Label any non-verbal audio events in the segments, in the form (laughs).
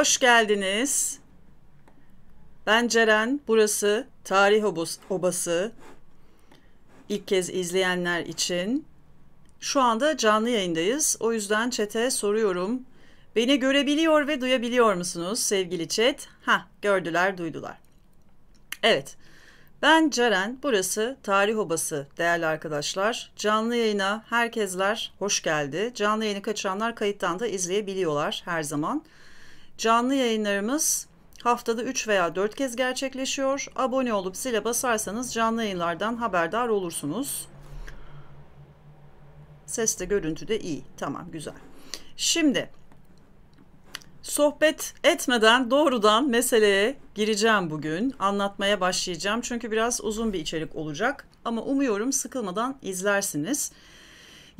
Hoş geldiniz. Ben Ceren. Burası Tarih Obası. İlk kez izleyenler için. Şu anda canlı yayındayız. O yüzden çete soruyorum. Beni görebiliyor ve duyabiliyor musunuz sevgili chat? Ha, gördüler, duydular. Evet. Ben Ceren. Burası Tarih Obası değerli arkadaşlar. Canlı yayına herkesler hoş geldi. Canlı yayını kaçıranlar kayıttan da izleyebiliyorlar her zaman. Canlı yayınlarımız haftada 3 veya 4 kez gerçekleşiyor. Abone olup zile basarsanız canlı yayınlardan haberdar olursunuz. Ses de görüntü de iyi. Tamam güzel. Şimdi sohbet etmeden doğrudan meseleye gireceğim bugün. Anlatmaya başlayacağım çünkü biraz uzun bir içerik olacak ama umuyorum sıkılmadan izlersiniz.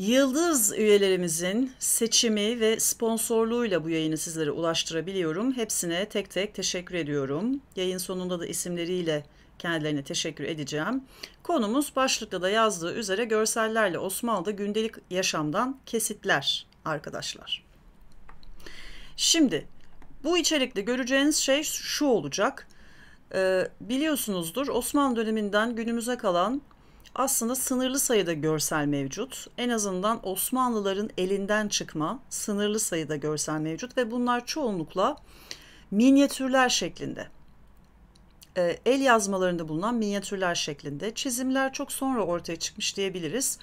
Yıldız üyelerimizin seçimi ve sponsorluğuyla bu yayını sizlere ulaştırabiliyorum. Hepsine tek tek teşekkür ediyorum. Yayın sonunda da isimleriyle kendilerine teşekkür edeceğim. Konumuz başlıkta da yazdığı üzere görsellerle Osmanlı'da gündelik yaşamdan kesitler arkadaşlar. Şimdi bu içerikte göreceğiniz şey şu olacak. Ee, biliyorsunuzdur Osmanlı döneminden günümüze kalan aslında sınırlı sayıda görsel mevcut. En azından Osmanlıların elinden çıkma sınırlı sayıda görsel mevcut ve bunlar çoğunlukla minyatürler şeklinde. E, el yazmalarında bulunan minyatürler şeklinde. Çizimler çok sonra ortaya çıkmış diyebiliriz.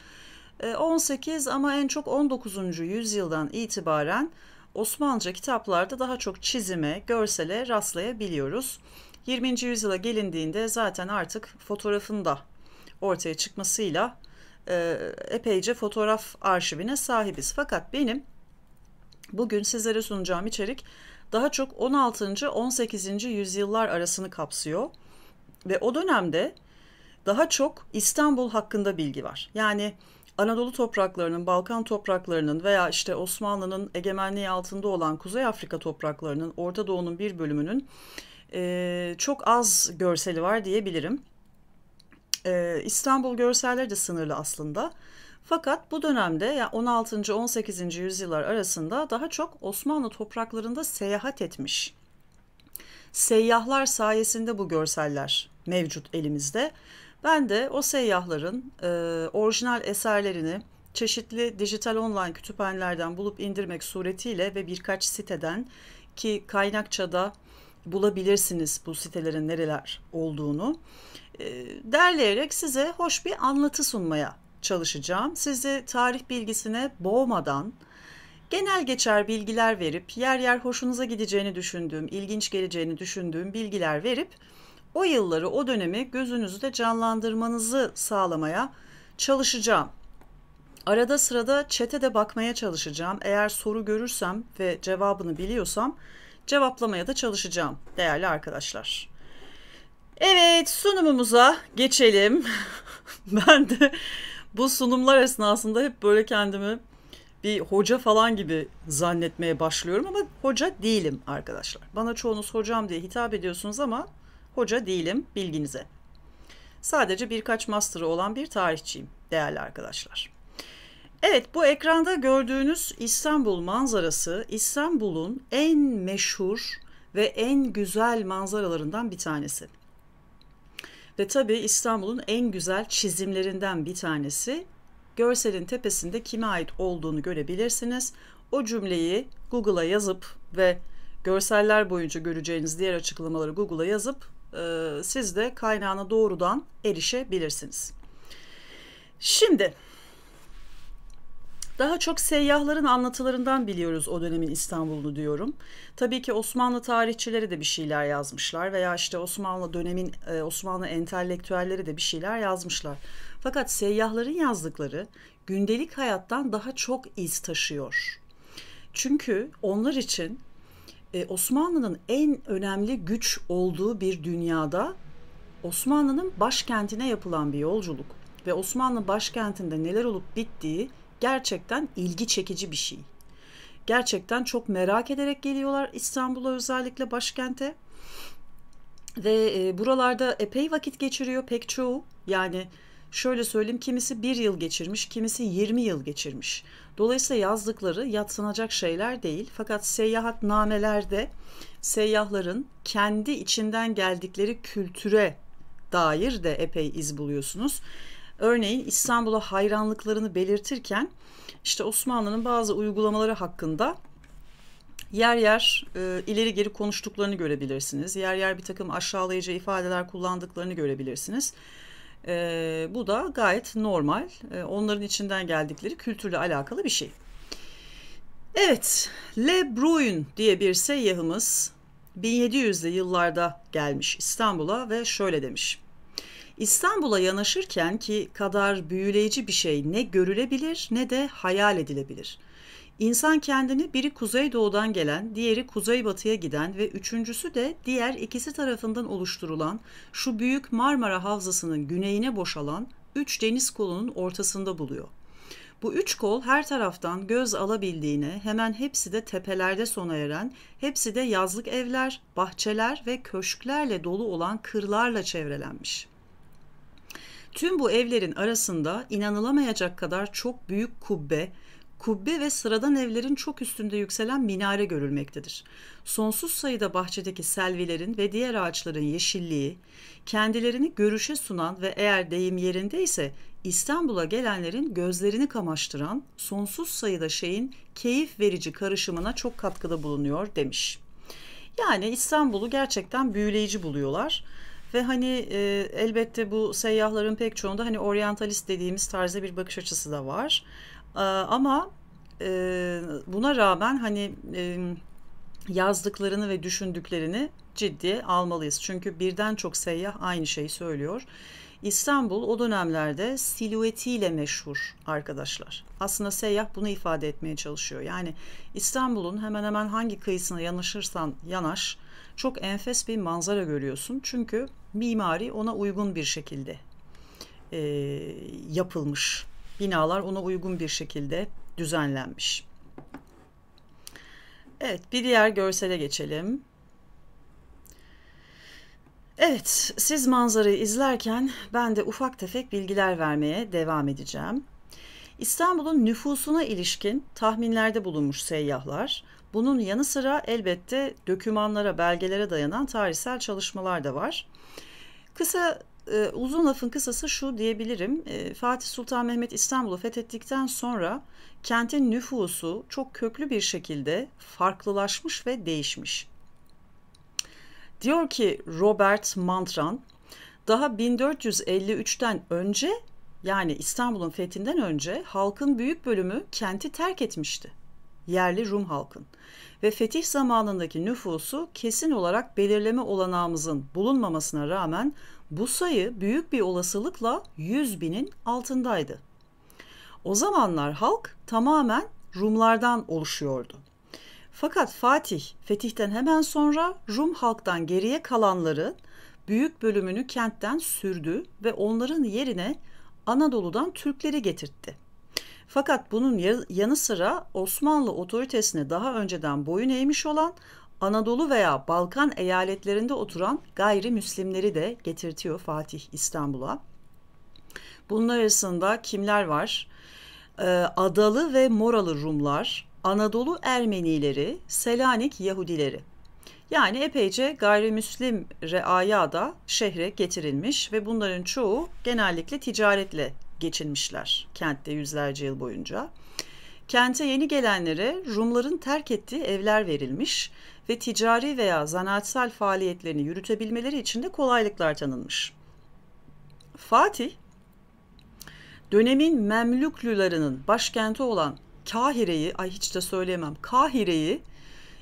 E, ee, 18 ama en çok 19. yüzyıldan itibaren Osmanlıca kitaplarda daha çok çizime, görsele rastlayabiliyoruz. 20. yüzyıla gelindiğinde zaten artık fotoğrafın da ortaya çıkmasıyla e, epeyce fotoğraf arşivine sahibiz. Fakat benim bugün sizlere sunacağım içerik daha çok 16. 18. yüzyıllar arasını kapsıyor ve o dönemde daha çok İstanbul hakkında bilgi var. Yani Anadolu topraklarının, Balkan topraklarının veya işte Osmanlı'nın egemenliği altında olan Kuzey Afrika topraklarının, Orta Doğu'nun bir bölümünün e, çok az görseli var diyebilirim. Ee, İstanbul görselleri de sınırlı aslında. Fakat bu dönemde yani 16. 18. yüzyıllar arasında daha çok Osmanlı topraklarında seyahat etmiş. Seyyahlar sayesinde bu görseller mevcut elimizde. Ben de o seyyahların e, orijinal eserlerini çeşitli dijital online kütüphanelerden bulup indirmek suretiyle ve birkaç siteden ki kaynakçada bulabilirsiniz bu sitelerin nereler olduğunu. E, derleyerek size hoş bir anlatı sunmaya çalışacağım. Sizi tarih bilgisine boğmadan genel geçer bilgiler verip yer yer hoşunuza gideceğini düşündüğüm, ilginç geleceğini düşündüğüm bilgiler verip o yılları, o dönemi gözünüzde canlandırmanızı sağlamaya çalışacağım. Arada sırada çete de bakmaya çalışacağım. Eğer soru görürsem ve cevabını biliyorsam cevaplamaya da çalışacağım değerli arkadaşlar. Evet sunumumuza geçelim. (laughs) ben de bu sunumlar esnasında hep böyle kendimi bir hoca falan gibi zannetmeye başlıyorum ama hoca değilim arkadaşlar. Bana çoğunuz hocam diye hitap ediyorsunuz ama hoca değilim bilginize. Sadece birkaç master'ı olan bir tarihçiyim değerli arkadaşlar. Evet bu ekranda gördüğünüz İstanbul manzarası İstanbul'un en meşhur ve en güzel manzaralarından bir tanesi. Ve tabii İstanbul'un en güzel çizimlerinden bir tanesi. Görselin tepesinde kime ait olduğunu görebilirsiniz. O cümleyi Google'a yazıp ve görseller boyunca göreceğiniz diğer açıklamaları Google'a yazıp e, siz de kaynağına doğrudan erişebilirsiniz. Şimdi daha çok seyyahların anlatılarından biliyoruz o dönemin İstanbul'unu diyorum. Tabii ki Osmanlı tarihçileri de bir şeyler yazmışlar veya işte Osmanlı dönemin e, Osmanlı entelektüelleri de bir şeyler yazmışlar. Fakat seyyahların yazdıkları gündelik hayattan daha çok iz taşıyor. Çünkü onlar için e, Osmanlı'nın en önemli güç olduğu bir dünyada Osmanlı'nın başkentine yapılan bir yolculuk ve Osmanlı başkentinde neler olup bittiği gerçekten ilgi çekici bir şey. Gerçekten çok merak ederek geliyorlar İstanbul'a özellikle başkente. Ve e, buralarda epey vakit geçiriyor pek çoğu. Yani şöyle söyleyeyim kimisi bir yıl geçirmiş, kimisi 20 yıl geçirmiş. Dolayısıyla yazdıkları yatsınacak şeyler değil. Fakat seyahatnamelerde seyyahların kendi içinden geldikleri kültüre dair de epey iz buluyorsunuz. Örneğin İstanbul'a hayranlıklarını belirtirken işte Osmanlı'nın bazı uygulamaları hakkında yer yer e, ileri geri konuştuklarını görebilirsiniz. Yer yer bir takım aşağılayıcı ifadeler kullandıklarını görebilirsiniz. E, bu da gayet normal. E, onların içinden geldikleri kültürle alakalı bir şey. Evet, Le Bruyne diye bir seyyahımız 1700'li yıllarda gelmiş İstanbul'a ve şöyle demiş. İstanbul'a yanaşırken ki kadar büyüleyici bir şey ne görülebilir ne de hayal edilebilir. İnsan kendini biri kuzeydoğudan gelen, diğeri kuzeybatıya giden ve üçüncüsü de diğer ikisi tarafından oluşturulan şu büyük Marmara Havzası'nın güneyine boşalan üç deniz kolunun ortasında buluyor. Bu üç kol her taraftan göz alabildiğine hemen hepsi de tepelerde sona eren, hepsi de yazlık evler, bahçeler ve köşklerle dolu olan kırlarla çevrelenmiş.'' Tüm bu evlerin arasında inanılamayacak kadar çok büyük kubbe, kubbe ve sıradan evlerin çok üstünde yükselen minare görülmektedir. Sonsuz sayıda bahçedeki selvilerin ve diğer ağaçların yeşilliği, kendilerini görüşe sunan ve eğer deyim yerindeyse İstanbul'a gelenlerin gözlerini kamaştıran sonsuz sayıda şeyin keyif verici karışımına çok katkıda bulunuyor demiş. Yani İstanbul'u gerçekten büyüleyici buluyorlar. Ve hani e, elbette bu seyyahların pek çoğunda hani oryantalist dediğimiz tarzda bir bakış açısı da var. E, ama e, buna rağmen hani e, yazdıklarını ve düşündüklerini ciddi almalıyız. Çünkü birden çok seyyah aynı şeyi söylüyor. İstanbul o dönemlerde siluetiyle meşhur arkadaşlar. Aslında seyyah bunu ifade etmeye çalışıyor. Yani İstanbul'un hemen hemen hangi kıyısına yanaşırsan yanaş çok enfes bir manzara görüyorsun. Çünkü mimari ona uygun bir şekilde e, yapılmış. Binalar ona uygun bir şekilde düzenlenmiş. Evet bir diğer görsele geçelim. Evet, siz manzarayı izlerken ben de ufak tefek bilgiler vermeye devam edeceğim. İstanbul'un nüfusuna ilişkin tahminlerde bulunmuş seyyahlar, bunun yanı sıra elbette dökümanlara, belgelere dayanan tarihsel çalışmalar da var. Kısa e, uzun lafın kısası şu diyebilirim. E, Fatih Sultan Mehmet İstanbul'u fethettikten sonra kentin nüfusu çok köklü bir şekilde farklılaşmış ve değişmiş. Diyor ki Robert Mantran, daha 1453'ten önce yani İstanbul'un fethinden önce halkın büyük bölümü kenti terk etmişti yerli Rum halkın ve fetih zamanındaki nüfusu kesin olarak belirleme olanağımızın bulunmamasına rağmen bu sayı büyük bir olasılıkla 100 binin altındaydı. O zamanlar halk tamamen Rumlardan oluşuyordu. Fakat Fatih, fetihten hemen sonra Rum halktan geriye kalanların büyük bölümünü kentten sürdü ve onların yerine Anadolu'dan Türkleri getirtti. Fakat bunun yanı sıra Osmanlı otoritesine daha önceden boyun eğmiş olan Anadolu veya Balkan eyaletlerinde oturan gayrimüslimleri de getirtiyor Fatih İstanbul'a. Bunlar arasında kimler var? Ee, Adalı ve Moralı Rumlar, Anadolu Ermenileri, Selanik Yahudileri. Yani epeyce gayrimüslim reaya da şehre getirilmiş ve bunların çoğu genellikle ticaretle geçinmişler kentte yüzlerce yıl boyunca. Kente yeni gelenlere Rumların terk ettiği evler verilmiş ve ticari veya zanaatsal faaliyetlerini yürütebilmeleri için de kolaylıklar tanınmış. Fatih, dönemin Memlüklülerinin başkenti olan Kahire'yi, ay hiç de söyleyemem, Kahire'yi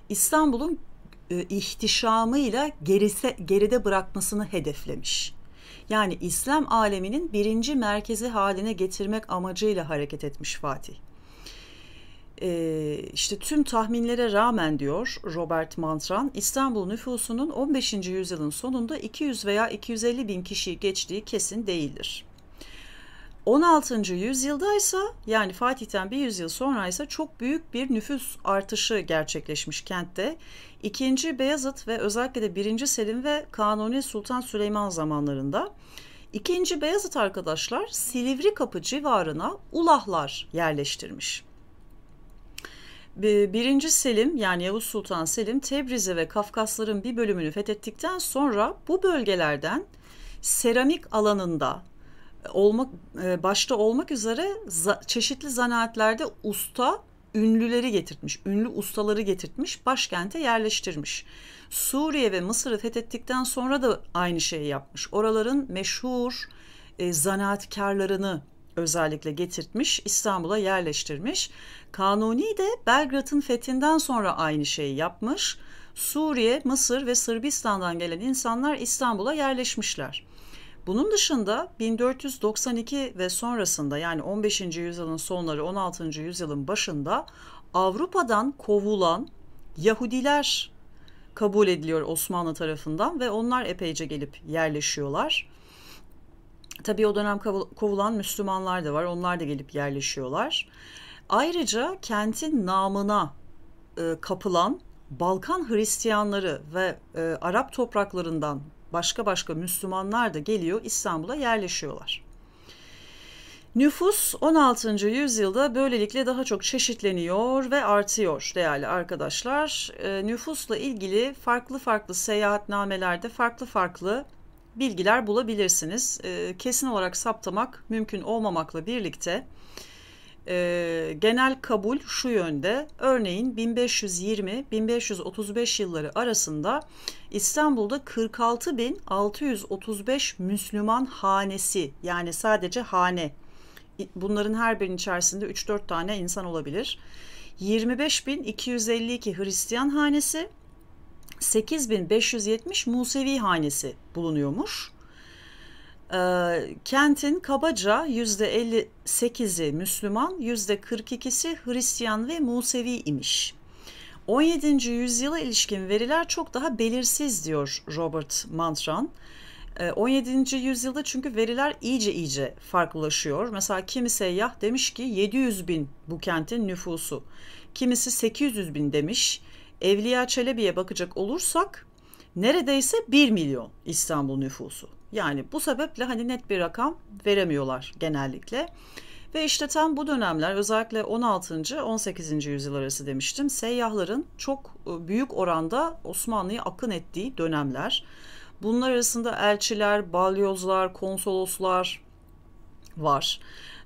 İstanbul'un e, ihtişamıyla gerise, geride bırakmasını hedeflemiş yani İslam aleminin birinci merkezi haline getirmek amacıyla hareket etmiş Fatih. Ee, işte tüm tahminlere rağmen diyor Robert Mantran, İstanbul nüfusunun 15. yüzyılın sonunda 200 veya 250 bin kişiyi geçtiği kesin değildir. 16. yüzyılda ise yani Fatih'ten bir yüzyıl sonra ise çok büyük bir nüfus artışı gerçekleşmiş kentte. İkinci Beyazıt ve özellikle de birinci Selim ve Kanuni Sultan Süleyman zamanlarında. İkinci Beyazıt arkadaşlar Silivri Kapı civarına ulahlar yerleştirmiş. Birinci Selim yani Yavuz Sultan Selim Tebriz'e ve Kafkasların bir bölümünü fethettikten sonra bu bölgelerden seramik alanında olmak e, başta olmak üzere çeşitli zanaatlerde usta ünlüleri getirtmiş, ünlü ustaları getirtmiş, başkente yerleştirmiş. Suriye ve Mısır'ı fethettikten sonra da aynı şeyi yapmış. Oraların meşhur e, zanaatkarlarını özellikle getirtmiş, İstanbul'a yerleştirmiş. Kanuni de Belgrad'ın fethinden sonra aynı şeyi yapmış. Suriye, Mısır ve Sırbistan'dan gelen insanlar İstanbul'a yerleşmişler. Bunun dışında 1492 ve sonrasında yani 15. yüzyılın sonları 16. yüzyılın başında Avrupa'dan kovulan Yahudiler kabul ediliyor Osmanlı tarafından ve onlar epeyce gelip yerleşiyorlar. Tabii o dönem kovulan Müslümanlar da var. Onlar da gelip yerleşiyorlar. Ayrıca kentin namına e, kapılan Balkan Hristiyanları ve e, Arap topraklarından başka başka Müslümanlar da geliyor İstanbul'a yerleşiyorlar. Nüfus 16. yüzyılda böylelikle daha çok çeşitleniyor ve artıyor değerli arkadaşlar. Ee, nüfusla ilgili farklı farklı seyahatnamelerde farklı farklı bilgiler bulabilirsiniz. Ee, kesin olarak saptamak mümkün olmamakla birlikte e, genel kabul şu yönde. Örneğin 1520-1535 yılları arasında İstanbul'da 46.635 Müslüman hanesi yani sadece hane. Bunların her birinin içerisinde 3-4 tane insan olabilir. 25.252 Hristiyan hanesi, 8.570 Musevi hanesi bulunuyormuş. E, kentin kabaca yüzde %58'i Müslüman, yüzde %42'si Hristiyan ve Musevi imiş. 17. yüzyıla ilişkin veriler çok daha belirsiz diyor Robert Mantran. 17. Ee, yüzyılda çünkü veriler iyice iyice farklılaşıyor. Mesela kimi seyyah demiş ki 700 bin bu kentin nüfusu. Kimisi 800 bin demiş. Evliya Çelebi'ye bakacak olursak neredeyse 1 milyon İstanbul nüfusu. Yani bu sebeple hani net bir rakam veremiyorlar genellikle. Ve işte tam bu dönemler özellikle 16. 18. yüzyıl arası demiştim. Seyyahların çok e, büyük oranda Osmanlı'ya akın ettiği dönemler. Bunlar arasında elçiler, balyozlar, konsoloslar var.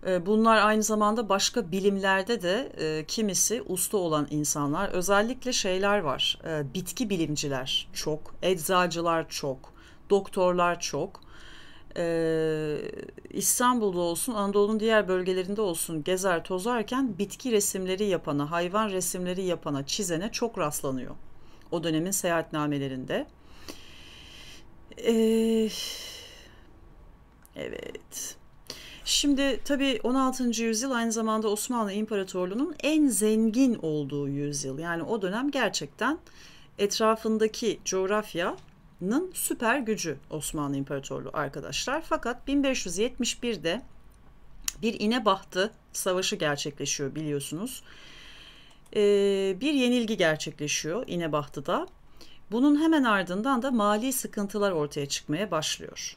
E, bunlar aynı zamanda başka bilimlerde de e, kimisi usta olan insanlar. Özellikle şeyler var. E, bitki bilimciler çok, eczacılar çok, doktorlar çok. Ee, İstanbul'da olsun, Anadolu'nun diğer bölgelerinde olsun gezer tozarken bitki resimleri yapana, hayvan resimleri yapana, çizene çok rastlanıyor. O dönemin seyahatnamelerinde. Ee, evet. Şimdi tabii 16. yüzyıl aynı zamanda Osmanlı İmparatorluğu'nun en zengin olduğu yüzyıl. Yani o dönem gerçekten etrafındaki coğrafya Osmanlı'nın süper gücü Osmanlı İmparatorluğu arkadaşlar. Fakat 1571'de bir İnebahtı savaşı gerçekleşiyor biliyorsunuz. Ee, bir yenilgi gerçekleşiyor İnebahtı'da. Bunun hemen ardından da mali sıkıntılar ortaya çıkmaya başlıyor.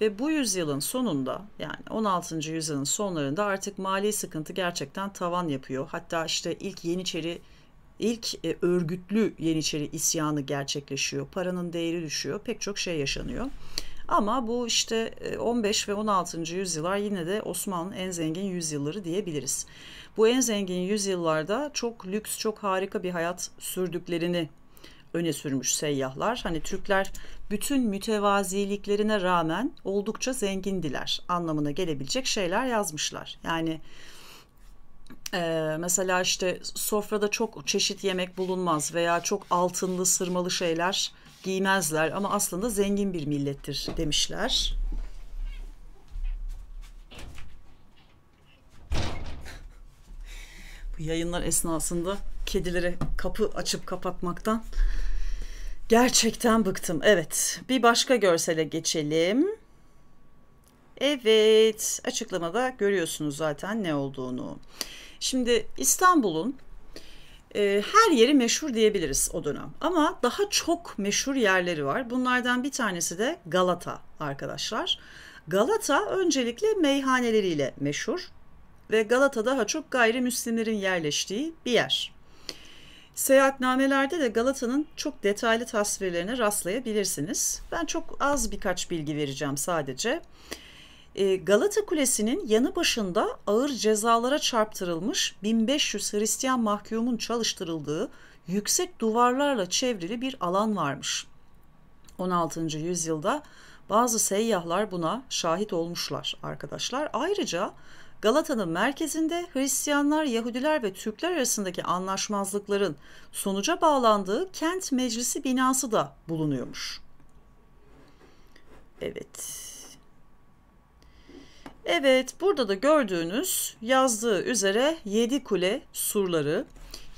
Ve bu yüzyılın sonunda yani 16. yüzyılın sonlarında artık mali sıkıntı gerçekten tavan yapıyor. Hatta işte ilk Yeniçeri İlk e, örgütlü Yeniçeri isyanı gerçekleşiyor. Paranın değeri düşüyor. Pek çok şey yaşanıyor. Ama bu işte 15 e, ve 16. yüzyıllar yine de Osmanlı'nın en zengin yüzyılları diyebiliriz. Bu en zengin yüzyıllarda çok lüks, çok harika bir hayat sürdüklerini öne sürmüş seyyahlar. Hani Türkler bütün mütevaziliklerine rağmen oldukça zengindiler anlamına gelebilecek şeyler yazmışlar. Yani ee, mesela işte sofrada çok çeşit yemek bulunmaz veya çok altınlı sırmalı şeyler giymezler ama aslında zengin bir millettir demişler. (laughs) Bu yayınlar esnasında kedilere kapı açıp kapatmaktan gerçekten bıktım. Evet, bir başka görsele geçelim. Evet, açıklamada görüyorsunuz zaten ne olduğunu. Şimdi İstanbul'un e, her yeri meşhur diyebiliriz o dönem. Ama daha çok meşhur yerleri var. Bunlardan bir tanesi de Galata arkadaşlar. Galata öncelikle meyhaneleriyle meşhur ve Galata daha çok gayrimüslimlerin yerleştiği bir yer. Seyahatnamelerde de Galata'nın çok detaylı tasvirlerine rastlayabilirsiniz. Ben çok az birkaç bilgi vereceğim sadece. Sadece ee, Galata Kulesi'nin yanı başında ağır cezalara çarptırılmış 1500 Hristiyan mahkumun çalıştırıldığı yüksek duvarlarla çevrili bir alan varmış. 16. yüzyılda bazı seyyahlar buna şahit olmuşlar arkadaşlar. Ayrıca Galata'nın merkezinde Hristiyanlar, Yahudiler ve Türkler arasındaki anlaşmazlıkların sonuca bağlandığı kent meclisi binası da bulunuyormuş. Evet. Evet burada da gördüğünüz yazdığı üzere yedi kule surları.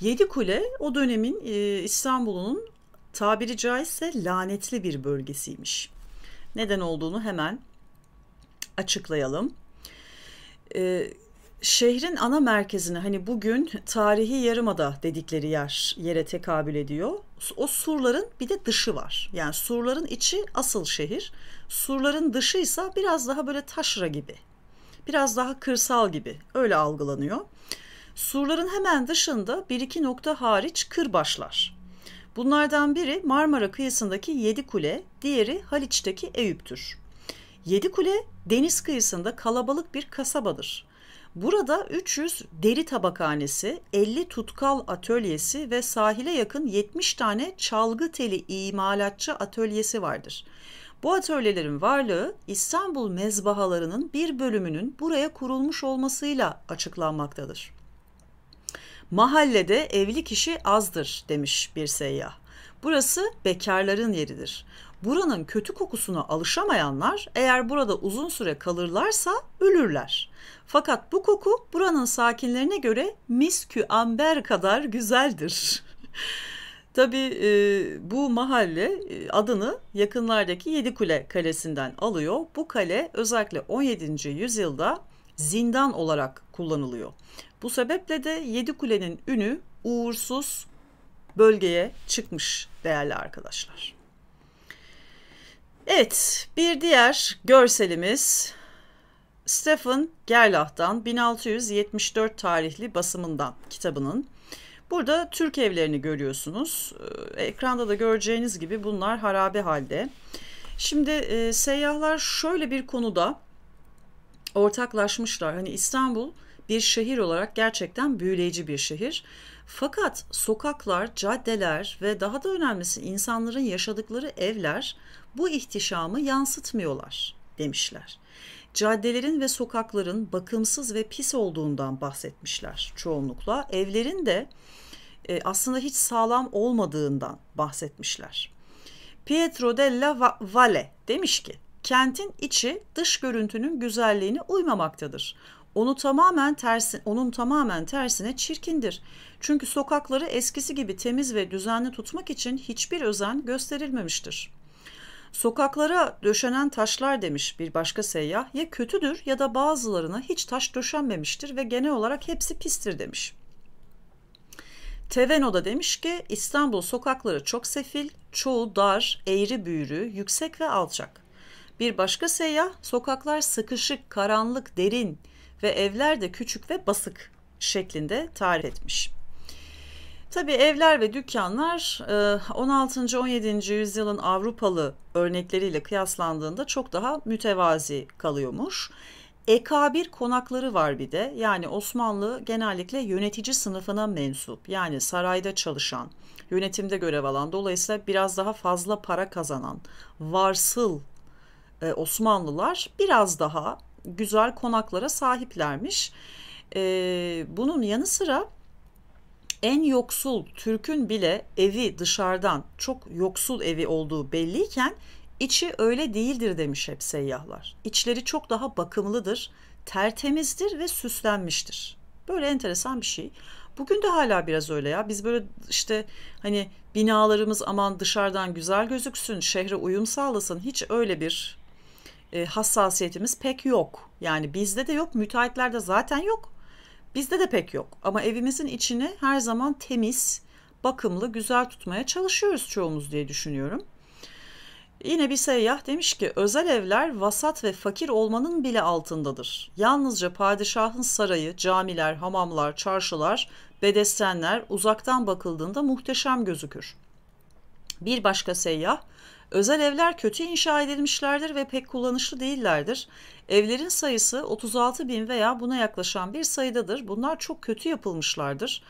Yedi kule o dönemin e, İstanbul'un tabiri caizse lanetli bir bölgesiymiş. Neden olduğunu hemen açıklayalım. Ee, şehrin ana merkezini hani bugün tarihi yarımada dedikleri yer yere tekabül ediyor. O surların bir de dışı var. Yani surların içi asıl şehir. Surların dışı ise biraz daha böyle taşra gibi biraz daha kırsal gibi öyle algılanıyor. Surların hemen dışında bir iki nokta hariç kır başlar. Bunlardan biri Marmara kıyısındaki Yedi Kule, diğeri Haliç'teki Eyüp'tür. Yedi Kule deniz kıyısında kalabalık bir kasabadır. Burada 300 deri tabakhanesi, 50 tutkal atölyesi ve sahile yakın 70 tane çalgı teli imalatçı atölyesi vardır. Bu atölyelerin varlığı İstanbul mezbahalarının bir bölümünün buraya kurulmuş olmasıyla açıklanmaktadır. Mahallede evli kişi azdır demiş bir seyyah. Burası bekarların yeridir. Buranın kötü kokusuna alışamayanlar eğer burada uzun süre kalırlarsa ölürler. Fakat bu koku buranın sakinlerine göre miskü amber kadar güzeldir. (laughs) Tabii e, bu mahalle adını yakınlardaki Yedi Kule Kalesi'nden alıyor. Bu kale özellikle 17. yüzyılda zindan olarak kullanılıyor. Bu sebeple de Yedi Kule'nin ünü uğursuz bölgeye çıkmış değerli arkadaşlar. Evet, bir diğer görselimiz Stephen Gerlach'tan 1674 tarihli basımından kitabının Burada Türk evlerini görüyorsunuz. Ee, ekranda da göreceğiniz gibi bunlar harabe halde. Şimdi e, seyyahlar şöyle bir konuda ortaklaşmışlar. Hani İstanbul bir şehir olarak gerçekten büyüleyici bir şehir. Fakat sokaklar, caddeler ve daha da önemlisi insanların yaşadıkları evler bu ihtişamı yansıtmıyorlar demişler. Caddelerin ve sokakların bakımsız ve pis olduğundan bahsetmişler çoğunlukla. Evlerin de e, aslında hiç sağlam olmadığından bahsetmişler. Pietro della Valle demiş ki kentin içi dış görüntünün güzelliğini uymamaktadır. Onu tamamen tersi, onun tamamen tersine çirkindir. Çünkü sokakları eskisi gibi temiz ve düzenli tutmak için hiçbir özen gösterilmemiştir. Sokaklara döşenen taşlar demiş bir başka seyyah ya kötüdür ya da bazılarına hiç taş döşenmemiştir ve genel olarak hepsi pistir demiş. Teveno da demiş ki İstanbul sokakları çok sefil, çoğu dar, eğri büğrü, yüksek ve alçak. Bir başka seyyah sokaklar sıkışık, karanlık, derin ve evler de küçük ve basık şeklinde tarif etmiş. Tabii evler ve dükkanlar 16. E, 17. yüzyılın Avrupalı örnekleriyle kıyaslandığında çok daha mütevazi kalıyormuş. Ekabir konakları var bir de. Yani Osmanlı genellikle yönetici sınıfına mensup. Yani sarayda çalışan, yönetimde görev alan, dolayısıyla biraz daha fazla para kazanan, varsıl e, Osmanlılar biraz daha güzel konaklara sahiplermiş. E, bunun yanı sıra en yoksul Türk'ün bile evi dışarıdan çok yoksul evi olduğu belliyken İçi öyle değildir demiş hep seyyahlar. İçleri çok daha bakımlıdır, tertemizdir ve süslenmiştir. Böyle enteresan bir şey. Bugün de hala biraz öyle ya. Biz böyle işte hani binalarımız aman dışarıdan güzel gözüksün, şehre uyum sağlasın. Hiç öyle bir e, hassasiyetimiz pek yok. Yani bizde de yok, müteahhitlerde zaten yok. Bizde de pek yok. Ama evimizin içini her zaman temiz, bakımlı, güzel tutmaya çalışıyoruz çoğumuz diye düşünüyorum. Yine bir seyyah demiş ki özel evler vasat ve fakir olmanın bile altındadır. Yalnızca padişahın sarayı, camiler, hamamlar, çarşılar, bedestenler uzaktan bakıldığında muhteşem gözükür. Bir başka seyyah Özel evler kötü inşa edilmişlerdir ve pek kullanışlı değillerdir. Evlerin sayısı 36 bin veya buna yaklaşan bir sayıdadır. Bunlar çok kötü yapılmışlardır.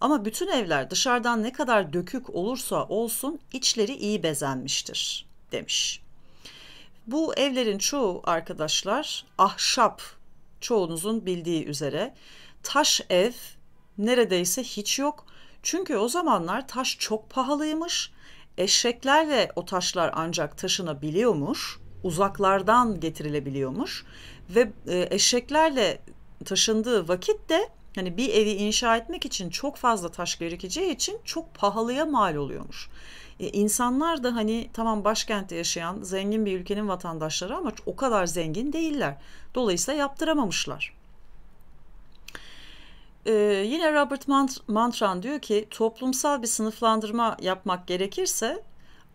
Ama bütün evler dışarıdan ne kadar dökük olursa olsun içleri iyi bezenmiştir demiş. Bu evlerin çoğu arkadaşlar ahşap çoğunuzun bildiği üzere taş ev neredeyse hiç yok. Çünkü o zamanlar taş çok pahalıymış. Eşeklerle o taşlar ancak taşınabiliyormuş. Uzaklardan getirilebiliyormuş ve e, eşeklerle taşındığı vakit de hani bir evi inşa etmek için çok fazla taş gerekeceği için çok pahalıya mal oluyormuş. E, insanlar da hani tamam başkentte yaşayan zengin bir ülkenin vatandaşları ama o kadar zengin değiller. Dolayısıyla yaptıramamışlar. Ee, yine Robert Mant Mantran diyor ki toplumsal bir sınıflandırma yapmak gerekirse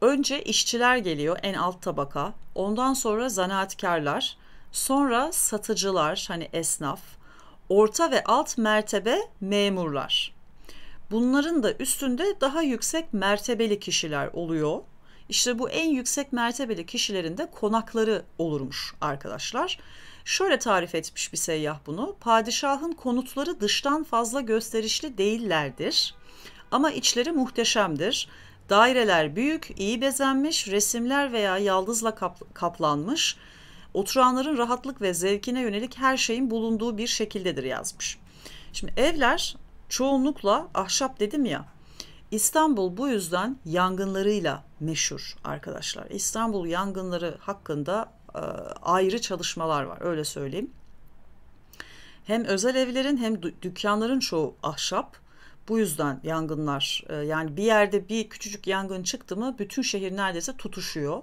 önce işçiler geliyor en alt tabaka, ondan sonra zanaatkarlar, sonra satıcılar hani esnaf, orta ve alt mertebe memurlar. Bunların da üstünde daha yüksek mertebeli kişiler oluyor. İşte bu en yüksek mertebeli kişilerin de konakları olurmuş arkadaşlar. Şöyle tarif etmiş bir seyyah bunu. Padişahın konutları dıştan fazla gösterişli değillerdir. Ama içleri muhteşemdir. Daireler büyük, iyi bezenmiş, resimler veya yaldızla kaplanmış. Oturanların rahatlık ve zevkine yönelik her şeyin bulunduğu bir şekildedir yazmış. Şimdi evler Çoğunlukla ahşap dedim ya. İstanbul bu yüzden yangınlarıyla meşhur arkadaşlar. İstanbul yangınları hakkında e, ayrı çalışmalar var öyle söyleyeyim. Hem özel evlerin hem dükkanların çoğu ahşap. Bu yüzden yangınlar e, yani bir yerde bir küçücük yangın çıktı mı bütün şehir neredeyse tutuşuyor.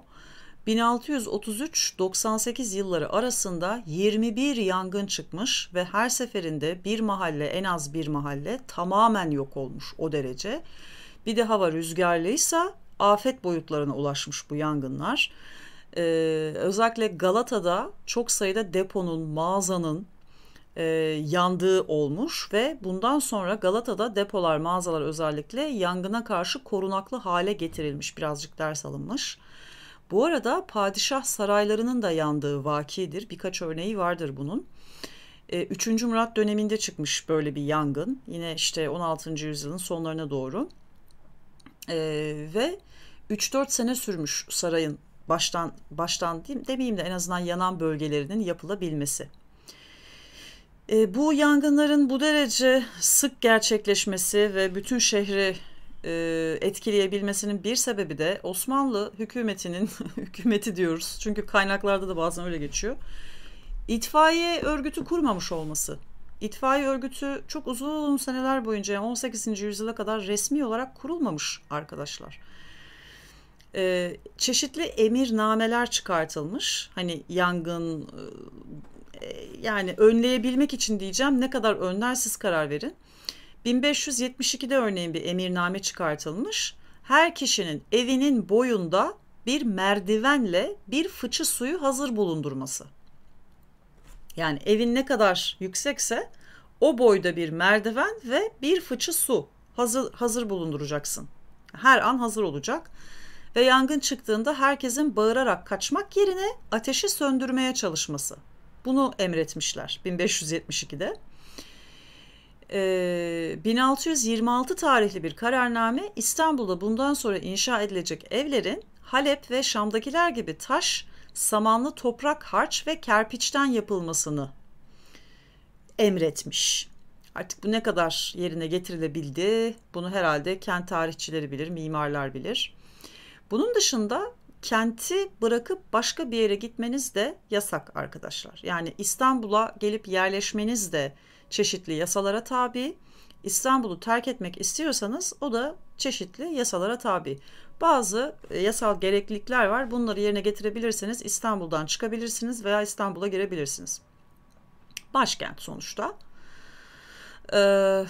1633-98 yılları arasında 21 yangın çıkmış ve her seferinde bir mahalle en az bir mahalle tamamen yok olmuş o derece. Bir de hava rüzgarlıysa afet boyutlarına ulaşmış bu yangınlar. Ee, özellikle Galata'da çok sayıda deponun, mağazanın e, yandığı olmuş ve bundan sonra Galata'da depolar, mağazalar özellikle yangına karşı korunaklı hale getirilmiş, birazcık ders alınmış. Bu arada padişah saraylarının da yandığı vakidir. Birkaç örneği vardır bunun. 3. Ee, Murat döneminde çıkmış böyle bir yangın. Yine işte 16. yüzyılın sonlarına doğru. Ee, ve 3-4 sene sürmüş sarayın baştan baştan diyeyim, demeyeyim de en azından yanan bölgelerinin yapılabilmesi. E, bu yangınların bu derece sık gerçekleşmesi ve bütün şehri e, etkileyebilmesinin bir sebebi de Osmanlı hükümetinin (laughs) hükümeti diyoruz. Çünkü kaynaklarda da bazen öyle geçiyor. İtfaiye örgütü kurmamış olması. İtfaiye örgütü çok uzun seneler boyunca yani 18. yüzyıla kadar resmi olarak kurulmamış arkadaşlar. Ee, çeşitli emirnameler çıkartılmış. Hani yangın e, yani önleyebilmek için diyeceğim ne kadar önler karar verin. 1572'de örneğin bir emirname çıkartılmış. Her kişinin evinin boyunda bir merdivenle bir fıçı suyu hazır bulundurması. Yani evin ne kadar yüksekse o boyda bir merdiven ve bir fıçı su hazır, hazır bulunduracaksın. Her an hazır olacak. Ve yangın çıktığında herkesin bağırarak kaçmak yerine ateşi söndürmeye çalışması. Bunu emretmişler 1572'de e, ee, 1626 tarihli bir kararname İstanbul'da bundan sonra inşa edilecek evlerin Halep ve Şam'dakiler gibi taş, samanlı toprak harç ve kerpiçten yapılmasını emretmiş. Artık bu ne kadar yerine getirilebildi bunu herhalde kent tarihçileri bilir, mimarlar bilir. Bunun dışında kenti bırakıp başka bir yere gitmeniz de yasak arkadaşlar. Yani İstanbul'a gelip yerleşmeniz de çeşitli yasalara tabi. İstanbul'u terk etmek istiyorsanız o da çeşitli yasalara tabi. Bazı e, yasal gereklilikler var. Bunları yerine getirebilirseniz İstanbul'dan çıkabilirsiniz veya İstanbul'a girebilirsiniz. Başkent sonuçta. Ee,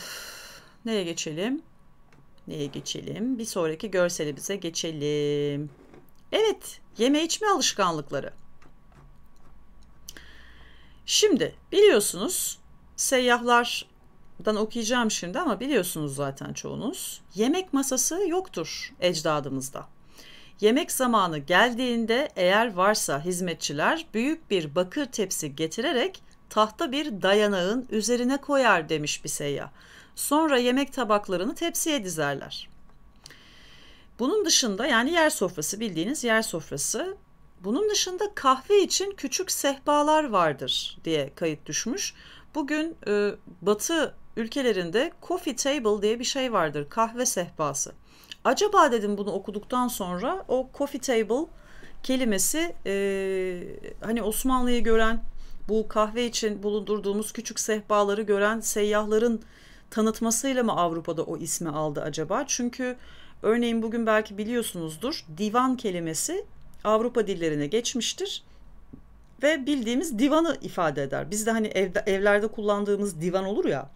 neye geçelim? Neye geçelim? Bir sonraki görselimize geçelim. Evet, yeme içme alışkanlıkları. Şimdi biliyorsunuz seyyahlardan okuyacağım şimdi ama biliyorsunuz zaten çoğunuz. Yemek masası yoktur ecdadımızda. Yemek zamanı geldiğinde eğer varsa hizmetçiler büyük bir bakır tepsi getirerek tahta bir dayanağın üzerine koyar demiş bir seyyah. Sonra yemek tabaklarını tepsiye dizerler. Bunun dışında yani yer sofrası bildiğiniz yer sofrası. Bunun dışında kahve için küçük sehpalar vardır diye kayıt düşmüş. Bugün e, Batı ülkelerinde coffee table diye bir şey vardır. Kahve sehpası. Acaba dedim bunu okuduktan sonra o coffee table kelimesi e, hani Osmanlı'yı gören bu kahve için bulundurduğumuz küçük sehpaları gören seyyahların tanıtmasıyla mı Avrupa'da o ismi aldı acaba? Çünkü örneğin bugün belki biliyorsunuzdur divan kelimesi Avrupa dillerine geçmiştir ve bildiğimiz divanı ifade eder. Biz de hani evde, evlerde kullandığımız divan olur ya.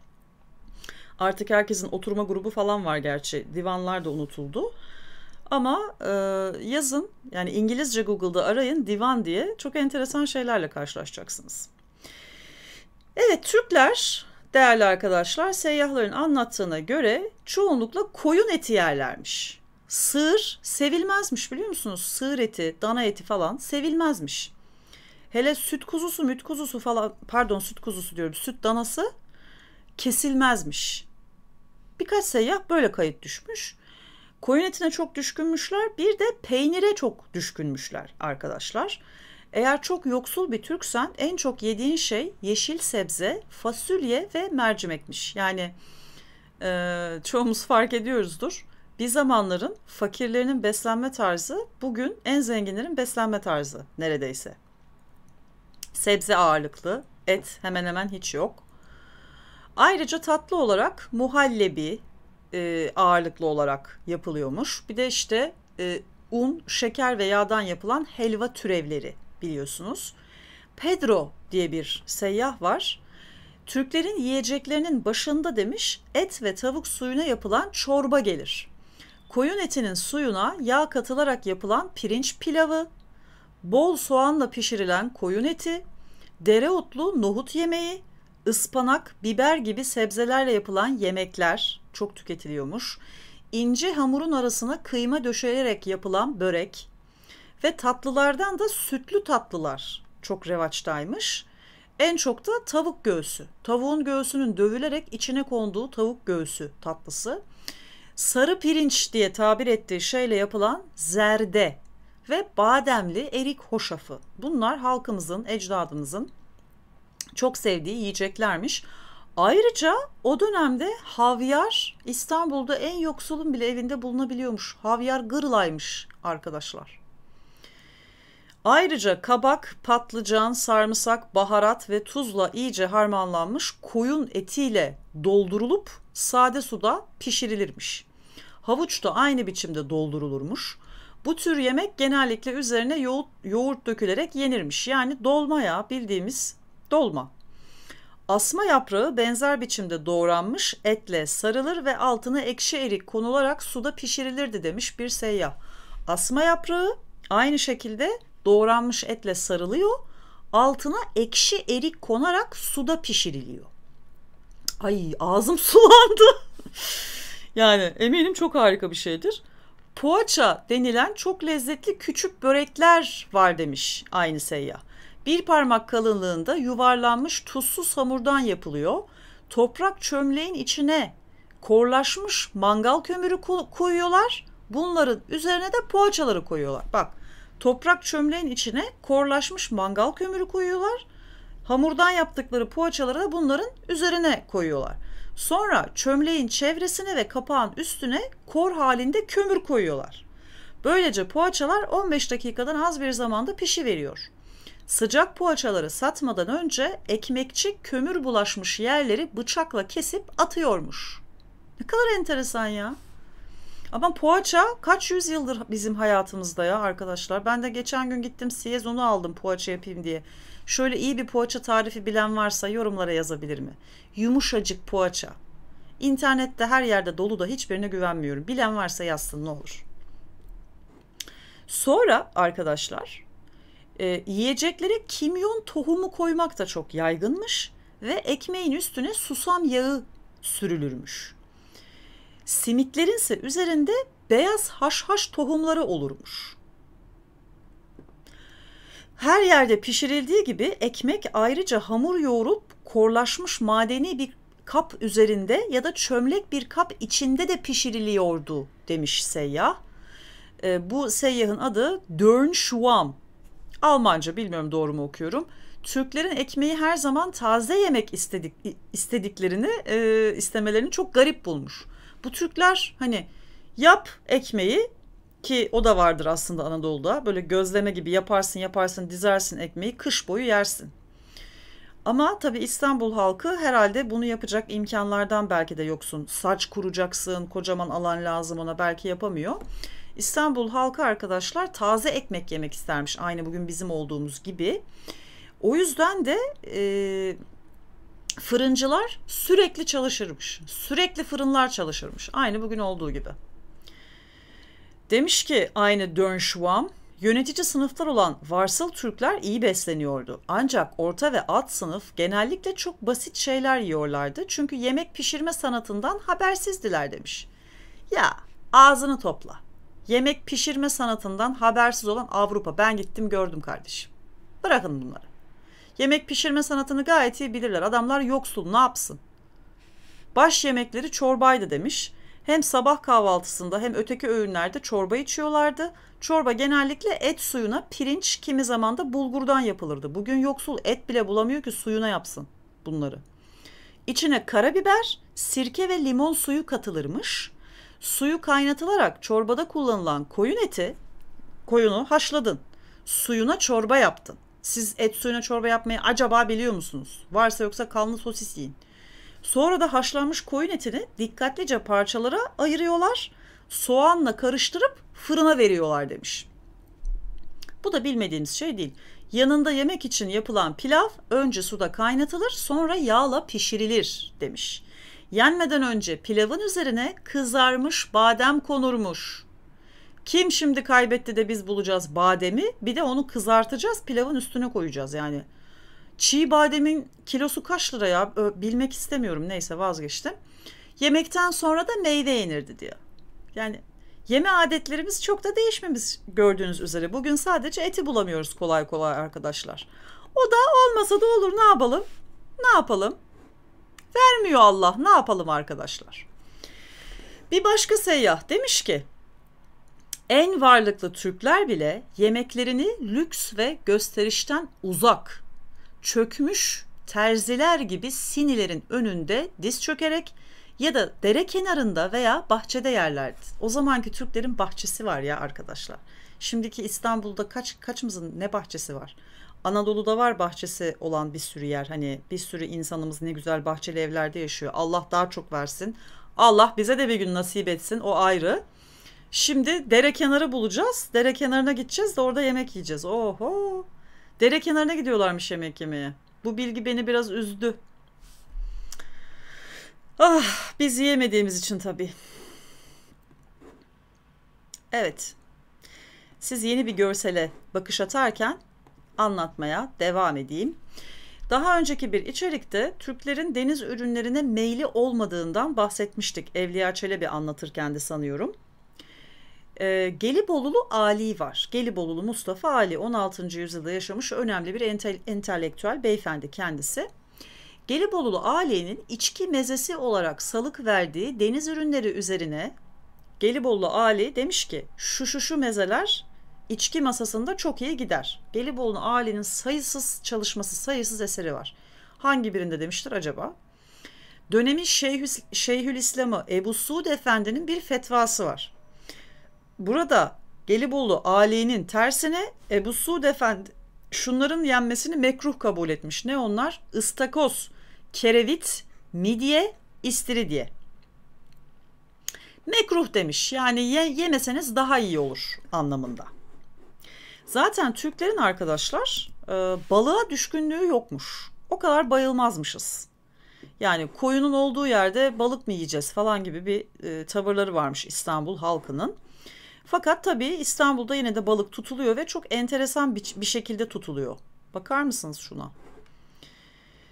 Artık herkesin oturma grubu falan var gerçi. Divanlar da unutuldu. Ama e, yazın yani İngilizce Google'da arayın divan diye çok enteresan şeylerle karşılaşacaksınız. Evet Türkler değerli arkadaşlar seyyahların anlattığına göre çoğunlukla koyun eti yerlermiş. Sığır sevilmezmiş biliyor musunuz? Sığır eti, dana eti falan sevilmezmiş. Hele süt kuzusu, müt kuzusu falan pardon süt kuzusu diyorum. Süt danası kesilmezmiş. Birkaç seyyah böyle kayıt düşmüş. Koyun etine çok düşkünmüşler. Bir de peynire çok düşkünmüşler arkadaşlar. Eğer çok yoksul bir Türksen en çok yediğin şey yeşil sebze, fasulye ve mercimekmiş. Yani e, çoğumuz fark ediyoruzdur. Bir zamanların fakirlerinin beslenme tarzı bugün en zenginlerin beslenme tarzı neredeyse. Sebze ağırlıklı, et hemen hemen hiç yok. Ayrıca tatlı olarak muhallebi e, ağırlıklı olarak yapılıyormuş. Bir de işte e, un, şeker ve yağdan yapılan helva türevleri biliyorsunuz. Pedro diye bir seyyah var. Türklerin yiyeceklerinin başında demiş et ve tavuk suyuna yapılan çorba gelir. Koyun etinin suyuna yağ katılarak yapılan pirinç pilavı, bol soğanla pişirilen koyun eti, dereotlu nohut yemeği, ıspanak, biber gibi sebzelerle yapılan yemekler çok tüketiliyormuş. İnce hamurun arasına kıyma döşeyerek yapılan börek ve tatlılardan da sütlü tatlılar çok revaçtaymış. En çok da tavuk göğsü. Tavuğun göğsünün dövülerek içine konduğu tavuk göğsü tatlısı. Sarı pirinç diye tabir ettiği şeyle yapılan zerde ve bademli erik hoşafı. Bunlar halkımızın, ecdadımızın çok sevdiği yiyeceklermiş. Ayrıca o dönemde havyar İstanbul'da en yoksulun bile evinde bulunabiliyormuş. Havyar gırlaymış arkadaşlar. Ayrıca kabak, patlıcan, sarımsak, baharat ve tuzla iyice harmanlanmış koyun etiyle doldurulup sade suda pişirilirmiş. Havuç da aynı biçimde doldurulurmuş. Bu tür yemek genellikle üzerine yoğurt, yoğurt dökülerek yenirmiş. Yani dolma ya bildiğimiz dolma. Asma yaprağı benzer biçimde doğranmış etle sarılır ve altına ekşi erik konularak suda pişirilirdi demiş bir seyyah. Asma yaprağı aynı şekilde doğranmış etle sarılıyor. Altına ekşi erik konarak suda pişiriliyor. Ay ağzım (laughs) sulandı. yani eminim çok harika bir şeydir. Poğaça denilen çok lezzetli küçük börekler var demiş aynı seyyah. Bir parmak kalınlığında yuvarlanmış tuzsuz hamurdan yapılıyor. Toprak çömleğin içine korlaşmış mangal kömürü koyuyorlar. Bunların üzerine de poğaçaları koyuyorlar. Bak toprak çömleğin içine korlaşmış mangal kömürü koyuyorlar. Hamurdan yaptıkları poğaçaları da bunların üzerine koyuyorlar. Sonra çömleğin çevresine ve kapağın üstüne kor halinde kömür koyuyorlar. Böylece poğaçalar 15 dakikadan az bir zamanda pişi veriyor. Sıcak poğaçaları satmadan önce ekmekçi kömür bulaşmış yerleri bıçakla kesip atıyormuş. Ne kadar enteresan ya. Ama poğaça kaç yüzyıldır bizim hayatımızda ya arkadaşlar. Ben de geçen gün gittim Siyez onu aldım poğaça yapayım diye. Şöyle iyi bir poğaça tarifi bilen varsa yorumlara yazabilir mi? Yumuşacık poğaça. İnternette her yerde dolu da hiçbirine güvenmiyorum. Bilen varsa yazsın ne olur. Sonra arkadaşlar e, yiyeceklere kimyon tohumu koymak da çok yaygınmış ve ekmeğin üstüne susam yağı sürülürmüş. Simitlerin ise üzerinde beyaz haşhaş tohumları olurmuş. Her yerde pişirildiği gibi ekmek ayrıca hamur yoğurup korlaşmış madeni bir kap üzerinde ya da çömlek bir kap içinde de pişiriliyordu demiş seyyah. E, bu seyyahın adı Dörnşuam. Almanca bilmiyorum doğru mu okuyorum. Türklerin ekmeği her zaman taze yemek istedik istediklerini e, istemelerini çok garip bulmuş. Bu Türkler hani yap ekmeği ki o da vardır aslında Anadolu'da. Böyle gözleme gibi yaparsın yaparsın dizersin ekmeği kış boyu yersin. Ama tabi İstanbul halkı herhalde bunu yapacak imkanlardan belki de yoksun. Saç kuracaksın, kocaman alan lazım ona belki yapamıyor. İstanbul halkı arkadaşlar taze ekmek yemek istermiş aynı bugün bizim olduğumuz gibi. O yüzden de e, fırıncılar sürekli çalışırmış. Sürekli fırınlar çalışırmış. Aynı bugün olduğu gibi. Demiş ki aynı Dönşuam, Yönetici sınıflar olan varsıl Türkler iyi besleniyordu. Ancak orta ve alt sınıf genellikle çok basit şeyler yiyorlardı çünkü yemek pişirme sanatından habersizdiler demiş. Ya ağzını topla. Yemek pişirme sanatından habersiz olan Avrupa. Ben gittim gördüm kardeşim. Bırakın bunları. Yemek pişirme sanatını gayet iyi bilirler. Adamlar yoksul ne yapsın? Baş yemekleri çorbaydı demiş. Hem sabah kahvaltısında hem öteki öğünlerde çorba içiyorlardı. Çorba genellikle et suyuna pirinç kimi zaman da bulgurdan yapılırdı. Bugün yoksul et bile bulamıyor ki suyuna yapsın bunları. İçine karabiber, sirke ve limon suyu katılırmış. Suyu kaynatılarak çorbada kullanılan koyun eti, koyunu haşladın. Suyuna çorba yaptın. Siz et suyuna çorba yapmayı acaba biliyor musunuz? Varsa yoksa kanlı sosis yiyin. Sonra da haşlanmış koyun etini dikkatlice parçalara ayırıyorlar. Soğanla karıştırıp fırına veriyorlar demiş. Bu da bilmediğiniz şey değil. Yanında yemek için yapılan pilav önce suda kaynatılır sonra yağla pişirilir demiş. Yenmeden önce pilavın üzerine kızarmış badem konurmuş. Kim şimdi kaybetti de biz bulacağız bademi bir de onu kızartacağız pilavın üstüne koyacağız yani. Çiğ bademin kilosu kaç lira ya bilmek istemiyorum neyse vazgeçtim. Yemekten sonra da meyve yenirdi diyor. Yani yeme adetlerimiz çok da değişmemiş gördüğünüz üzere. Bugün sadece eti bulamıyoruz kolay kolay arkadaşlar. O da olmasa da olur ne yapalım? Ne yapalım? Vermiyor Allah ne yapalım arkadaşlar? Bir başka seyyah demiş ki en varlıklı Türkler bile yemeklerini lüks ve gösterişten uzak çökmüş terziler gibi sinilerin önünde diz çökerek ya da dere kenarında veya bahçede yerlerdi. O zamanki Türklerin bahçesi var ya arkadaşlar. Şimdiki İstanbul'da kaç kaçımızın ne bahçesi var? Anadolu'da var bahçesi olan bir sürü yer. Hani bir sürü insanımız ne güzel bahçeli evlerde yaşıyor. Allah daha çok versin. Allah bize de bir gün nasip etsin. O ayrı. Şimdi dere kenarı bulacağız. Dere kenarına gideceğiz de orada yemek yiyeceğiz. Oho. Dere kenarına gidiyorlarmış yemek yemeye. Bu bilgi beni biraz üzdü. Ah biz yiyemediğimiz için tabii. Evet. Siz yeni bir görsele bakış atarken anlatmaya devam edeyim. Daha önceki bir içerikte Türklerin deniz ürünlerine meyli olmadığından bahsetmiştik. Evliya Çelebi anlatırken de sanıyorum e, Gelibolulu Ali var. Gelibolulu Mustafa Ali 16. yüzyılda yaşamış önemli bir entel, entelektüel beyefendi kendisi. Gelibolulu Ali'nin içki mezesi olarak salık verdiği deniz ürünleri üzerine Gelibolulu Ali demiş ki şu şu şu mezeler içki masasında çok iyi gider. Gelibolulu Ali'nin sayısız çalışması, sayısız eseri var. Hangi birinde demiştir acaba? Dönemin Şeyhül, İslam'ı Ebu Suud Efendi'nin bir fetvası var burada Gelibolu Ali'nin tersine Ebu Suud Efendi şunların yenmesini mekruh kabul etmiş. Ne onlar? Istakoz, kerevit, midye, istiridye. Mekruh demiş yani ye, yemeseniz daha iyi olur anlamında. Zaten Türklerin arkadaşlar e, balığa düşkünlüğü yokmuş. O kadar bayılmazmışız. Yani koyunun olduğu yerde balık mı yiyeceğiz falan gibi bir e, tavırları varmış İstanbul halkının. Fakat tabii İstanbul'da yine de balık tutuluyor ve çok enteresan bir, bir şekilde tutuluyor. Bakar mısınız şuna?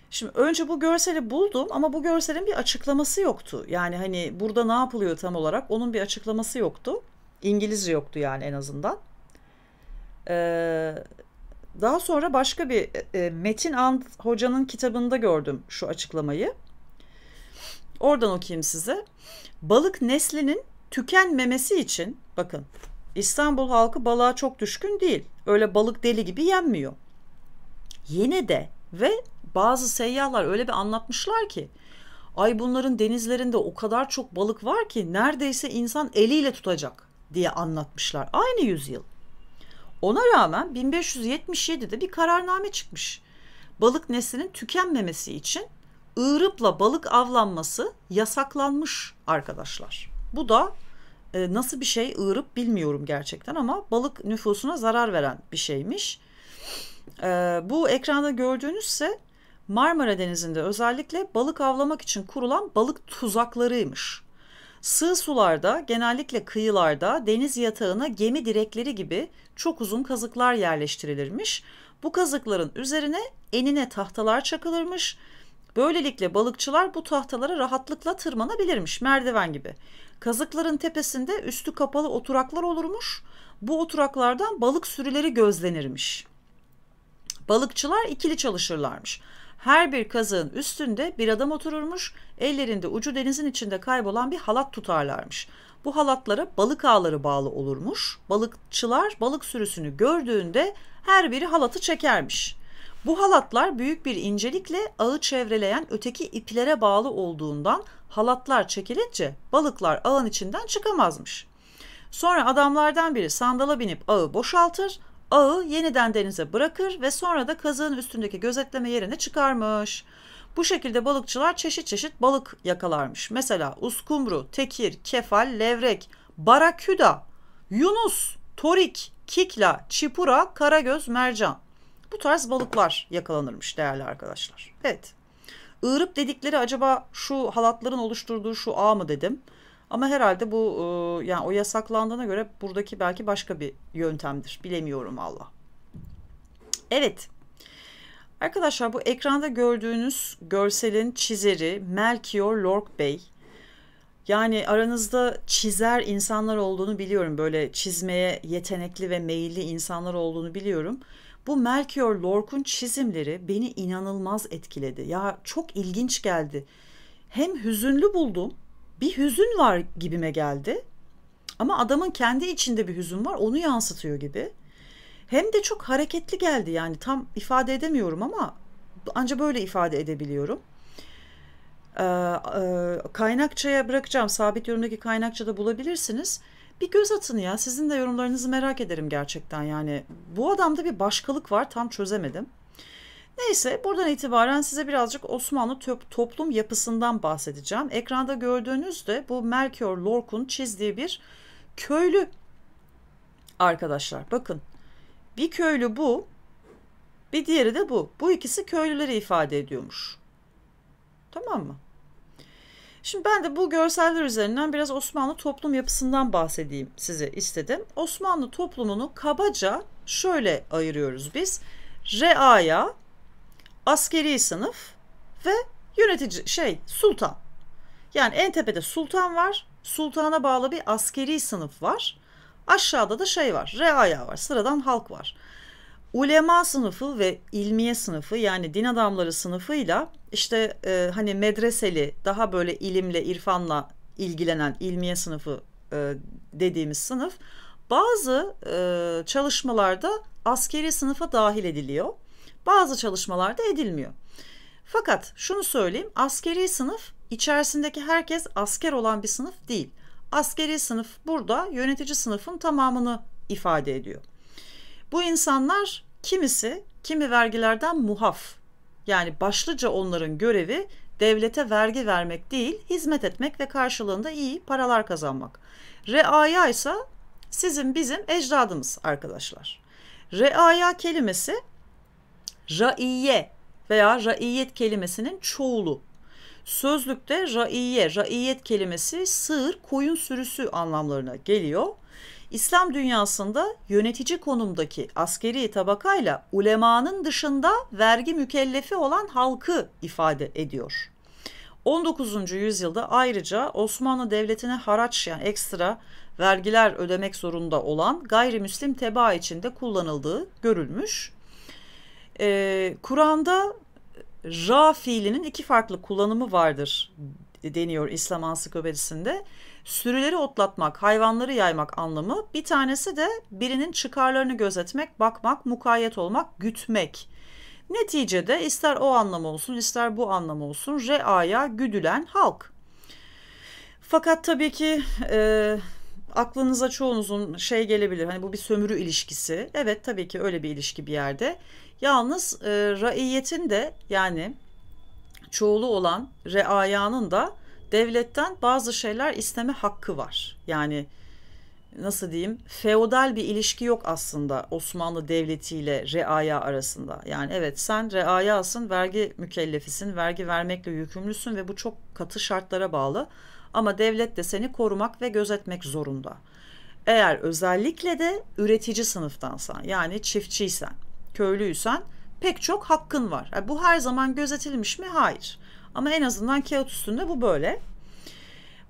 Şimdi önce bu görseli buldum ama bu görselin bir açıklaması yoktu. Yani hani burada ne yapılıyor tam olarak onun bir açıklaması yoktu. İngilizce yoktu yani en azından. Ee, daha sonra başka bir e, e Metin Ant hocanın kitabında gördüm şu açıklamayı. Oradan okuyayım size. Balık neslinin tükenmemesi için bakın İstanbul halkı balığa çok düşkün değil. Öyle balık deli gibi yenmiyor. Yine de ve bazı seyyahlar öyle bir anlatmışlar ki ay bunların denizlerinde o kadar çok balık var ki neredeyse insan eliyle tutacak diye anlatmışlar. Aynı yüzyıl. Ona rağmen 1577'de bir kararname çıkmış. Balık neslinin tükenmemesi için ığrıpla balık avlanması yasaklanmış arkadaşlar. Bu da e, nasıl bir şey ığırıp bilmiyorum gerçekten ama balık nüfusuna zarar veren bir şeymiş. E, bu ekranda gördüğünüzse Marmara Denizi'nde özellikle balık avlamak için kurulan balık tuzaklarıymış. Sığ sularda genellikle kıyılarda deniz yatağına gemi direkleri gibi çok uzun kazıklar yerleştirilirmiş. Bu kazıkların üzerine enine tahtalar çakılırmış Böylelikle balıkçılar bu tahtalara rahatlıkla tırmanabilirmiş merdiven gibi. Kazıkların tepesinde üstü kapalı oturaklar olurmuş. Bu oturaklardan balık sürüleri gözlenirmiş. Balıkçılar ikili çalışırlarmış. Her bir kazığın üstünde bir adam otururmuş, ellerinde ucu denizin içinde kaybolan bir halat tutarlarmış. Bu halatlara balık ağları bağlı olurmuş. Balıkçılar balık sürüsünü gördüğünde her biri halatı çekermiş. Bu halatlar büyük bir incelikle ağı çevreleyen öteki iplere bağlı olduğundan halatlar çekilince balıklar ağın içinden çıkamazmış. Sonra adamlardan biri sandala binip ağı boşaltır, ağı yeniden denize bırakır ve sonra da kazığın üstündeki gözetleme yerine çıkarmış. Bu şekilde balıkçılar çeşit çeşit balık yakalarmış. Mesela uskumru, tekir, kefal, levrek, baraküda, yunus, torik, kikla, çipura, karagöz, mercan. Bu tarz balıklar yakalanırmış değerli arkadaşlar. Evet. Iğrıp dedikleri acaba şu halatların oluşturduğu şu ağ mı dedim. Ama herhalde bu e, yani o yasaklandığına göre buradaki belki başka bir yöntemdir. Bilemiyorum Allah. Evet. Arkadaşlar bu ekranda gördüğünüz görselin çizeri Melchior Lork Bey. Yani aranızda çizer insanlar olduğunu biliyorum. Böyle çizmeye yetenekli ve meyilli insanlar olduğunu biliyorum. Bu Melchior Lork'un çizimleri beni inanılmaz etkiledi. Ya çok ilginç geldi. Hem hüzünlü buldum. Bir hüzün var gibime geldi. Ama adamın kendi içinde bir hüzün var. Onu yansıtıyor gibi. Hem de çok hareketli geldi. Yani tam ifade edemiyorum ama anca böyle ifade edebiliyorum. Ee, e, kaynakçaya bırakacağım. Sabit yorumdaki kaynakçada bulabilirsiniz bir göz atın ya. Sizin de yorumlarınızı merak ederim gerçekten yani. Bu adamda bir başkalık var tam çözemedim. Neyse buradan itibaren size birazcık Osmanlı toplum yapısından bahsedeceğim. Ekranda gördüğünüz de bu Melchior Lork'un çizdiği bir köylü arkadaşlar. Bakın bir köylü bu bir diğeri de bu. Bu ikisi köylüleri ifade ediyormuş. Tamam mı? Şimdi ben de bu görseller üzerinden biraz Osmanlı toplum yapısından bahsedeyim size istedim. Osmanlı toplumunu kabaca şöyle ayırıyoruz biz. Reaya, askeri sınıf ve yönetici şey sultan. Yani en tepede sultan var. Sultana bağlı bir askeri sınıf var. Aşağıda da şey var. Reaya var. Sıradan halk var ulema sınıfı ve ilmiye sınıfı yani din adamları sınıfıyla işte e, hani medreseli daha böyle ilimle irfanla ilgilenen ilmiye sınıfı e, dediğimiz sınıf bazı e, çalışmalarda askeri sınıfa dahil ediliyor. Bazı çalışmalarda edilmiyor. Fakat şunu söyleyeyim askeri sınıf içerisindeki herkes asker olan bir sınıf değil. Askeri sınıf burada yönetici sınıfın tamamını ifade ediyor. Bu insanlar kimisi kimi vergilerden muhaf. Yani başlıca onların görevi devlete vergi vermek değil, hizmet etmek ve karşılığında iyi paralar kazanmak. Reaya ise sizin bizim ecdadımız arkadaşlar. Reaya kelimesi raiye veya raiyet kelimesinin çoğulu. Sözlükte raiye, raiyet kelimesi sığır, koyun sürüsü anlamlarına geliyor. İslam dünyasında yönetici konumdaki askeri tabakayla ulemanın dışında vergi mükellefi olan halkı ifade ediyor. 19. yüzyılda ayrıca Osmanlı Devleti'ne haraç yani ekstra vergiler ödemek zorunda olan gayrimüslim teba içinde kullanıldığı görülmüş. Ee, Kur'an'da ra fiilinin iki farklı kullanımı vardır deniyor İslam ansiklopedisinde. Sürüleri otlatmak, hayvanları yaymak anlamı bir tanesi de birinin çıkarlarını gözetmek, bakmak, mukayyet olmak, gütmek. Neticede ister o anlam olsun ister bu anlam olsun reaya güdülen halk. Fakat tabii ki e, aklınıza çoğunuzun şey gelebilir hani bu bir sömürü ilişkisi. Evet tabii ki öyle bir ilişki bir yerde. Yalnız e, raiyetin de yani çoğulu olan reayanın da devletten bazı şeyler isteme hakkı var. Yani nasıl diyeyim feodal bir ilişki yok aslında Osmanlı Devleti ile reaya arasında. Yani evet sen reayasın, vergi mükellefisin, vergi vermekle yükümlüsün ve bu çok katı şartlara bağlı. Ama devlet de seni korumak ve gözetmek zorunda. Eğer özellikle de üretici sınıftansan yani çiftçiysen, köylüysen pek çok hakkın var. Yani e, bu her zaman gözetilmiş mi? Hayır. Ama en azından kağıt üstünde bu böyle.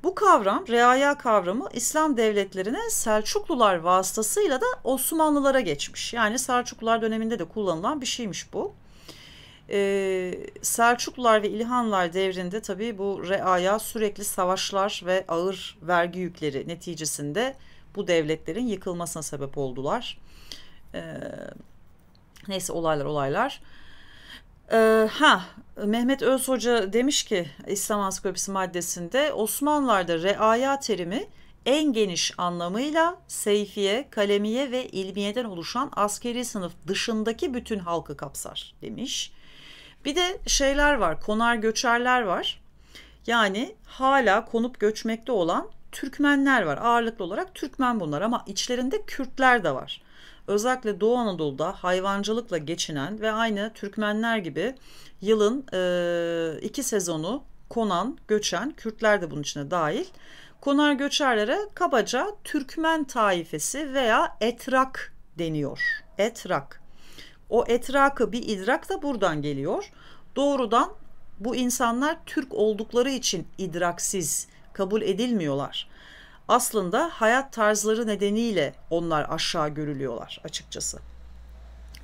Bu kavram, reaya kavramı İslam devletlerine Selçuklular vasıtasıyla da Osmanlılara geçmiş. Yani Selçuklular döneminde de kullanılan bir şeymiş bu. Ee, Selçuklular ve İlhanlar devrinde tabii bu reaya sürekli savaşlar ve ağır vergi yükleri neticesinde bu devletlerin yıkılmasına sebep oldular. Ee, neyse olaylar olaylar. Ee, ha Mehmet Öz Hoca demiş ki İslam Ansiklopedisi maddesinde Osmanlılarda reaya terimi en geniş anlamıyla seyfiye, kalemiye ve ilmiyeden oluşan askeri sınıf dışındaki bütün halkı kapsar demiş. Bir de şeyler var, konar göçerler var. Yani hala konup göçmekte olan Türkmenler var. Ağırlıklı olarak Türkmen bunlar ama içlerinde Kürtler de var özellikle Doğu Anadolu'da hayvancılıkla geçinen ve aynı Türkmenler gibi yılın e, iki sezonu konan, göçen, Kürtler de bunun içine dahil. Konar göçerlere kabaca Türkmen taifesi veya etrak deniyor. Etrak. O etrakı bir idrak da buradan geliyor. Doğrudan bu insanlar Türk oldukları için idraksiz kabul edilmiyorlar aslında hayat tarzları nedeniyle onlar aşağı görülüyorlar açıkçası.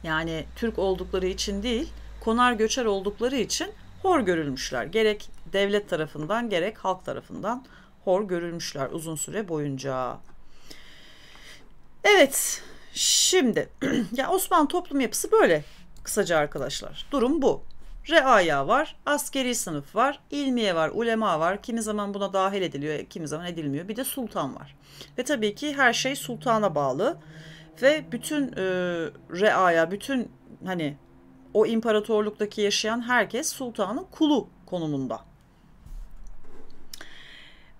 Yani Türk oldukları için değil, konar göçer oldukları için hor görülmüşler. Gerek devlet tarafından gerek halk tarafından hor görülmüşler uzun süre boyunca. Evet, şimdi (clears throat) ya Osmanlı toplum yapısı böyle kısaca arkadaşlar. Durum bu. Reaya var, askeri sınıf var, ilmiye var, ulema var. Kimi zaman buna dahil ediliyor, kimi zaman edilmiyor. Bir de sultan var. Ve tabii ki her şey sultana bağlı. Ve bütün e, reaya, bütün hani o imparatorluktaki yaşayan herkes sultanın kulu konumunda.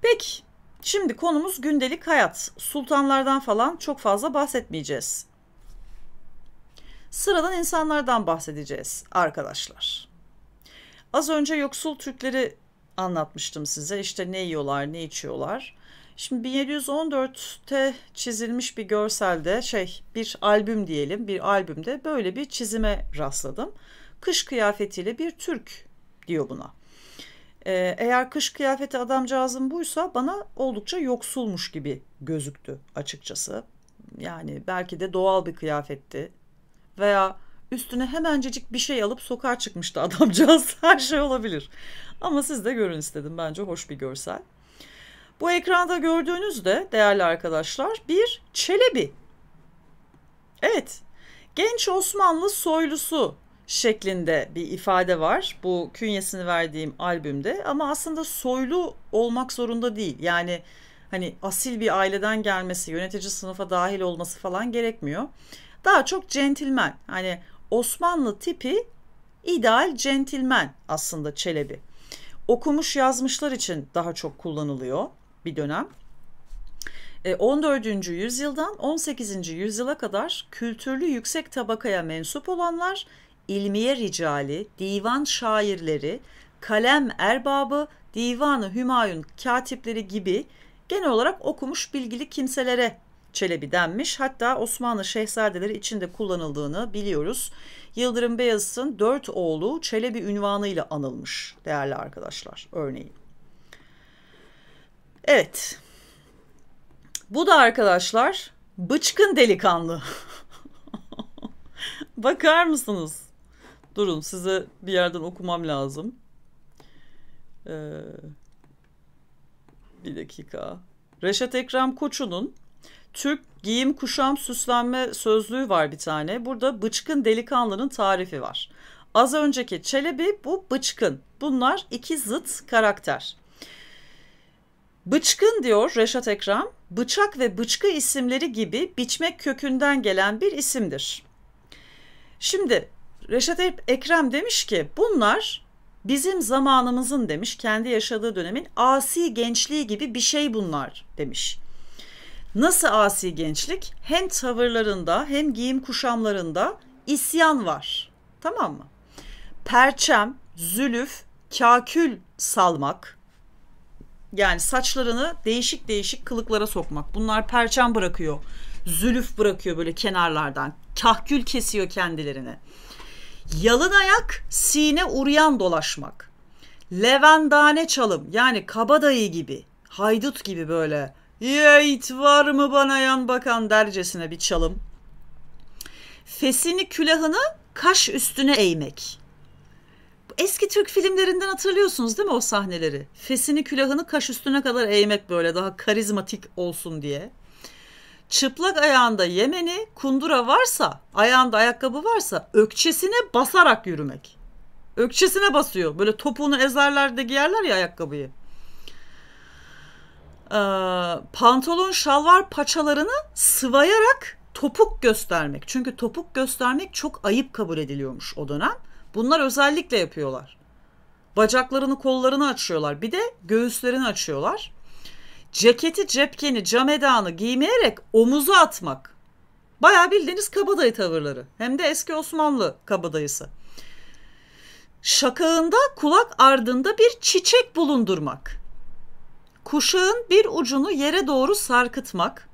Peki, şimdi konumuz gündelik hayat. Sultanlardan falan çok fazla bahsetmeyeceğiz. Sıradan insanlardan bahsedeceğiz arkadaşlar. Az önce yoksul Türkleri anlatmıştım size. İşte ne yiyorlar, ne içiyorlar. Şimdi 1714'te çizilmiş bir görselde şey bir albüm diyelim bir albümde böyle bir çizime rastladım. Kış kıyafetiyle bir Türk diyor buna. Ee, eğer kış kıyafeti adamcağızın buysa bana oldukça yoksulmuş gibi gözüktü açıkçası. Yani belki de doğal bir kıyafetti veya Üstüne hemencecik bir şey alıp sokağa çıkmıştı adamcağız. (laughs) Her şey olabilir. Ama siz de görün istedim. Bence hoş bir görsel. Bu ekranda gördüğünüz de değerli arkadaşlar bir Çelebi. Evet. Genç Osmanlı soylusu şeklinde bir ifade var. Bu künyesini verdiğim albümde ama aslında soylu olmak zorunda değil. Yani hani asil bir aileden gelmesi, yönetici sınıfa dahil olması falan gerekmiyor. Daha çok centilmen. Hani Osmanlı tipi ideal centilmen aslında Çelebi. Okumuş yazmışlar için daha çok kullanılıyor bir dönem. 14. E, yüzyıldan 18. yüzyıla kadar kültürlü yüksek tabakaya mensup olanlar ilmiye ricali, divan şairleri, kalem erbabı, divanı hümayun katipleri gibi genel olarak okumuş bilgili kimselere Çelebi denmiş. Hatta Osmanlı şehzadeleri içinde kullanıldığını biliyoruz. Yıldırım Beyazıt'ın dört oğlu Çelebi ünvanıyla anılmış değerli arkadaşlar örneğin. Evet. Bu da arkadaşlar bıçkın delikanlı. (laughs) Bakar mısınız? Durun size bir yerden okumam lazım. Ee, bir dakika. Reşat Ekrem Koçu'nun Türk giyim kuşam süslenme sözlüğü var bir tane. Burada bıçkın delikanlının tarifi var. Az önceki Çelebi bu bıçkın. Bunlar iki zıt karakter. Bıçkın diyor Reşat Ekrem, bıçak ve bıçkı isimleri gibi biçmek kökünden gelen bir isimdir. Şimdi Reşat Ekrem demiş ki bunlar bizim zamanımızın demiş kendi yaşadığı dönemin asi gençliği gibi bir şey bunlar demiş. Nasıl asi gençlik? Hem tavırlarında hem giyim kuşamlarında isyan var. Tamam mı? Perçem, zülüf, kakül salmak. Yani saçlarını değişik değişik kılıklara sokmak. Bunlar perçem bırakıyor. Zülüf bırakıyor böyle kenarlardan. Kahkül kesiyor kendilerini. Yalın ayak, sine uryan dolaşmak. Levendane çalım yani kabadayı gibi, haydut gibi böyle Yiğit var mı bana yan bakan dercesine bir çalım. Fesini külahını kaş üstüne eğmek. Eski Türk filmlerinden hatırlıyorsunuz değil mi o sahneleri? Fesini külahını kaş üstüne kadar eğmek böyle daha karizmatik olsun diye. Çıplak ayağında yemeni, kundura varsa, ayağında ayakkabı varsa ökçesine basarak yürümek. Ökçesine basıyor. Böyle topuğunu ezerler de giyerler ya ayakkabıyı e, pantolon şalvar paçalarını sıvayarak topuk göstermek. Çünkü topuk göstermek çok ayıp kabul ediliyormuş o dönem. Bunlar özellikle yapıyorlar. Bacaklarını kollarını açıyorlar. Bir de göğüslerini açıyorlar. Ceketi cepkeni camedanı giymeyerek omuzu atmak. Baya bildiğiniz kabadayı tavırları. Hem de eski Osmanlı kabadayısı. Şakağında kulak ardında bir çiçek bulundurmak. Kuşağın bir ucunu yere doğru sarkıtmak,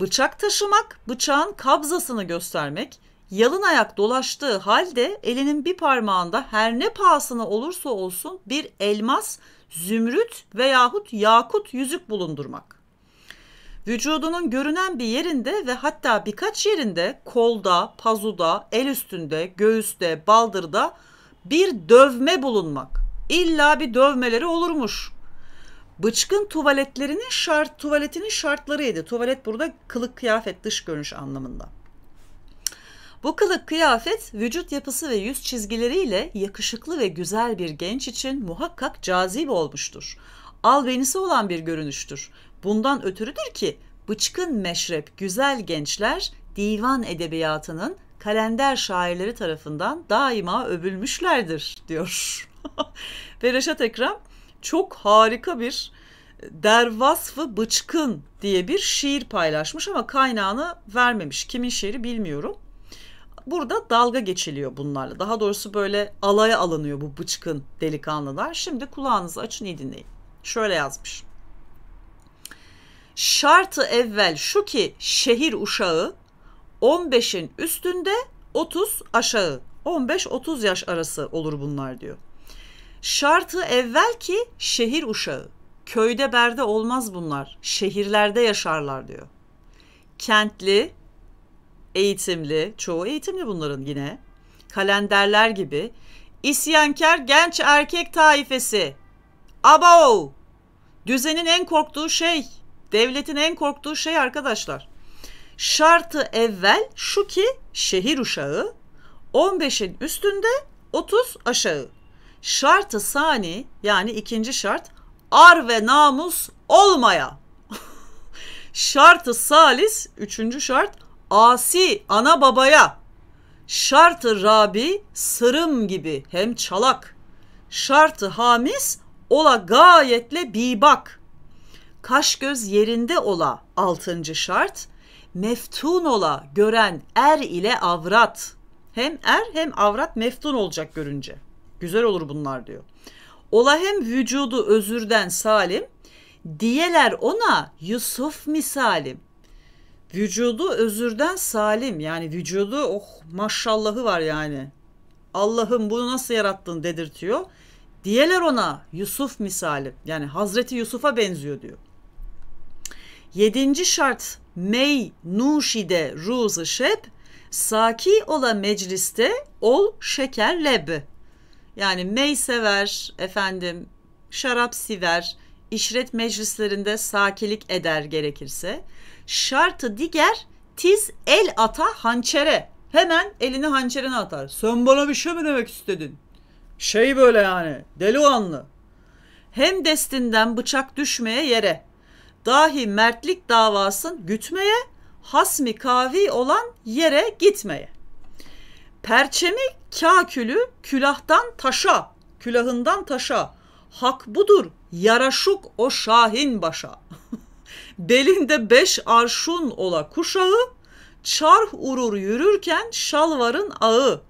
bıçak taşımak, bıçağın kabzasını göstermek, yalın ayak dolaştığı halde elinin bir parmağında her ne pahasına olursa olsun bir elmas, zümrüt veyahut yakut yüzük bulundurmak. Vücudunun görünen bir yerinde ve hatta birkaç yerinde kolda, pazuda, el üstünde, göğüste, baldırda bir dövme bulunmak. İlla bir dövmeleri olurmuş. Bıçkın tuvaletlerinin şart tuvaletinin şartlarıydı. Tuvalet burada kılık kıyafet dış görünüş anlamında. Bu kılık kıyafet vücut yapısı ve yüz çizgileriyle yakışıklı ve güzel bir genç için muhakkak cazip olmuştur. Albenisi olan bir görünüştür. Bundan ötürüdür ki bıçkın meşrep güzel gençler divan edebiyatının kalender şairleri tarafından daima övülmüşlerdir diyor. (laughs) ve Reşat Ekrem çok harika bir e, Der Vasfı Bıçkın diye bir şiir paylaşmış ama kaynağını vermemiş. Kimin şiiri bilmiyorum. Burada dalga geçiliyor bunlarla. Daha doğrusu böyle alaya alınıyor bu bıçkın delikanlılar. Şimdi kulağınızı açın iyi dinleyin. Şöyle yazmış. Şartı evvel şu ki şehir uşağı 15'in üstünde 30 aşağı. 15-30 yaş arası olur bunlar diyor. Şartı evvel ki şehir uşağı. Köyde berde olmaz bunlar. Şehirlerde yaşarlar diyor. Kentli, eğitimli, çoğu eğitimli bunların yine. Kalenderler gibi. İsyankar genç erkek taifesi. Abao! Düzenin en korktuğu şey, devletin en korktuğu şey arkadaşlar. Şartı evvel şu ki şehir uşağı 15'in üstünde 30 aşağı şartı sani yani ikinci şart ar ve namus olmaya. (laughs) şartı salis üçüncü şart asi ana babaya. Şartı rabi sırım gibi hem çalak. Şartı hamis ola gayetle bibak. Kaş göz yerinde ola altıncı şart. Meftun ola gören er ile avrat. Hem er hem avrat meftun olacak görünce. Güzel olur bunlar diyor. Ola hem vücudu özürden salim, diyeler ona Yusuf misalim. Vücudu özürden salim yani vücudu oh maşallahı var yani. Allah'ım bunu nasıl yarattın dedirtiyor. Diyeler ona Yusuf misali yani Hazreti Yusuf'a benziyor diyor. Yedinci şart mey nuşide ruzu şep saki ola mecliste ol şeker lebi. Yani mey sever, efendim şarap siver, işret meclislerinde sakilik eder gerekirse. Şartı diğer tiz el ata hançere. Hemen elini hançerine atar. Sen bana bir şey mi demek istedin? Şey böyle yani deli anlı. Hem destinden bıçak düşmeye yere. Dahi mertlik davasın gütmeye, hasmi kavi olan yere gitmeye.'' Perçemi kâkülü külahtan taşa, külahından taşa. Hak budur yaraşuk o şahin başa. Belinde (laughs) beş arşun ola kuşağı, çarh urur yürürken şalvarın ağı.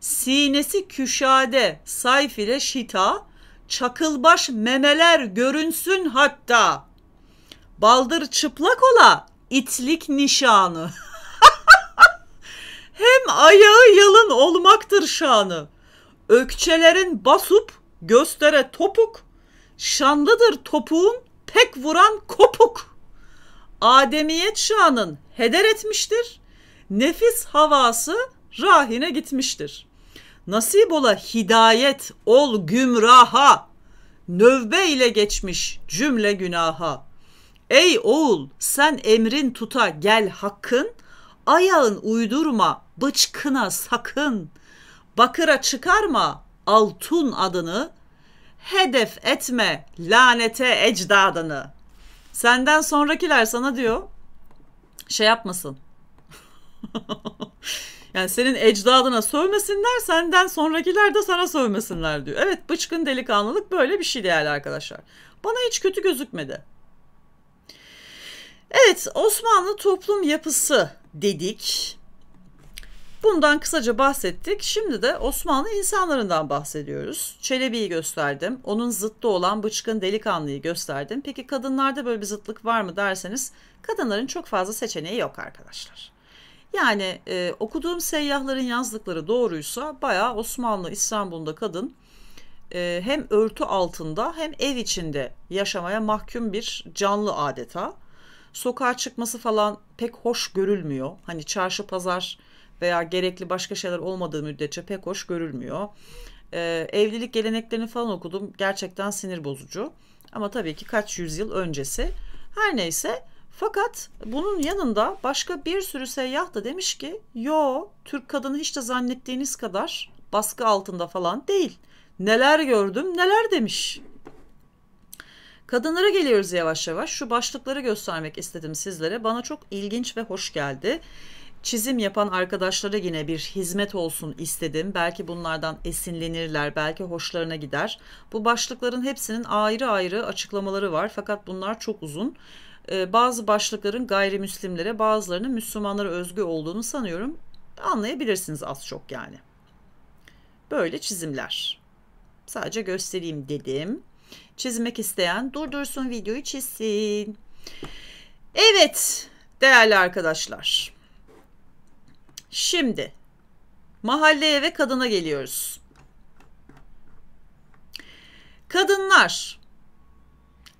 Sinesi küşade sayf ile şita, çakılbaş memeler görünsün hatta. Baldır çıplak ola itlik nişanı. (laughs) hem ayağı yalın olmaktır şanı. Ökçelerin basup göstere topuk, şanlıdır topuğun pek vuran kopuk. Ademiyet şanın heder etmiştir, nefis havası rahine gitmiştir. Nasip ola hidayet ol gümraha, növbe ile geçmiş cümle günaha. Ey oğul sen emrin tuta gel hakkın, ayağın uydurma bıçkına sakın, bakıra çıkarma altun adını, hedef etme lanete ecdadını. Senden sonrakiler sana diyor şey yapmasın. (laughs) yani senin ecdadına sövmesinler, senden sonrakiler de sana sövmesinler diyor. Evet bıçkın delikanlılık böyle bir şey değerli arkadaşlar. Bana hiç kötü gözükmedi. Evet Osmanlı toplum yapısı dedik. Bundan kısaca bahsettik. Şimdi de Osmanlı insanlarından bahsediyoruz. Çelebi'yi gösterdim. Onun zıttı olan bıçkın delikanlıyı gösterdim. Peki kadınlarda böyle bir zıtlık var mı derseniz kadınların çok fazla seçeneği yok arkadaşlar. Yani e, okuduğum seyyahların yazdıkları doğruysa bayağı Osmanlı İstanbul'da kadın e, hem örtü altında hem ev içinde yaşamaya mahkum bir canlı adeta. Sokağa çıkması falan pek hoş görülmüyor. Hani çarşı pazar veya gerekli başka şeyler olmadığı müddetçe pek hoş görülmüyor. Ee, evlilik geleneklerini falan okudum. Gerçekten sinir bozucu. Ama tabii ki kaç yüzyıl öncesi. Her neyse fakat bunun yanında başka bir sürü seyyah da demiş ki yo Türk kadını hiç de zannettiğiniz kadar baskı altında falan değil. Neler gördüm neler demiş. Kadınlara geliyoruz yavaş yavaş. Şu başlıkları göstermek istedim sizlere. Bana çok ilginç ve hoş geldi. Çizim yapan arkadaşlara yine bir hizmet olsun istedim. Belki bunlardan esinlenirler, belki hoşlarına gider. Bu başlıkların hepsinin ayrı ayrı açıklamaları var fakat bunlar çok uzun. Ee, bazı başlıkların gayrimüslimlere, bazılarının Müslümanlara özgü olduğunu sanıyorum. Anlayabilirsiniz az çok yani. Böyle çizimler. Sadece göstereyim dedim. Çizmek isteyen durdursun videoyu çizsin. Evet değerli arkadaşlar. Şimdi mahalleye ve kadına geliyoruz. Kadınlar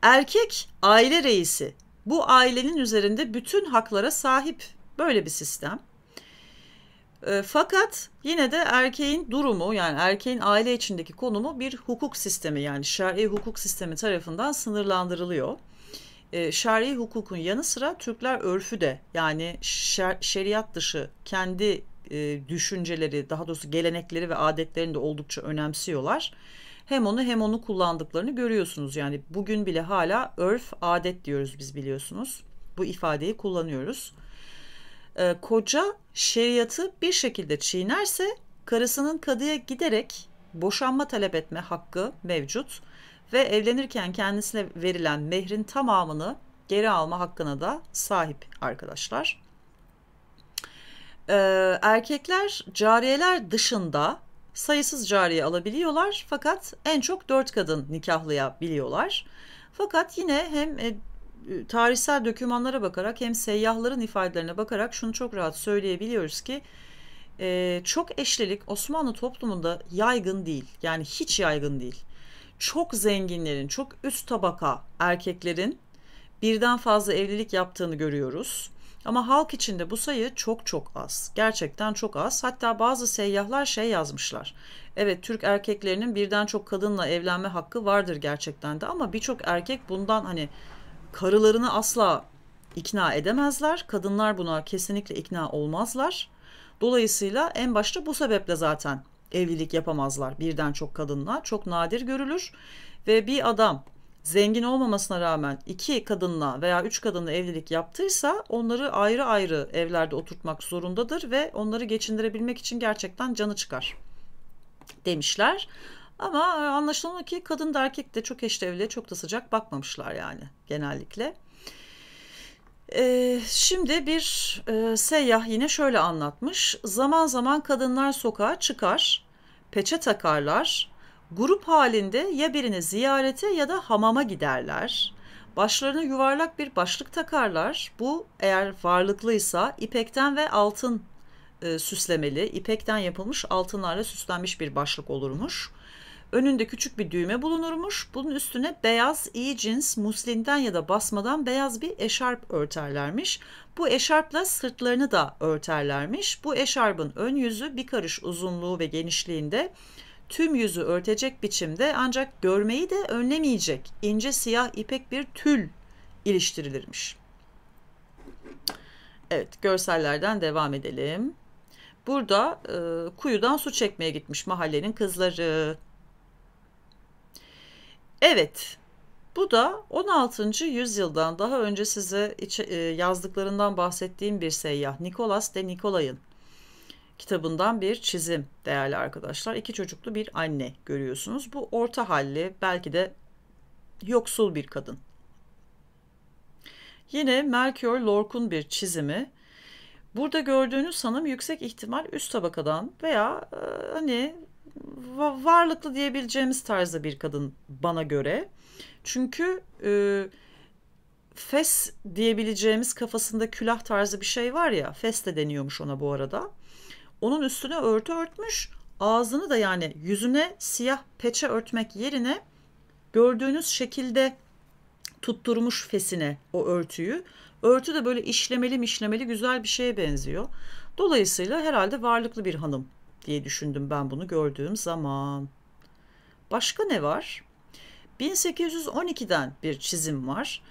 erkek aile reisi. Bu ailenin üzerinde bütün haklara sahip böyle bir sistem. Ee, fakat yine de erkeğin durumu yani erkeğin aile içindeki konumu bir hukuk sistemi yani şer'i hukuk sistemi tarafından sınırlandırılıyor e, şer'i hukukun yanı sıra Türkler örfü de yani şer, şeriat dışı kendi e, düşünceleri daha doğrusu gelenekleri ve adetlerini de oldukça önemsiyorlar. Hem onu hem onu kullandıklarını görüyorsunuz. Yani bugün bile hala örf adet diyoruz biz biliyorsunuz. Bu ifadeyi kullanıyoruz. E, koca şeriatı bir şekilde çiğnerse karısının kadıya giderek boşanma talep etme hakkı mevcut ve evlenirken kendisine verilen mehrin tamamını geri alma hakkına da sahip arkadaşlar. Ee, erkekler cariyeler dışında sayısız cariye alabiliyorlar fakat en çok dört kadın nikahlayabiliyorlar. Fakat yine hem e, tarihsel dokümanlara bakarak hem seyyahların ifadelerine bakarak şunu çok rahat söyleyebiliyoruz ki e, çok eşlilik Osmanlı toplumunda yaygın değil. Yani hiç yaygın değil çok zenginlerin, çok üst tabaka erkeklerin birden fazla evlilik yaptığını görüyoruz. Ama halk içinde bu sayı çok çok az. Gerçekten çok az. Hatta bazı seyyahlar şey yazmışlar. Evet Türk erkeklerinin birden çok kadınla evlenme hakkı vardır gerçekten de ama birçok erkek bundan hani karılarını asla ikna edemezler. Kadınlar buna kesinlikle ikna olmazlar. Dolayısıyla en başta bu sebeple zaten evlilik yapamazlar birden çok kadınla. Çok nadir görülür ve bir adam zengin olmamasına rağmen iki kadınla veya üç kadınla evlilik yaptıysa onları ayrı ayrı evlerde oturtmak zorundadır ve onları geçindirebilmek için gerçekten canı çıkar demişler. Ama e, anlaşılan ki kadın da erkek de çok eşit evliliğe çok da sıcak bakmamışlar yani genellikle. Ee, şimdi bir e, seyyah yine şöyle anlatmış. Zaman zaman kadınlar sokağa çıkar, peçe takarlar. Grup halinde ya birini ziyarete ya da hamama giderler. Başlarına yuvarlak bir başlık takarlar. Bu eğer varlıklıysa ipekten ve altın e, süslemeli, ipekten yapılmış altınlarla süslenmiş bir başlık olurmuş. Önünde küçük bir düğme bulunurmuş. Bunun üstüne beyaz iyi cins muslinden ya da basmadan beyaz bir eşarp örterlermiş. Bu eşarpla sırtlarını da örterlermiş. Bu eşarpın ön yüzü bir karış uzunluğu ve genişliğinde tüm yüzü örtecek biçimde ancak görmeyi de önlemeyecek ince siyah ipek bir tül iliştirilirmiş. Evet görsellerden devam edelim. Burada e, kuyudan su çekmeye gitmiş mahallenin kızları. Evet. Bu da 16. yüzyıldan daha önce size e, yazdıklarından bahsettiğim bir seyyah Nikolas de Nikolay'ın kitabından bir çizim değerli arkadaşlar. İki çocuklu bir anne görüyorsunuz. Bu orta halli belki de yoksul bir kadın. Yine Melchior Lork'un bir çizimi. Burada gördüğünüz sanım yüksek ihtimal üst tabakadan veya e, hani varlıklı diyebileceğimiz tarzda bir kadın bana göre. Çünkü e, fes diyebileceğimiz kafasında külah tarzı bir şey var ya. Fes de deniyormuş ona bu arada. Onun üstüne örtü örtmüş. Ağzını da yani yüzüne siyah peçe örtmek yerine gördüğünüz şekilde tutturmuş fesine o örtüyü. Örtü de böyle işlemeli işlemeli güzel bir şeye benziyor. Dolayısıyla herhalde varlıklı bir hanım diye düşündüm ben bunu gördüğüm zaman. Başka ne var? 1812'den bir çizim var.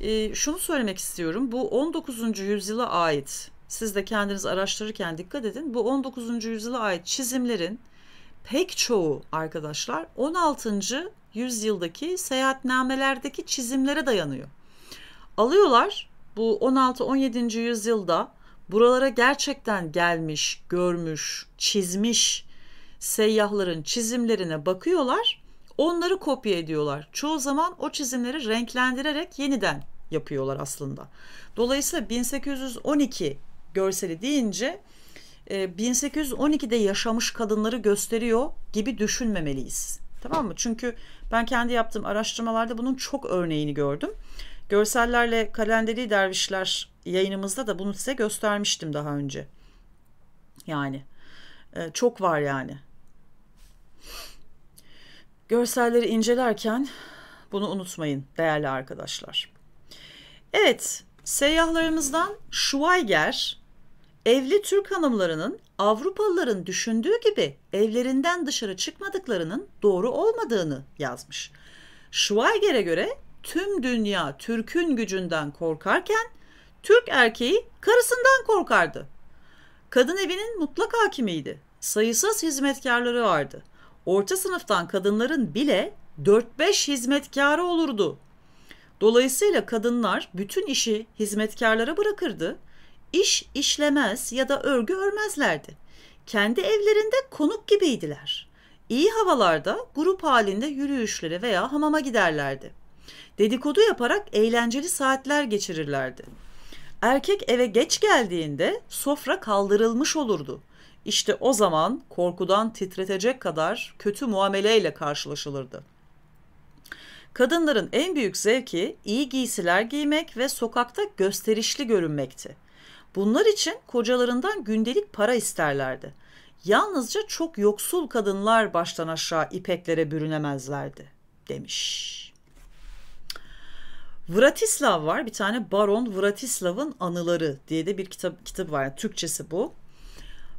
E, şunu söylemek istiyorum. Bu 19. yüzyıla ait. Siz de kendiniz araştırırken dikkat edin. Bu 19. yüzyıla ait çizimlerin pek çoğu arkadaşlar 16. yüzyıldaki seyahatnamelerdeki çizimlere dayanıyor. Alıyorlar bu 16-17. yüzyılda Buralara gerçekten gelmiş, görmüş, çizmiş seyyahların çizimlerine bakıyorlar. Onları kopya ediyorlar. Çoğu zaman o çizimleri renklendirerek yeniden yapıyorlar aslında. Dolayısıyla 1812 görseli deyince 1812'de e, yaşamış kadınları gösteriyor gibi düşünmemeliyiz. Tamam mı? Çünkü ben kendi yaptığım araştırmalarda bunun çok örneğini gördüm. Görsellerle kalendeli dervişler yayınımızda da bunu size göstermiştim daha önce. Yani e, çok var yani. Görselleri incelerken bunu unutmayın değerli arkadaşlar. Evet, seyyahlarımızdan Schweiger evli Türk hanımlarının Avrupalıların düşündüğü gibi evlerinden dışarı çıkmadıklarının doğru olmadığını yazmış. Schweiger'e göre tüm dünya Türk'ün gücünden korkarken Türk erkeği karısından korkardı. Kadın evinin mutlak hakimiydi. Sayısız hizmetkarları vardı. Orta sınıftan kadınların bile 4-5 hizmetkarı olurdu. Dolayısıyla kadınlar bütün işi hizmetkarlara bırakırdı. İş işlemez ya da örgü örmezlerdi. Kendi evlerinde konuk gibiydiler. İyi havalarda grup halinde yürüyüşlere veya hamama giderlerdi. Dedikodu yaparak eğlenceli saatler geçirirlerdi. Erkek eve geç geldiğinde sofra kaldırılmış olurdu. İşte o zaman korkudan titretecek kadar kötü muameleyle karşılaşılırdı. Kadınların en büyük zevki iyi giysiler giymek ve sokakta gösterişli görünmekti. Bunlar için kocalarından gündelik para isterlerdi. Yalnızca çok yoksul kadınlar baştan aşağı ipeklere bürünemezlerdi demiş. Vratislav var. Bir tane Baron Vratislav'ın Anıları diye de bir kitap, kitabı var. Yani Türkçesi bu.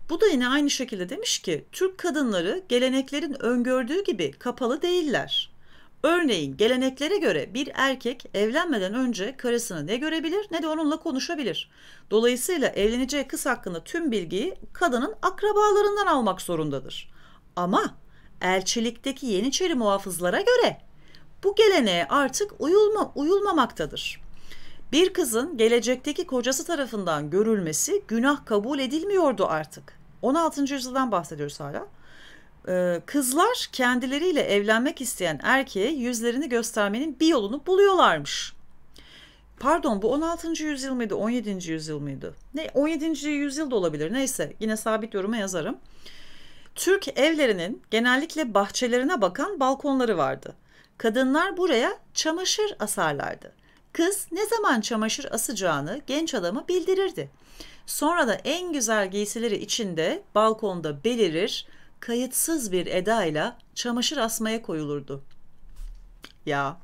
Bu da yine aynı şekilde demiş ki Türk kadınları geleneklerin öngördüğü gibi kapalı değiller. Örneğin geleneklere göre bir erkek evlenmeden önce karısını ne görebilir ne de onunla konuşabilir. Dolayısıyla evleneceği kız hakkında tüm bilgiyi kadının akrabalarından almak zorundadır. Ama elçilikteki Yeniçeri muhafızlara göre bu geleneğe artık uyulma, uyulmamaktadır. Bir kızın gelecekteki kocası tarafından görülmesi günah kabul edilmiyordu artık. 16. yüzyıldan bahsediyoruz hala. Ee, kızlar kendileriyle evlenmek isteyen erkeğe yüzlerini göstermenin bir yolunu buluyorlarmış. Pardon bu 16. yüzyıl mıydı 17. yüzyıl mıydı? Ne 17. yüzyıl da olabilir neyse yine sabit yoruma yazarım. Türk evlerinin genellikle bahçelerine bakan balkonları vardı. Kadınlar buraya çamaşır asarlardı. Kız ne zaman çamaşır asacağını genç adama bildirirdi. Sonra da en güzel giysileri içinde balkonda belirir, kayıtsız bir edayla çamaşır asmaya koyulurdu. Ya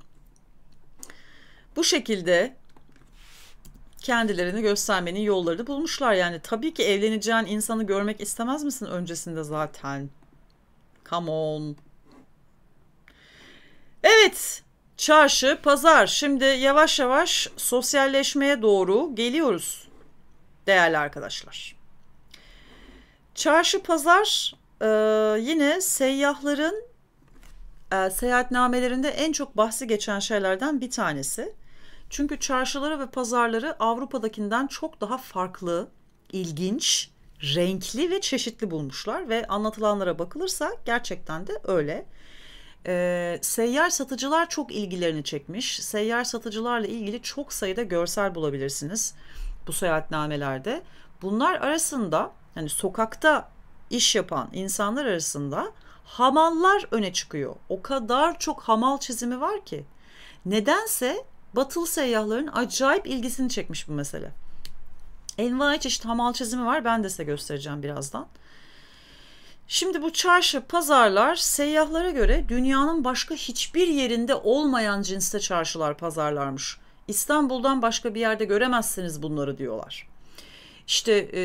bu şekilde kendilerini göstermenin yolları da bulmuşlar. Yani tabii ki evleneceğin insanı görmek istemez misin öncesinde zaten? Come on. Evet, çarşı, pazar şimdi yavaş yavaş sosyalleşmeye doğru geliyoruz değerli arkadaşlar. Çarşı, pazar e, yine seyyahların e, seyahatnamelerinde en çok bahsi geçen şeylerden bir tanesi. Çünkü çarşıları ve pazarları Avrupa'dakinden çok daha farklı, ilginç, renkli ve çeşitli bulmuşlar ve anlatılanlara bakılırsa gerçekten de öyle. E, seyyar satıcılar çok ilgilerini çekmiş. Seyyar satıcılarla ilgili çok sayıda görsel bulabilirsiniz bu seyahatnamelerde. Bunlar arasında hani sokakta iş yapan insanlar arasında hamallar öne çıkıyor. O kadar çok hamal çizimi var ki. Nedense batıl seyyahların acayip ilgisini çekmiş bu mesele. Envai çeşit hamal çizimi var. Ben de size göstereceğim birazdan. Şimdi bu çarşı, pazarlar seyyahlara göre dünyanın başka hiçbir yerinde olmayan cinste çarşılar, pazarlarmış. İstanbul'dan başka bir yerde göremezsiniz bunları diyorlar. İşte e,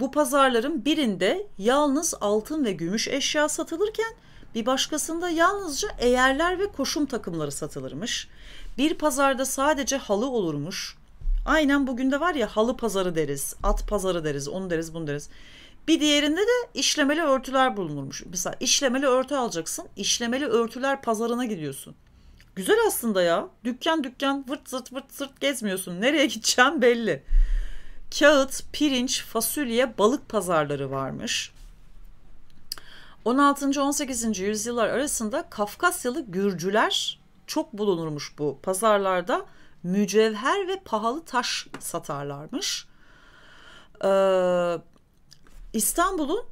bu pazarların birinde yalnız altın ve gümüş eşya satılırken bir başkasında yalnızca eğerler ve koşum takımları satılırmış. Bir pazarda sadece halı olurmuş. Aynen bugün de var ya halı pazarı deriz, at pazarı deriz, onu deriz, bunu deriz. Bir diğerinde de işlemeli örtüler bulunurmuş. Mesela işlemeli örtü alacaksın. İşlemeli örtüler pazarına gidiyorsun. Güzel aslında ya. Dükkan dükkan vırt zırt vırt zırt gezmiyorsun. Nereye (laughs) gideceğim belli. Kağıt, pirinç, fasulye, balık pazarları varmış. 16. 18. yüzyıllar arasında Kafkasyalı Gürcüler çok bulunurmuş bu pazarlarda. Mücevher ve pahalı taş satarlarmış. Ee, İstanbul'un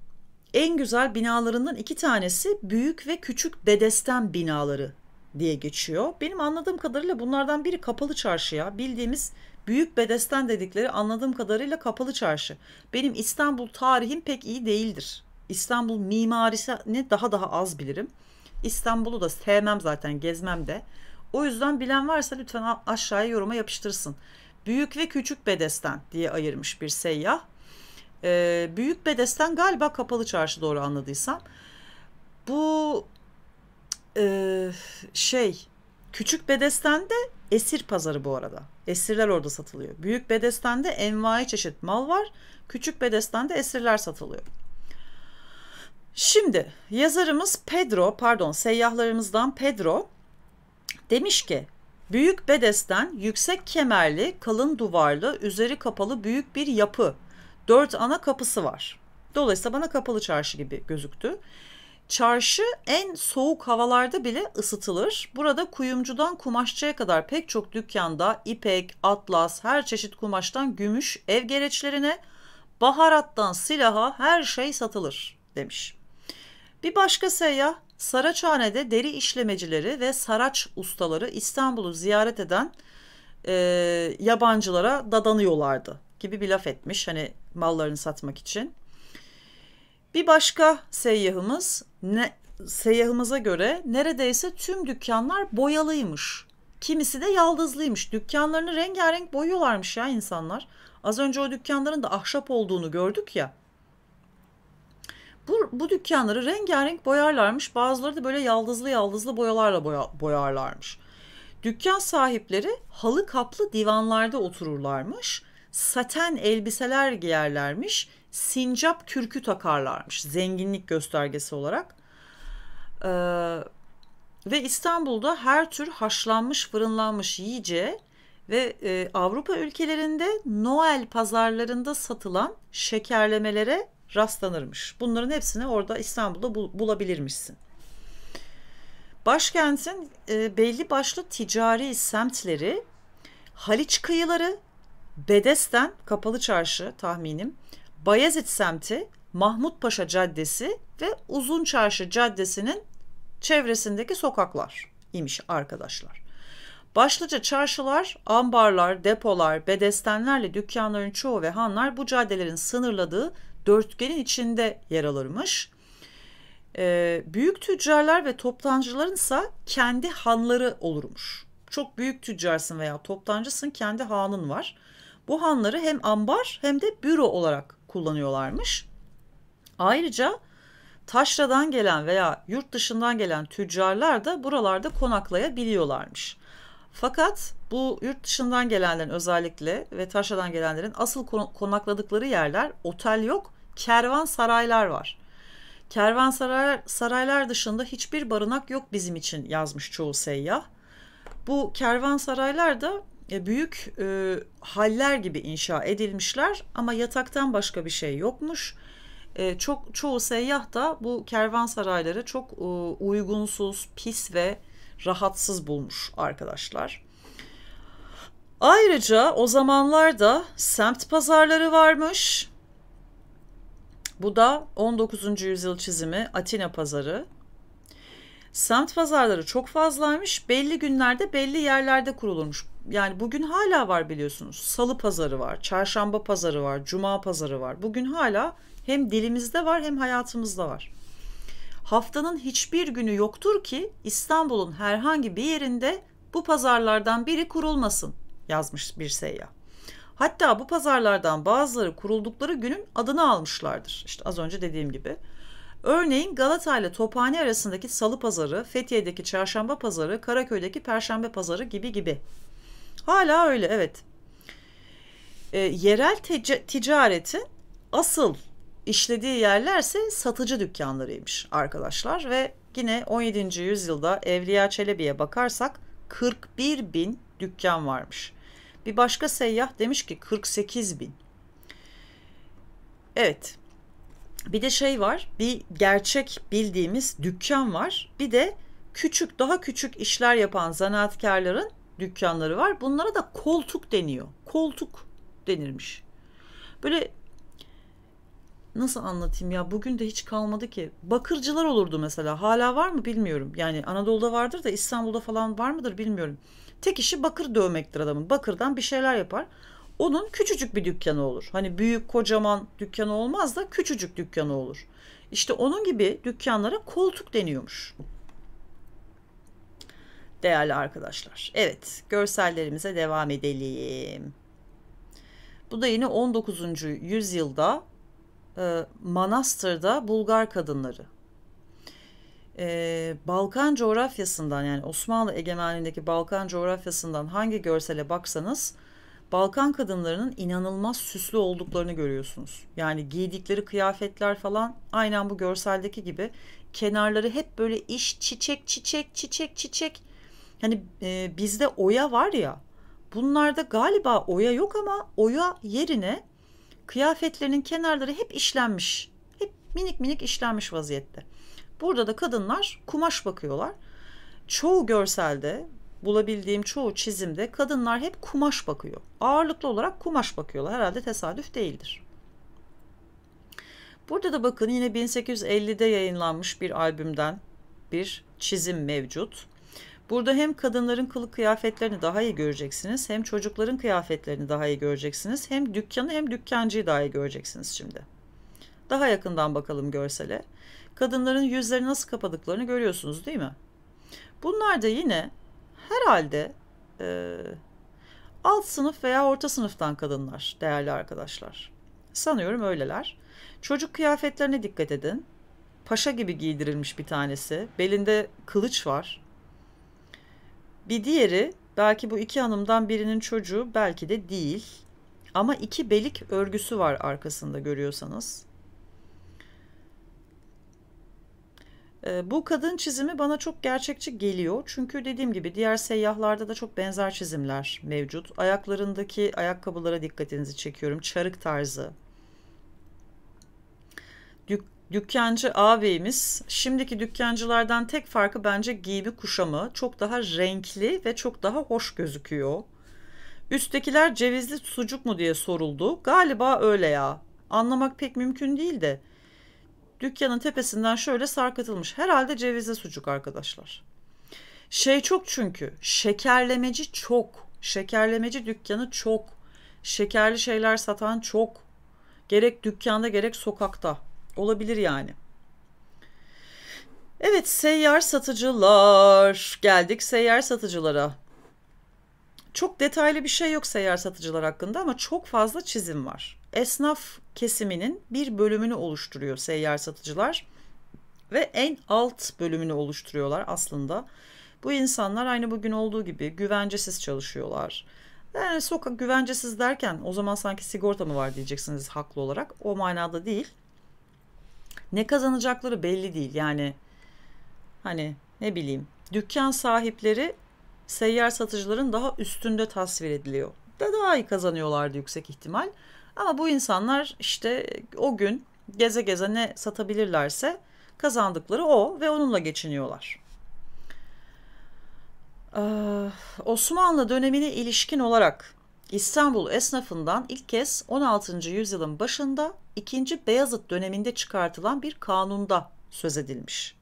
en güzel binalarından iki tanesi büyük ve küçük Bedesten binaları diye geçiyor. Benim anladığım kadarıyla bunlardan biri kapalı çarşıya. Bildiğimiz büyük bedesten dedikleri anladığım kadarıyla kapalı çarşı. Benim İstanbul tarihim pek iyi değildir. İstanbul mimarisini daha daha az bilirim. İstanbul'u da sevmem zaten gezmem de. O yüzden bilen varsa lütfen aşağıya yoruma yapıştırsın. Büyük ve küçük bedesten diye ayırmış bir seyyah. E, Büyük Bedesten galiba Kapalı Çarşı doğru anladıysam. Bu e, şey Küçük Bedesten'de esir pazarı bu arada. Esirler orada satılıyor. Büyük Bedesten'de envai çeşit mal var. Küçük Bedesten'de esirler satılıyor. Şimdi yazarımız Pedro pardon seyyahlarımızdan Pedro demiş ki Büyük bedesten yüksek kemerli, kalın duvarlı, üzeri kapalı büyük bir yapı dört ana kapısı var. Dolayısıyla bana kapalı çarşı gibi gözüktü. Çarşı en soğuk havalarda bile ısıtılır. Burada kuyumcudan kumaşçıya kadar pek çok dükkanda ipek, atlas, her çeşit kumaştan gümüş, ev gereçlerine, baharattan silaha her şey satılır demiş. Bir başka seyyah Saraçhane'de deri işlemecileri ve saraç ustaları İstanbul'u ziyaret eden e, yabancılara dadanıyorlardı gibi bir laf etmiş hani mallarını satmak için. Bir başka seyyahımız ne, seyyahımıza göre neredeyse tüm dükkanlar boyalıymış. Kimisi de yaldızlıymış. Dükkanlarını rengarenk boyuyorlarmış ya insanlar. Az önce o dükkanların da ahşap olduğunu gördük ya. Bu, bu dükkanları rengarenk boyarlarmış. Bazıları da böyle yaldızlı yaldızlı boyalarla boya, boyarlarmış. Dükkan sahipleri halı kaplı divanlarda otururlarmış saten elbiseler giyerlermiş, sincap kürkü takarlarmış zenginlik göstergesi olarak. Ee, ve İstanbul'da her tür haşlanmış, fırınlanmış yiyeceğe ve e, Avrupa ülkelerinde Noel pazarlarında satılan şekerlemelere rastlanırmış. Bunların hepsini orada İstanbul'da bul- bulabilirmişsin. Başkentin e, belli başlı ticari semtleri Haliç kıyıları Bedesten Kapalı Çarşı tahminim, Bayezid semti, Mahmut Paşa Caddesi ve Uzun Çarşı Caddesi'nin çevresindeki sokaklar imiş arkadaşlar. Başlıca çarşılar, ambarlar, depolar, bedestenlerle dükkanların çoğu ve hanlar bu caddelerin sınırladığı dörtgenin içinde yer alırmış. Ee, büyük tüccarlar ve toptancıların ise kendi hanları olurmuş. Çok büyük tüccarsın veya toptancısın kendi hanın var. Bu hanları hem ambar hem de büro olarak kullanıyorlarmış. Ayrıca taşradan gelen veya yurt dışından gelen tüccarlar da buralarda konaklayabiliyorlarmış. Fakat bu yurt dışından gelenlerin özellikle ve taşradan gelenlerin asıl konakladıkları yerler otel yok, kervan saraylar var. Kervan saraylar saraylar dışında hiçbir barınak yok bizim için yazmış çoğu seyyah. Bu kervan saraylar da e, büyük e, haller gibi inşa edilmişler ama yataktan başka bir şey yokmuş. E, çok çoğu seyyah da bu kervansarayları çok e, uygunsuz, pis ve rahatsız bulmuş arkadaşlar. Ayrıca o zamanlarda semt pazarları varmış. Bu da 19. yüzyıl çizimi Atina pazarı. Semt pazarları çok fazlaymış. Belli günlerde belli yerlerde kurulurmuş yani bugün hala var biliyorsunuz. Salı pazarı var, çarşamba pazarı var, cuma pazarı var. Bugün hala hem dilimizde var hem hayatımızda var. Haftanın hiçbir günü yoktur ki İstanbul'un herhangi bir yerinde bu pazarlardan biri kurulmasın yazmış bir seyyah. Hatta bu pazarlardan bazıları kuruldukları günün adını almışlardır. İşte az önce dediğim gibi. Örneğin Galata ile Tophane arasındaki Salı pazarı, Fethiye'deki Çarşamba pazarı, Karaköy'deki Perşembe pazarı gibi gibi. Hala öyle evet. E, yerel tic- ticaretin asıl işlediği yerlerse satıcı dükkanlarıymış arkadaşlar ve yine 17. yüzyılda Evliya Çelebi'ye bakarsak 41 bin dükkan varmış. Bir başka seyyah demiş ki 48 bin. Evet. Bir de şey var. Bir gerçek bildiğimiz dükkan var. Bir de küçük daha küçük işler yapan zanaatkarların dükkanları var. Bunlara da koltuk deniyor. Koltuk denirmiş. Böyle nasıl anlatayım ya bugün de hiç kalmadı ki. Bakırcılar olurdu mesela. Hala var mı bilmiyorum. Yani Anadolu'da vardır da İstanbul'da falan var mıdır bilmiyorum. Tek işi bakır dövmektir adamın. Bakırdan bir şeyler yapar. Onun küçücük bir dükkanı olur. Hani büyük kocaman dükkanı olmaz da küçücük dükkanı olur. İşte onun gibi dükkanlara koltuk deniyormuş değerli arkadaşlar. Evet görsellerimize devam edelim. Bu da yine 19. yüzyılda e, Manastır'da Bulgar kadınları. E, Balkan coğrafyasından yani Osmanlı egemenliğindeki Balkan coğrafyasından hangi görsele baksanız Balkan kadınlarının inanılmaz süslü olduklarını görüyorsunuz. Yani giydikleri kıyafetler falan aynen bu görseldeki gibi kenarları hep böyle iş çiçek çiçek çiçek çiçek yani e, bizde oya var ya bunlarda galiba oya yok ama oya yerine kıyafetlerinin kenarları hep işlenmiş. Hep minik minik işlenmiş vaziyette. Burada da kadınlar kumaş bakıyorlar. Çoğu görselde bulabildiğim çoğu çizimde kadınlar hep kumaş bakıyor. Ağırlıklı olarak kumaş bakıyorlar. Herhalde tesadüf değildir. Burada da bakın yine 1850'de yayınlanmış bir albümden bir çizim mevcut. Burada hem kadınların kılık kıyafetlerini daha iyi göreceksiniz, hem çocukların kıyafetlerini daha iyi göreceksiniz, hem dükkanı hem dükkancıyı daha iyi göreceksiniz şimdi. Daha yakından bakalım görsele. Kadınların yüzleri nasıl kapadıklarını görüyorsunuz değil mi? Bunlar da yine herhalde e, alt sınıf veya orta sınıftan kadınlar değerli arkadaşlar. Sanıyorum öyleler. Çocuk kıyafetlerine dikkat edin. Paşa gibi giydirilmiş bir tanesi. Belinde kılıç var. Bir diğeri belki bu iki hanımdan birinin çocuğu belki de değil. Ama iki belik örgüsü var arkasında görüyorsanız. Ee, bu kadın çizimi bana çok gerçekçi geliyor. Çünkü dediğim gibi diğer seyyahlarda da çok benzer çizimler mevcut. Ayaklarındaki ayakkabılara dikkatinizi çekiyorum. Çarık tarzı dükkancı ağabeyimiz şimdiki dükkancılardan tek farkı bence giyimi kuşamı çok daha renkli ve çok daha hoş gözüküyor. Üsttekiler cevizli sucuk mu diye soruldu. Galiba öyle ya. Anlamak pek mümkün değil de. Dükkanın tepesinden şöyle sarkıtılmış. Herhalde cevizli sucuk arkadaşlar. Şey çok çünkü. Şekerlemeci çok. Şekerlemeci dükkanı çok. Şekerli şeyler satan çok. Gerek dükkanda gerek sokakta olabilir yani. Evet seyyar satıcılar geldik seyyar satıcılara. Çok detaylı bir şey yok seyyar satıcılar hakkında ama çok fazla çizim var. Esnaf kesiminin bir bölümünü oluşturuyor seyyar satıcılar ve en alt bölümünü oluşturuyorlar aslında. Bu insanlar aynı bugün olduğu gibi güvencesiz çalışıyorlar. Yani sokak güvencesiz derken o zaman sanki sigorta mı var diyeceksiniz haklı olarak. O manada değil. Ne kazanacakları belli değil. Yani hani ne bileyim dükkan sahipleri seyyar satıcıların daha üstünde tasvir ediliyor. Da daha iyi kazanıyorlardı yüksek ihtimal. Ama bu insanlar işte o gün geze geze ne satabilirlerse kazandıkları o ve onunla geçiniyorlar. Ee, Osmanlı dönemine ilişkin olarak İstanbul esnafından ilk kez 16. yüzyılın başında 2. Beyazıt döneminde çıkartılan bir kanunda söz edilmiş.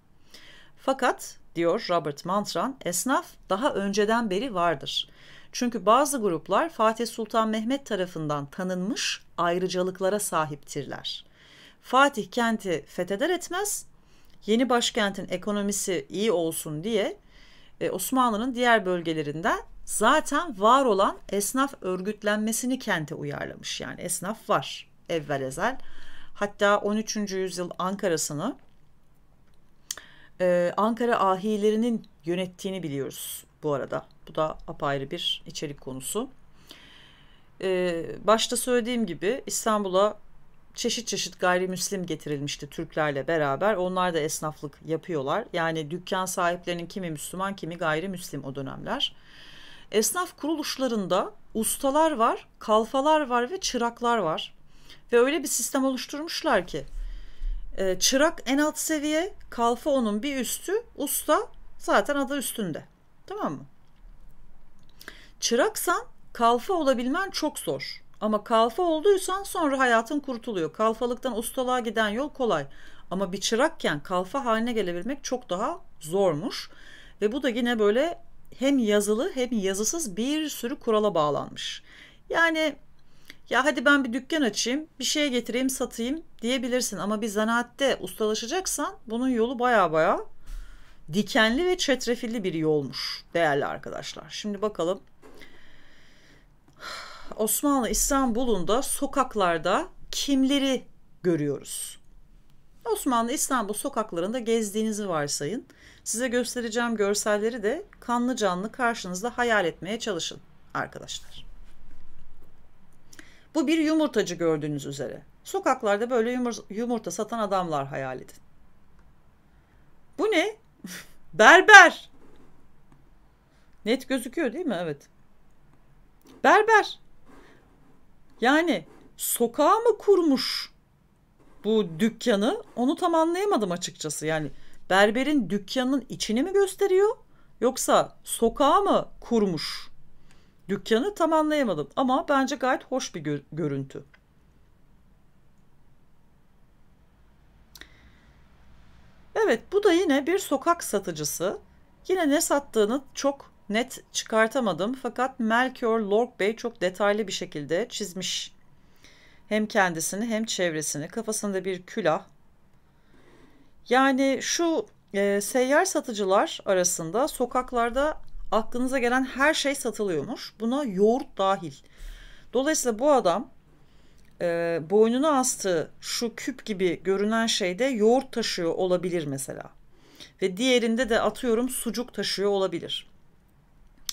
Fakat diyor Robert Mantran, esnaf daha önceden beri vardır. Çünkü bazı gruplar Fatih Sultan Mehmet tarafından tanınmış ayrıcalıklara sahiptirler. Fatih kenti fetheder etmez, yeni başkentin ekonomisi iyi olsun diye e, Osmanlı'nın diğer bölgelerinden zaten var olan esnaf örgütlenmesini kente uyarlamış. Yani esnaf var evvel ezel. Hatta 13. yüzyıl Ankara'sını e, Ankara ahilerinin yönettiğini biliyoruz bu arada. Bu da apayrı bir içerik konusu. E, başta söylediğim gibi İstanbul'a çeşit çeşit gayrimüslim getirilmişti Türklerle beraber. Onlar da esnaflık yapıyorlar. Yani dükkan sahiplerinin kimi Müslüman kimi gayrimüslim o dönemler. Esnaf kuruluşlarında ustalar var, kalfalar var ve çıraklar var. Ve öyle bir sistem oluşturmuşlar ki e, çırak en alt seviye, kalfa onun bir üstü, usta zaten adı üstünde. Tamam mı? Çıraksan kalfa olabilmen çok zor. Ama kalfa olduysan sonra hayatın kurtuluyor. Kalfalıktan ustalığa giden yol kolay. Ama bir çırakken kalfa haline gelebilmek çok daha zormuş. Ve bu da yine böyle hem yazılı hem yazısız bir sürü kurala bağlanmış. Yani ya hadi ben bir dükkan açayım, bir şey getireyim, satayım diyebilirsin ama bir zanaatte ustalaşacaksan bunun yolu baya baya dikenli ve çetrefilli bir yolmuş değerli arkadaşlar. Şimdi bakalım Osmanlı İstanbul'un da sokaklarda kimleri görüyoruz? Osmanlı İstanbul sokaklarında gezdiğinizi varsayın. Size göstereceğim görselleri de kanlı canlı karşınızda hayal etmeye çalışın arkadaşlar. Bu bir yumurtacı gördüğünüz üzere. Sokaklarda böyle yumur yumurta satan adamlar hayal edin. Bu ne? (laughs) Berber. Net gözüküyor değil mi? Evet. Berber. Yani sokağa mı kurmuş bu dükkanı? Onu tam anlayamadım açıkçası. Yani berberin dükkanının içini mi gösteriyor yoksa sokağa mı kurmuş? Dükkanı tam anlayamadım ama bence gayet hoş bir gör görüntü. Evet bu da yine bir sokak satıcısı. Yine ne sattığını çok net çıkartamadım fakat Melchior Lork Bey çok detaylı bir şekilde çizmiş. Hem kendisini hem çevresini kafasında bir külah, yani şu e, seyyar satıcılar arasında sokaklarda aklınıza gelen her şey satılıyormuş. Buna yoğurt dahil. Dolayısıyla bu adam e, boynuna astığı şu küp gibi görünen şeyde yoğurt taşıyor olabilir mesela. Ve diğerinde de atıyorum sucuk taşıyor olabilir.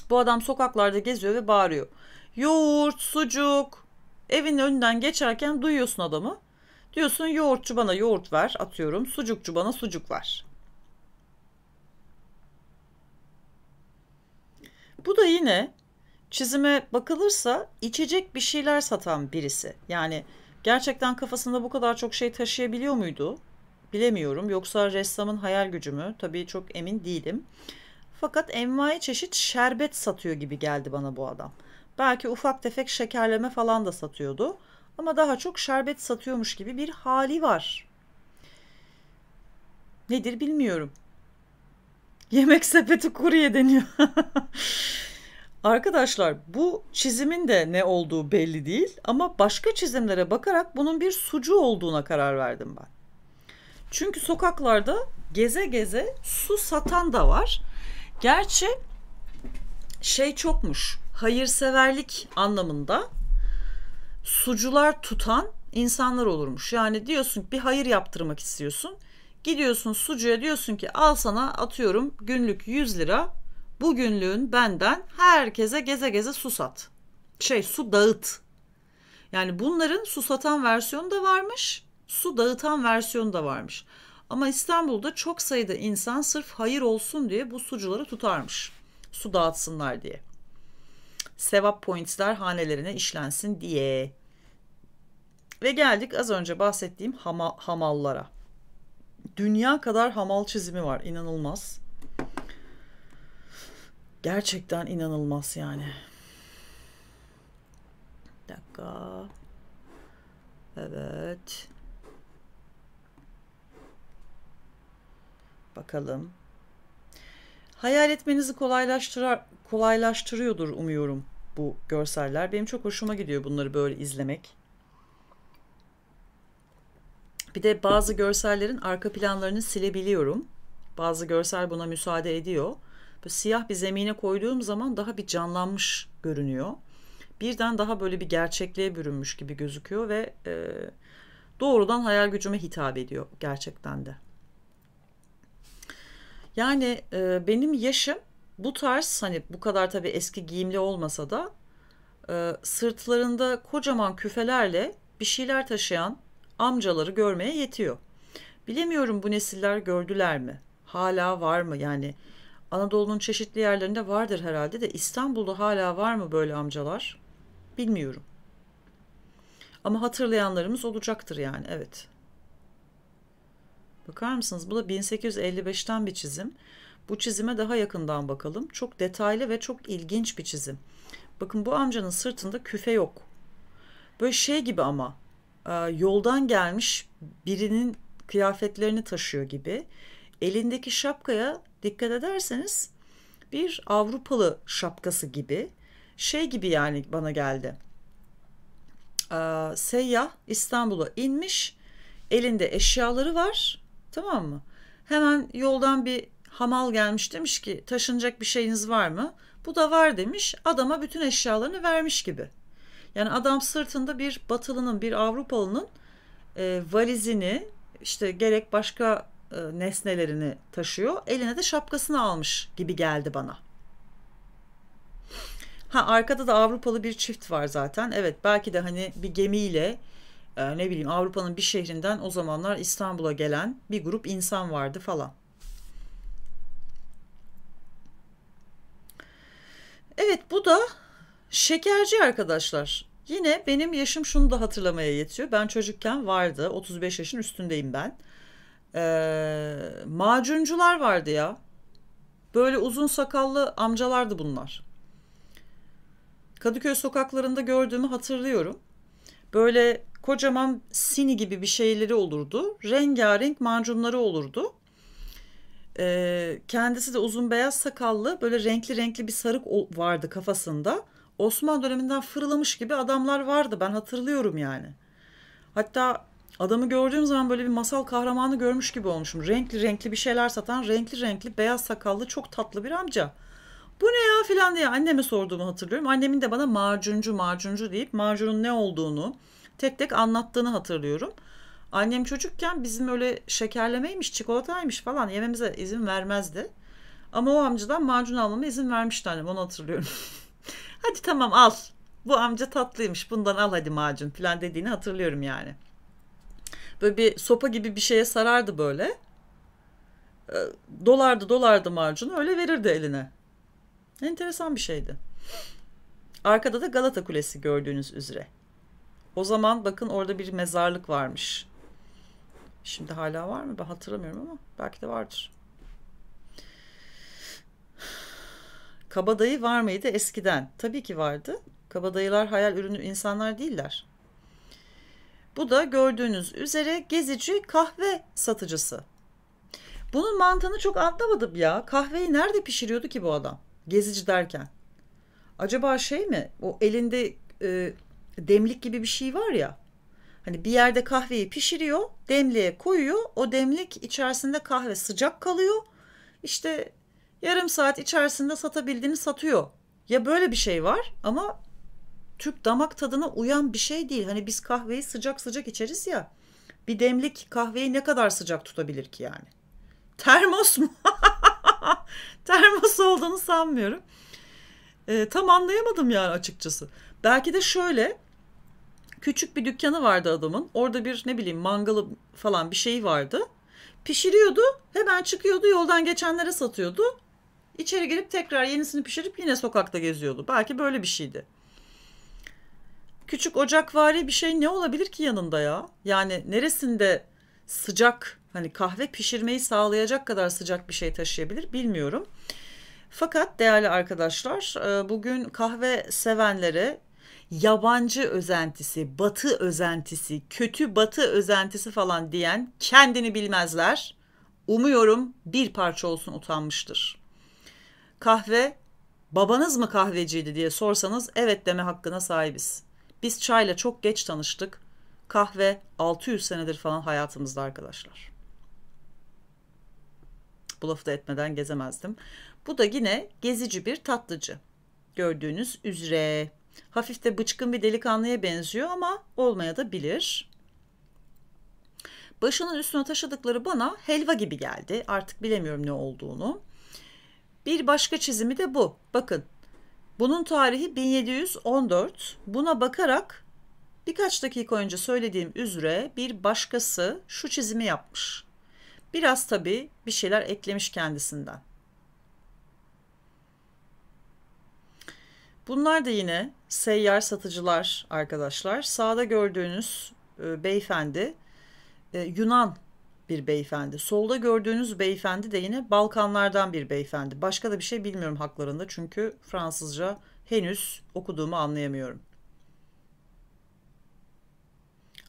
Bu adam sokaklarda geziyor ve bağırıyor. Yoğurt, sucuk. Evin önünden geçerken duyuyorsun adamı. Diyorsun yoğurtçu bana yoğurt ver atıyorum. Sucukçu bana sucuk ver. Bu da yine çizime bakılırsa içecek bir şeyler satan birisi. Yani gerçekten kafasında bu kadar çok şey taşıyabiliyor muydu? Bilemiyorum. Yoksa ressamın hayal gücü mü? Tabii çok emin değilim. Fakat envai çeşit şerbet satıyor gibi geldi bana bu adam. Belki ufak tefek şekerleme falan da satıyordu ama daha çok şerbet satıyormuş gibi bir hali var. Nedir bilmiyorum. Yemek sepeti kurye deniyor. (laughs) Arkadaşlar bu çizimin de ne olduğu belli değil ama başka çizimlere bakarak bunun bir sucu olduğuna karar verdim ben. Çünkü sokaklarda geze geze su satan da var. Gerçi şey çokmuş. Hayırseverlik anlamında sucular tutan insanlar olurmuş. Yani diyorsun bir hayır yaptırmak istiyorsun. Gidiyorsun sucuya diyorsun ki al sana atıyorum günlük 100 lira. bugünlüğün benden herkese geze geze su sat. Şey su dağıt. Yani bunların su satan versiyonu da varmış. Su dağıtan versiyonu da varmış. Ama İstanbul'da çok sayıda insan sırf hayır olsun diye bu sucuları tutarmış. Su dağıtsınlar diye sevap pointsler hanelerine işlensin diye. Ve geldik az önce bahsettiğim hama, hamallara. Dünya kadar hamal çizimi var. inanılmaz. Gerçekten inanılmaz yani. Bir dakika. Evet. Bakalım. Hayal etmenizi kolaylaştırar, kolaylaştırıyordur umuyorum bu görseller. Benim çok hoşuma gidiyor bunları böyle izlemek. Bir de bazı görsellerin arka planlarını silebiliyorum. Bazı görsel buna müsaade ediyor. Böyle siyah bir zemine koyduğum zaman daha bir canlanmış görünüyor. Birden daha böyle bir gerçekliğe bürünmüş gibi gözüküyor ve e, doğrudan hayal gücüme hitap ediyor gerçekten de. Yani e, benim yaşım bu tarz hani bu kadar tabii eski giyimli olmasa da e, sırtlarında kocaman küfelerle bir şeyler taşıyan amcaları görmeye yetiyor. Bilemiyorum bu nesiller gördüler mi? Hala var mı? Yani Anadolu'nun çeşitli yerlerinde vardır herhalde de İstanbul'da hala var mı böyle amcalar? Bilmiyorum. Ama hatırlayanlarımız olacaktır yani evet. Bakar mısınız? Bu da 1855'ten bir çizim. Bu çizime daha yakından bakalım. Çok detaylı ve çok ilginç bir çizim. Bakın bu amcanın sırtında küfe yok. Böyle şey gibi ama e, yoldan gelmiş birinin kıyafetlerini taşıyor gibi. Elindeki şapkaya dikkat ederseniz bir Avrupalı şapkası gibi şey gibi yani bana geldi. E, seyyah İstanbul'a inmiş elinde eşyaları var tamam mı? Hemen yoldan bir Hamal gelmiş demiş ki taşınacak bir şeyiniz var mı? Bu da var demiş. Adama bütün eşyalarını vermiş gibi. Yani adam sırtında bir batılının, bir Avrupalının e, valizini işte gerek başka e, nesnelerini taşıyor. Eline de şapkasını almış gibi geldi bana. Ha arkada da Avrupalı bir çift var zaten. Evet belki de hani bir gemiyle e, ne bileyim Avrupa'nın bir şehrinden o zamanlar İstanbul'a gelen bir grup insan vardı falan. Evet bu da şekerci arkadaşlar. Yine benim yaşım şunu da hatırlamaya yetiyor. Ben çocukken vardı. 35 yaşın üstündeyim ben. Ee, macuncular vardı ya. Böyle uzun sakallı amcalardı bunlar. Kadıköy sokaklarında gördüğümü hatırlıyorum. Böyle kocaman sini gibi bir şeyleri olurdu. Rengarenk macunları olurdu. E, kendisi de uzun beyaz sakallı böyle renkli renkli bir sarık vardı kafasında. Osmanlı döneminden fırlamış gibi adamlar vardı ben hatırlıyorum yani. Hatta adamı gördüğüm zaman böyle bir masal kahramanı görmüş gibi olmuşum. Renkli renkli bir şeyler satan renkli renkli beyaz sakallı çok tatlı bir amca. Bu ne ya filan diye anneme sorduğumu hatırlıyorum. Annemin de bana macuncu macuncu deyip macunun ne olduğunu tek tek anlattığını hatırlıyorum. Annem çocukken bizim öyle şekerlemeymiş, çikolataymış falan yememize izin vermezdi. Ama o amcadan macun almama izin vermişti annem onu hatırlıyorum. (laughs) hadi tamam al. Bu amca tatlıymış bundan al hadi macun falan dediğini hatırlıyorum yani. Böyle bir sopa gibi bir şeye sarardı böyle. Ee, dolardı dolardı macunu öyle verirdi eline. Enteresan bir şeydi. Arkada da Galata Kulesi gördüğünüz üzere. O zaman bakın orada bir mezarlık varmış. Şimdi hala var mı? Ben hatırlamıyorum ama belki de vardır. Kabadayı var mıydı eskiden? Tabii ki vardı. Kabadayılar hayal ürünü insanlar değiller. Bu da gördüğünüz üzere gezici kahve satıcısı. Bunun mantığını çok anlamadım ya. Kahveyi nerede pişiriyordu ki bu adam? Gezici derken. Acaba şey mi? O elinde e, demlik gibi bir şey var ya. Hani bir yerde kahveyi pişiriyor, demliğe koyuyor. O demlik içerisinde kahve sıcak kalıyor. İşte yarım saat içerisinde satabildiğini satıyor. Ya böyle bir şey var ama Türk damak tadına uyan bir şey değil. Hani biz kahveyi sıcak sıcak içeriz ya. Bir demlik kahveyi ne kadar sıcak tutabilir ki yani? Termos mu? (laughs) Termos olduğunu sanmıyorum. E, tam anlayamadım yani açıkçası. Belki de şöyle Küçük bir dükkanı vardı adamın. Orada bir ne bileyim mangalı falan bir şey vardı. Pişiriyordu. Hemen çıkıyordu. Yoldan geçenlere satıyordu. İçeri girip tekrar yenisini pişirip yine sokakta geziyordu. Belki böyle bir şeydi. Küçük ocakvari bir şey ne olabilir ki yanında ya? Yani neresinde sıcak hani kahve pişirmeyi sağlayacak kadar sıcak bir şey taşıyabilir bilmiyorum. Fakat değerli arkadaşlar e, bugün kahve sevenlere yabancı özentisi, batı özentisi, kötü batı özentisi falan diyen kendini bilmezler. Umuyorum bir parça olsun utanmıştır. Kahve, babanız mı kahveciydi diye sorsanız evet deme hakkına sahibiz. Biz çayla çok geç tanıştık. Kahve 600 senedir falan hayatımızda arkadaşlar. Bu lafı da etmeden gezemezdim. Bu da yine gezici bir tatlıcı. Gördüğünüz üzere. Hafif de bıçkın bir delikanlıya benziyor ama olmaya da bilir. Başının üstüne taşıdıkları bana helva gibi geldi. Artık bilemiyorum ne olduğunu. Bir başka çizimi de bu. Bakın. Bunun tarihi 1714. Buna bakarak birkaç dakika önce söylediğim üzere bir başkası şu çizimi yapmış. Biraz tabii bir şeyler eklemiş kendisinden. Bunlar da yine seyyar satıcılar arkadaşlar. Sağda gördüğünüz e, beyefendi e, Yunan bir beyefendi. Solda gördüğünüz beyefendi de yine Balkanlardan bir beyefendi. Başka da bir şey bilmiyorum haklarında çünkü Fransızca henüz okuduğumu anlayamıyorum.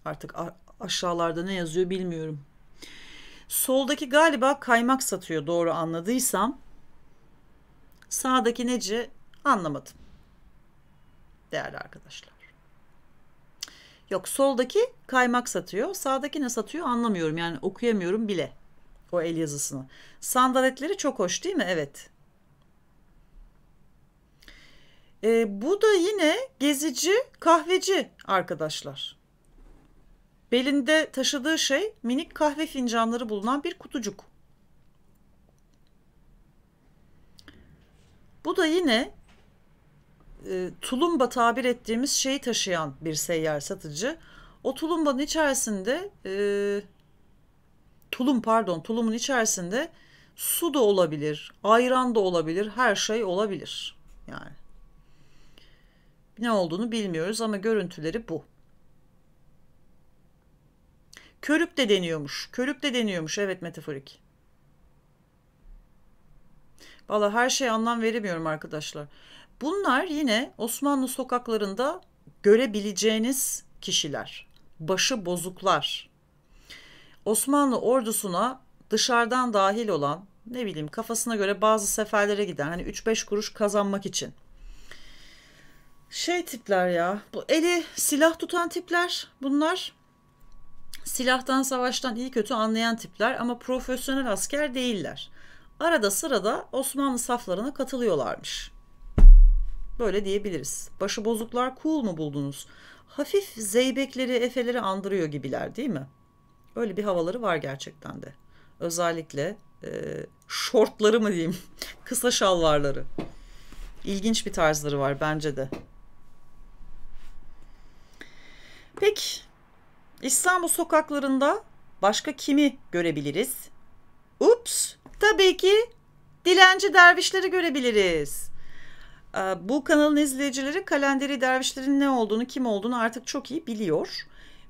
Artık aşağılarda ne yazıyor bilmiyorum. Soldaki galiba kaymak satıyor doğru anladıysam. Sağdaki neci anlamadım değerli arkadaşlar. Yok soldaki kaymak satıyor. Sağdaki ne satıyor anlamıyorum. Yani okuyamıyorum bile o el yazısını. Sandaletleri çok hoş değil mi? Evet. E, bu da yine gezici kahveci arkadaşlar. Belinde taşıdığı şey minik kahve fincanları bulunan bir kutucuk. Bu da yine e, tulumba tabir ettiğimiz şeyi taşıyan bir seyyar satıcı. O tulumbanın içerisinde e, tulum pardon tulumun içerisinde su da olabilir, ayran da olabilir, her şey olabilir. Yani ne olduğunu bilmiyoruz ama görüntüleri bu. Körük de deniyormuş. Körük de deniyormuş. Evet metaforik. Valla her şey anlam veremiyorum arkadaşlar. Bunlar yine Osmanlı sokaklarında görebileceğiniz kişiler. Başı bozuklar. Osmanlı ordusuna dışarıdan dahil olan ne bileyim kafasına göre bazı seferlere giden hani 3-5 kuruş kazanmak için. Şey tipler ya bu eli silah tutan tipler bunlar silahtan savaştan iyi kötü anlayan tipler ama profesyonel asker değiller. Arada sırada Osmanlı saflarına katılıyorlarmış. Böyle diyebiliriz. Başı bozuklar cool mu buldunuz? Hafif zeybekleri, efeleri andırıyor gibiler değil mi? Öyle bir havaları var gerçekten de. Özellikle e, şortları mı diyeyim? (laughs) Kısa şalvarları. İlginç bir tarzları var bence de. Peki İstanbul sokaklarında başka kimi görebiliriz? Ups tabii ki dilenci dervişleri görebiliriz. Ee, bu kanalın izleyicileri kalenderi dervişlerin ne olduğunu, kim olduğunu artık çok iyi biliyor.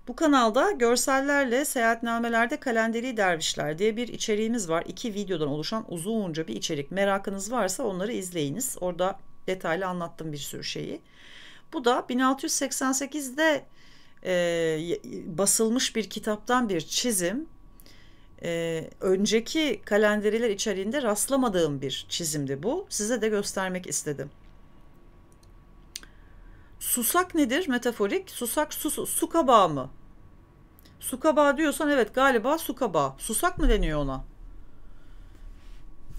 Bu kanalda görsellerle seyahatnamelerde kalenderi dervişler diye bir içeriğimiz var. İki videodan oluşan uzunca bir içerik. Merakınız varsa onları izleyiniz. Orada detaylı anlattım bir sürü şeyi. Bu da 1688'de e, basılmış bir kitaptan bir çizim. E, önceki kalenderiler içeriğinde rastlamadığım bir çizimdi bu. Size de göstermek istedim. Susak nedir metaforik? Susak su, su kabağı mı? Su kabağı diyorsan evet galiba su kabağı. Susak mı deniyor ona?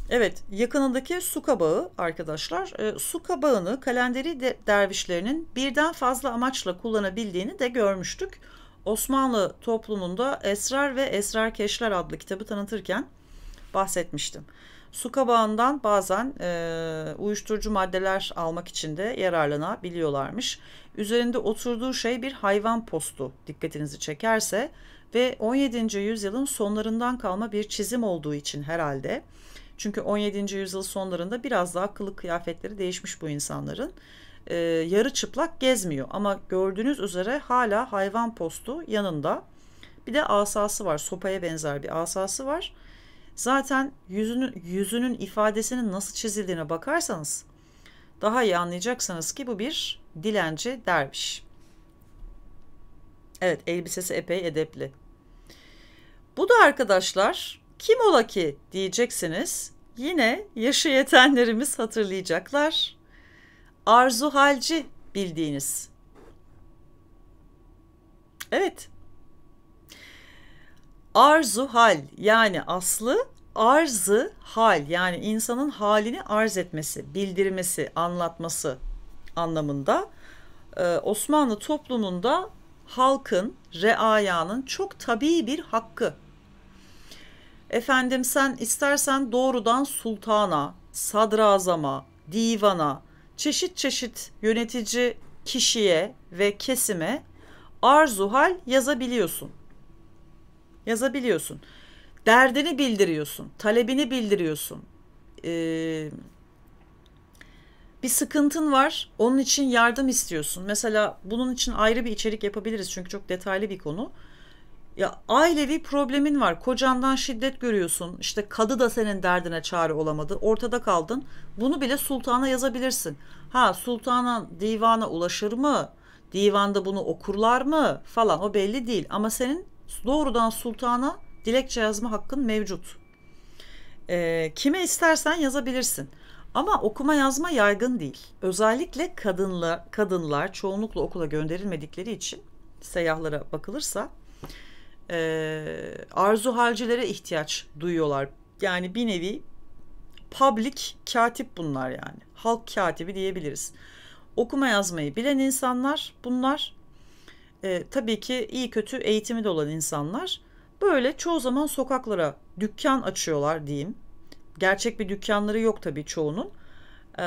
Evet yakınındaki su kabağı arkadaşlar e, su kabağını kalenderi de, dervişlerinin birden fazla amaçla kullanabildiğini de görmüştük. Osmanlı toplumunda Esrar ve esrar keşler adlı kitabı tanıtırken bahsetmiştim. Su kabağından bazen e, uyuşturucu maddeler almak için de yararlanabiliyorlarmış. Üzerinde oturduğu şey bir hayvan postu dikkatinizi çekerse ve 17. yüzyılın sonlarından kalma bir çizim olduğu için herhalde. Çünkü 17. yüzyıl sonlarında biraz daha kılık kıyafetleri değişmiş bu insanların. E, yarı çıplak gezmiyor ama gördüğünüz üzere hala hayvan postu yanında. Bir de asası var sopaya benzer bir asası var Zaten yüzünün, yüzünün ifadesinin nasıl çizildiğine bakarsanız daha iyi anlayacaksınız ki bu bir dilenci derviş. Evet elbisesi epey edepli. Bu da arkadaşlar kim ola ki diyeceksiniz. Yine yaşı yetenlerimiz hatırlayacaklar. Arzu halci bildiğiniz. Evet arzu hal yani aslı arzı hal yani insanın halini arz etmesi, bildirmesi, anlatması anlamında ee, Osmanlı toplumunda halkın, reayanın çok tabii bir hakkı. Efendim sen istersen doğrudan sultana, sadrazama, divana, çeşit çeşit yönetici kişiye ve kesime arzuhal yazabiliyorsun yazabiliyorsun. Derdini bildiriyorsun, talebini bildiriyorsun. Ee, bir sıkıntın var, onun için yardım istiyorsun. Mesela bunun için ayrı bir içerik yapabiliriz çünkü çok detaylı bir konu. Ya ailevi problemin var. Kocandan şiddet görüyorsun. İşte kadı da senin derdine çare olamadı. Ortada kaldın. Bunu bile sultana yazabilirsin. Ha sultana divana ulaşır mı? Divanda bunu okurlar mı? Falan o belli değil. Ama senin doğrudan sultana dilekçe yazma hakkın mevcut. E, kime istersen yazabilirsin. Ama okuma yazma yaygın değil. Özellikle kadınla, kadınlar çoğunlukla okula gönderilmedikleri için seyahlara bakılırsa e, arzu halcilere ihtiyaç duyuyorlar. Yani bir nevi public katip bunlar yani. Halk katibi diyebiliriz. Okuma yazmayı bilen insanlar bunlar e, tabii ki iyi kötü eğitimi de olan insanlar böyle çoğu zaman sokaklara dükkan açıyorlar diyeyim. Gerçek bir dükkanları yok tabii çoğunun. E,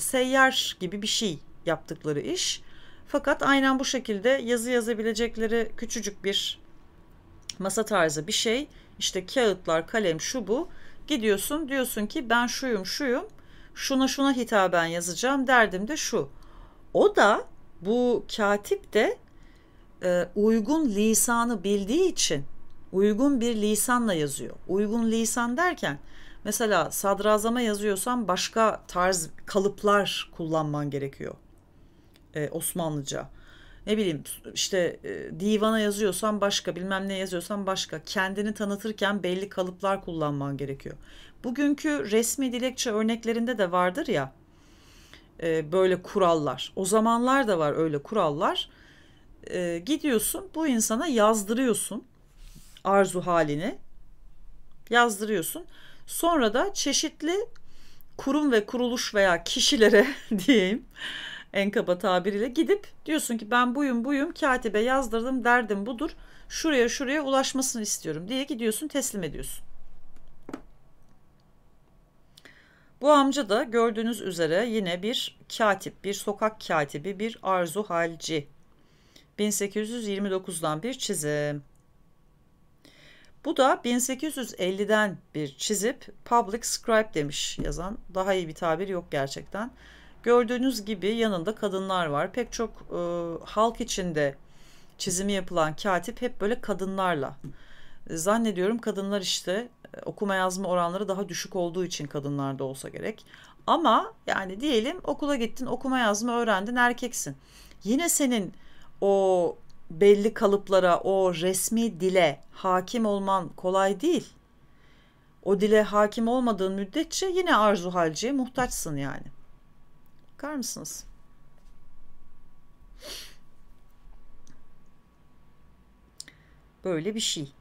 seyyar gibi bir şey yaptıkları iş. Fakat aynen bu şekilde yazı yazabilecekleri küçücük bir masa tarzı bir şey. İşte kağıtlar, kalem şu bu. Gidiyorsun diyorsun ki ben şuyum şuyum. Şuna şuna hitaben yazacağım derdim de şu. O da bu katip de e, uygun lisanı bildiği için uygun bir lisanla yazıyor. Uygun lisan derken mesela sadrazama yazıyorsan başka tarz kalıplar kullanman gerekiyor. E, Osmanlıca. Ne bileyim işte e, divana yazıyorsan başka bilmem ne yazıyorsan başka kendini tanıtırken belli kalıplar kullanman gerekiyor. Bugünkü resmi dilekçe örneklerinde de vardır ya e, böyle kurallar. O zamanlar da var öyle kurallar e, gidiyorsun bu insana yazdırıyorsun arzu halini yazdırıyorsun. Sonra da çeşitli kurum ve kuruluş veya kişilere (laughs) diyeyim en kaba tabiriyle gidip diyorsun ki ben buyum buyum katibe yazdırdım derdim budur şuraya şuraya ulaşmasını istiyorum diye gidiyorsun teslim ediyorsun. Bu amca da gördüğünüz üzere yine bir katip, bir sokak katibi, bir arzu halci 1829'dan bir çizim. Bu da 1850'den bir çizip public scribe demiş yazan. Daha iyi bir tabir yok gerçekten. Gördüğünüz gibi yanında kadınlar var. Pek çok e, halk içinde çizimi yapılan katip hep böyle kadınlarla. Zannediyorum kadınlar işte e, okuma yazma oranları daha düşük olduğu için kadınlarda olsa gerek. Ama yani diyelim okula gittin okuma yazma öğrendin erkeksin. Yine senin o belli kalıplara, o resmi dile hakim olman kolay değil. O dile hakim olmadığın müddetçe yine arzu halciye muhtaçsın yani. Bakar mısınız? Böyle bir şey.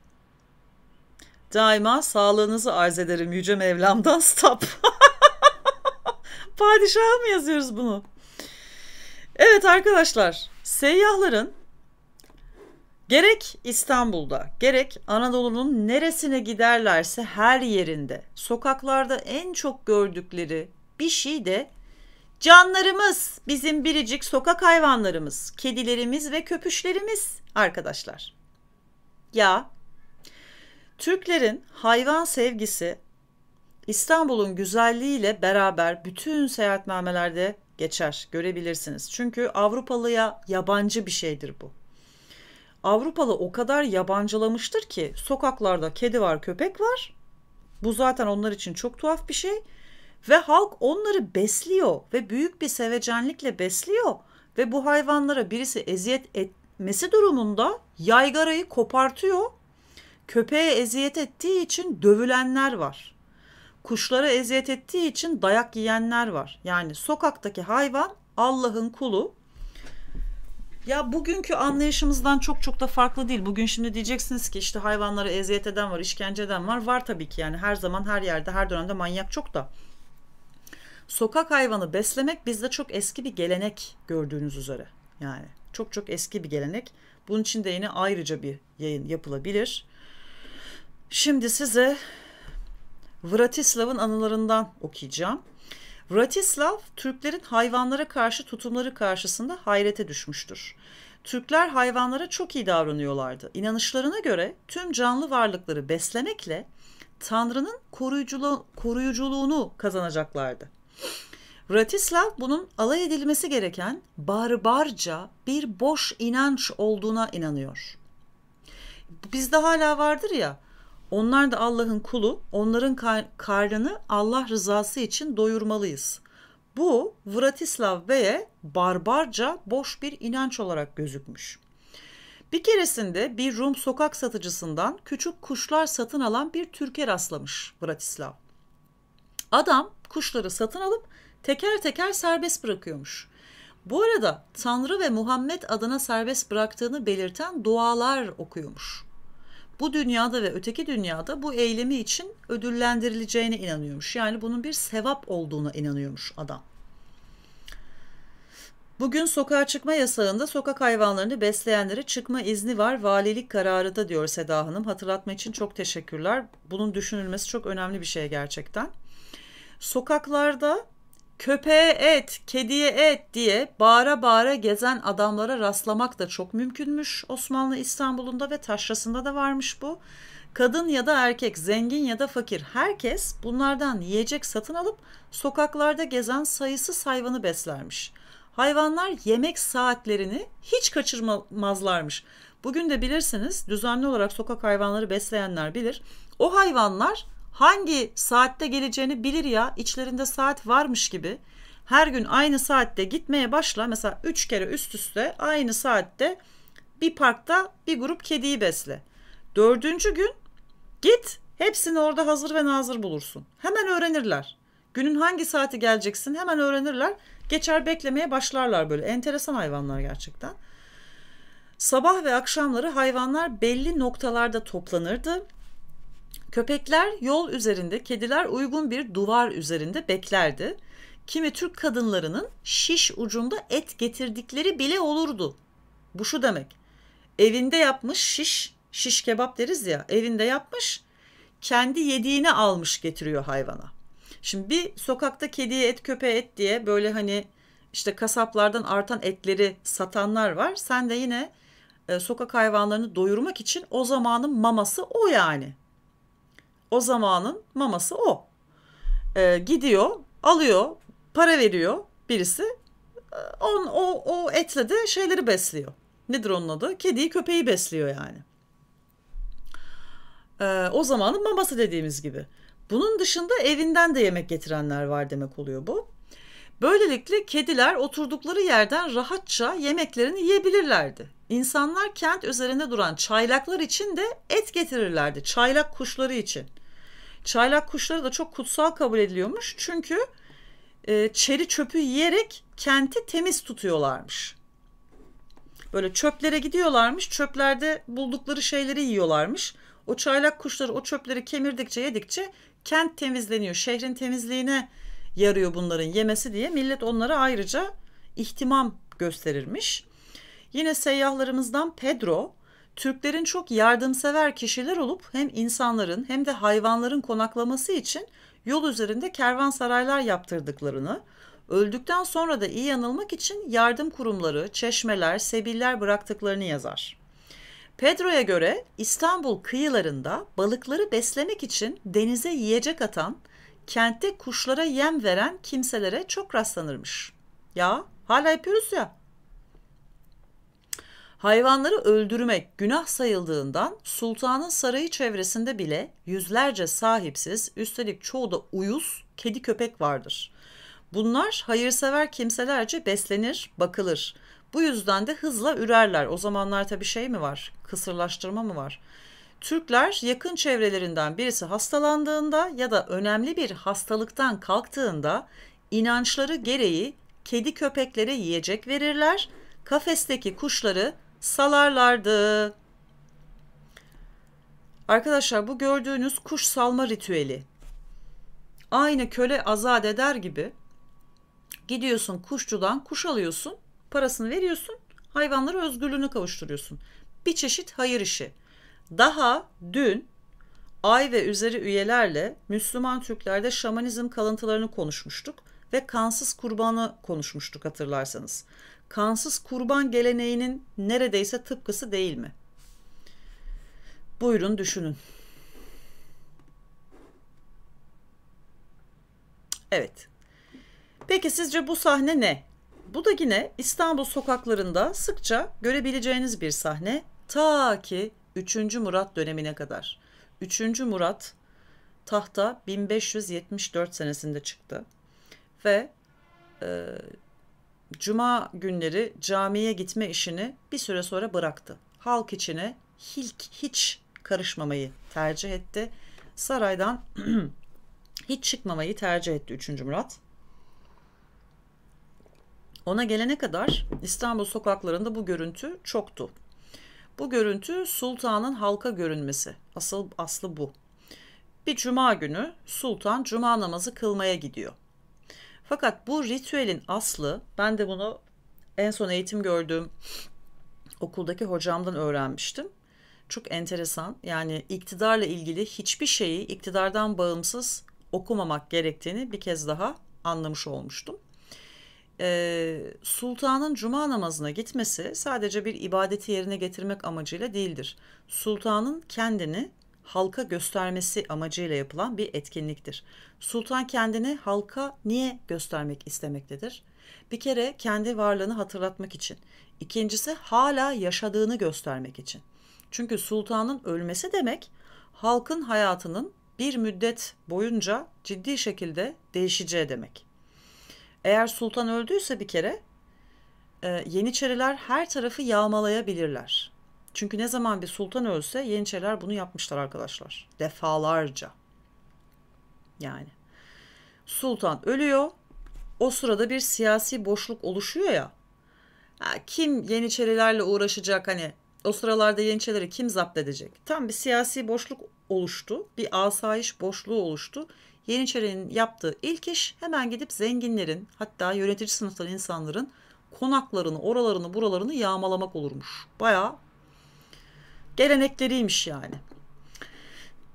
Daima sağlığınızı arz ederim Yüce Mevlam'dan (laughs) stop. Padişah mı yazıyoruz bunu? Evet arkadaşlar Seyyahların gerek İstanbul'da gerek Anadolu'nun neresine giderlerse her yerinde sokaklarda en çok gördükleri bir şey de canlarımız, bizim biricik sokak hayvanlarımız, kedilerimiz ve köpüşlerimiz arkadaşlar. Ya Türklerin hayvan sevgisi İstanbul'un güzelliğiyle beraber bütün seyahatnamelerde geçer görebilirsiniz. Çünkü Avrupalıya yabancı bir şeydir bu. Avrupalı o kadar yabancılamıştır ki sokaklarda kedi var, köpek var. Bu zaten onlar için çok tuhaf bir şey ve halk onları besliyor ve büyük bir sevecenlikle besliyor ve bu hayvanlara birisi eziyet etmesi durumunda yaygarayı kopartıyor. Köpeğe eziyet ettiği için dövülenler var kuşlara eziyet ettiği için dayak yiyenler var. Yani sokaktaki hayvan Allah'ın kulu. Ya bugünkü anlayışımızdan çok çok da farklı değil. Bugün şimdi diyeceksiniz ki işte hayvanlara eziyet eden var, işkence eden var. Var tabii ki yani her zaman her yerde her dönemde manyak çok da. Sokak hayvanı beslemek bizde çok eski bir gelenek gördüğünüz üzere. Yani çok çok eski bir gelenek. Bunun için de yine ayrıca bir yayın yapılabilir. Şimdi size Vratislav'ın anılarından okuyacağım. Vratislav, Türklerin hayvanlara karşı tutumları karşısında hayrete düşmüştür. Türkler hayvanlara çok iyi davranıyorlardı. İnanışlarına göre tüm canlı varlıkları beslemekle Tanrı'nın koruyuculuğunu kazanacaklardı. Vratislav bunun alay edilmesi gereken barbarca bir boş inanç olduğuna inanıyor. Bizde hala vardır ya onlar da Allah'ın kulu, onların karnını Allah rızası için doyurmalıyız. Bu Vratislav Bey'e barbarca boş bir inanç olarak gözükmüş. Bir keresinde bir Rum sokak satıcısından küçük kuşlar satın alan bir Türk'e rastlamış Vratislav. Adam kuşları satın alıp teker teker serbest bırakıyormuş. Bu arada Tanrı ve Muhammed adına serbest bıraktığını belirten dualar okuyormuş bu dünyada ve öteki dünyada bu eylemi için ödüllendirileceğine inanıyormuş. Yani bunun bir sevap olduğuna inanıyormuş adam. Bugün sokağa çıkma yasağında sokak hayvanlarını besleyenlere çıkma izni var. Valilik kararı da diyor Seda Hanım. Hatırlatma için çok teşekkürler. Bunun düşünülmesi çok önemli bir şey gerçekten. Sokaklarda köpeğe et, kediye et diye bağıra bağıra gezen adamlara rastlamak da çok mümkünmüş Osmanlı İstanbul'unda ve taşrasında da varmış bu. Kadın ya da erkek, zengin ya da fakir herkes bunlardan yiyecek satın alıp sokaklarda gezen sayısız hayvanı beslermiş. Hayvanlar yemek saatlerini hiç kaçırmazlarmış. Bugün de bilirsiniz düzenli olarak sokak hayvanları besleyenler bilir. O hayvanlar hangi saatte geleceğini bilir ya içlerinde saat varmış gibi. Her gün aynı saatte gitmeye başla mesela 3 kere üst üste aynı saatte bir parkta bir grup kediyi besle. Dördüncü gün git hepsini orada hazır ve nazır bulursun. Hemen öğrenirler. Günün hangi saati geleceksin hemen öğrenirler. Geçer beklemeye başlarlar böyle. Enteresan hayvanlar gerçekten. Sabah ve akşamları hayvanlar belli noktalarda toplanırdı Köpekler yol üzerinde, kediler uygun bir duvar üzerinde beklerdi. Kimi Türk kadınlarının şiş ucunda et getirdikleri bile olurdu. Bu şu demek. Evinde yapmış şiş, şiş kebap deriz ya, evinde yapmış, kendi yediğini almış getiriyor hayvana. Şimdi bir sokakta kediye et köpeğe et diye böyle hani işte kasaplardan artan etleri satanlar var. Sen de yine e, sokak hayvanlarını doyurmak için o zamanın maması o yani. O zamanın maması o. E, gidiyor, alıyor, para veriyor birisi. Ee, on, o, o etle de şeyleri besliyor. Nedir onun adı? Kediyi köpeği besliyor yani. E, o zamanın maması dediğimiz gibi. Bunun dışında evinden de yemek getirenler var demek oluyor bu. Böylelikle kediler oturdukları yerden rahatça yemeklerini yiyebilirlerdi. İnsanlar kent üzerinde duran çaylaklar için de et getirirlerdi. Çaylak kuşları için. Çaylak kuşları da çok kutsal kabul ediliyormuş. Çünkü e, çeri çöpü yiyerek kenti temiz tutuyorlarmış. Böyle çöplere gidiyorlarmış. Çöplerde buldukları şeyleri yiyorlarmış. O çaylak kuşları o çöpleri kemirdikçe yedikçe kent temizleniyor. Şehrin temizliğine yarıyor bunların yemesi diye millet onlara ayrıca ihtimam gösterirmiş. Yine seyyahlarımızdan Pedro Türklerin çok yardımsever kişiler olup hem insanların hem de hayvanların konaklaması için yol üzerinde kervansaraylar yaptırdıklarını, öldükten sonra da iyi anılmak için yardım kurumları, çeşmeler, sebiller bıraktıklarını yazar. Pedro'ya göre İstanbul kıyılarında balıkları beslemek için denize yiyecek atan, kentte kuşlara yem veren kimselere çok rastlanırmış. Ya hala yapıyoruz ya Hayvanları öldürmek günah sayıldığından sultanın sarayı çevresinde bile yüzlerce sahipsiz, üstelik çoğu da uyuz kedi köpek vardır. Bunlar hayırsever kimselerce beslenir, bakılır. Bu yüzden de hızla ürerler. O zamanlar tabii şey mi var? Kısırlaştırma mı var? Türkler yakın çevrelerinden birisi hastalandığında ya da önemli bir hastalıktan kalktığında inançları gereği kedi köpeklere yiyecek verirler, kafesteki kuşları salarlardı. Arkadaşlar bu gördüğünüz kuş salma ritüeli. Aynı köle azat eder gibi gidiyorsun kuşçudan kuş alıyorsun, parasını veriyorsun, hayvanlara özgürlüğünü kavuşturuyorsun. Bir çeşit hayır işi. Daha dün ay ve üzeri üyelerle Müslüman Türklerde şamanizm kalıntılarını konuşmuştuk ve kansız kurbanı konuşmuştuk hatırlarsanız. Kansız kurban geleneğinin neredeyse tıpkısı değil mi? Buyurun düşünün. Evet. Peki sizce bu sahne ne? Bu da yine İstanbul sokaklarında sıkça görebileceğiniz bir sahne ta ki 3. Murat dönemine kadar. 3. Murat tahta 1574 senesinde çıktı ve e, cuma günleri camiye gitme işini bir süre sonra bıraktı. Halk içine hiç, hiç karışmamayı tercih etti. Saraydan (clears throat) hiç çıkmamayı tercih etti 3. Murat. Ona gelene kadar İstanbul sokaklarında bu görüntü çoktu. Bu görüntü sultanın halka görünmesi. Asıl aslı bu. Bir cuma günü sultan cuma namazı kılmaya gidiyor. Fakat bu ritüelin aslı ben de bunu en son eğitim gördüğüm okuldaki hocamdan öğrenmiştim. Çok enteresan. Yani iktidarla ilgili hiçbir şeyi iktidardan bağımsız okumamak gerektiğini bir kez daha anlamış olmuştum. Ee, sultanın cuma namazına gitmesi sadece bir ibadeti yerine getirmek amacıyla değildir. Sultanın kendini halka göstermesi amacıyla yapılan bir etkinliktir. Sultan kendini halka niye göstermek istemektedir? Bir kere kendi varlığını hatırlatmak için. İkincisi hala yaşadığını göstermek için. Çünkü sultanın ölmesi demek halkın hayatının bir müddet boyunca ciddi şekilde değişeceği demek. Eğer sultan öldüyse bir kere e, Yeniçeriler her tarafı yağmalayabilirler. Çünkü ne zaman bir sultan ölse Yeniçeriler bunu yapmışlar arkadaşlar. Defalarca. Yani. Sultan ölüyor. O sırada bir siyasi boşluk oluşuyor ya. Kim Yeniçerilerle uğraşacak hani o sıralarda Yeniçerileri kim zapt edecek? Tam bir siyasi boşluk oluştu. Bir asayiş boşluğu oluştu. Yeniçeri'nin yaptığı ilk iş hemen gidip zenginlerin hatta yönetici sınıftan insanların konaklarını, oralarını, buralarını yağmalamak olurmuş. Bayağı gelenekleriymiş yani.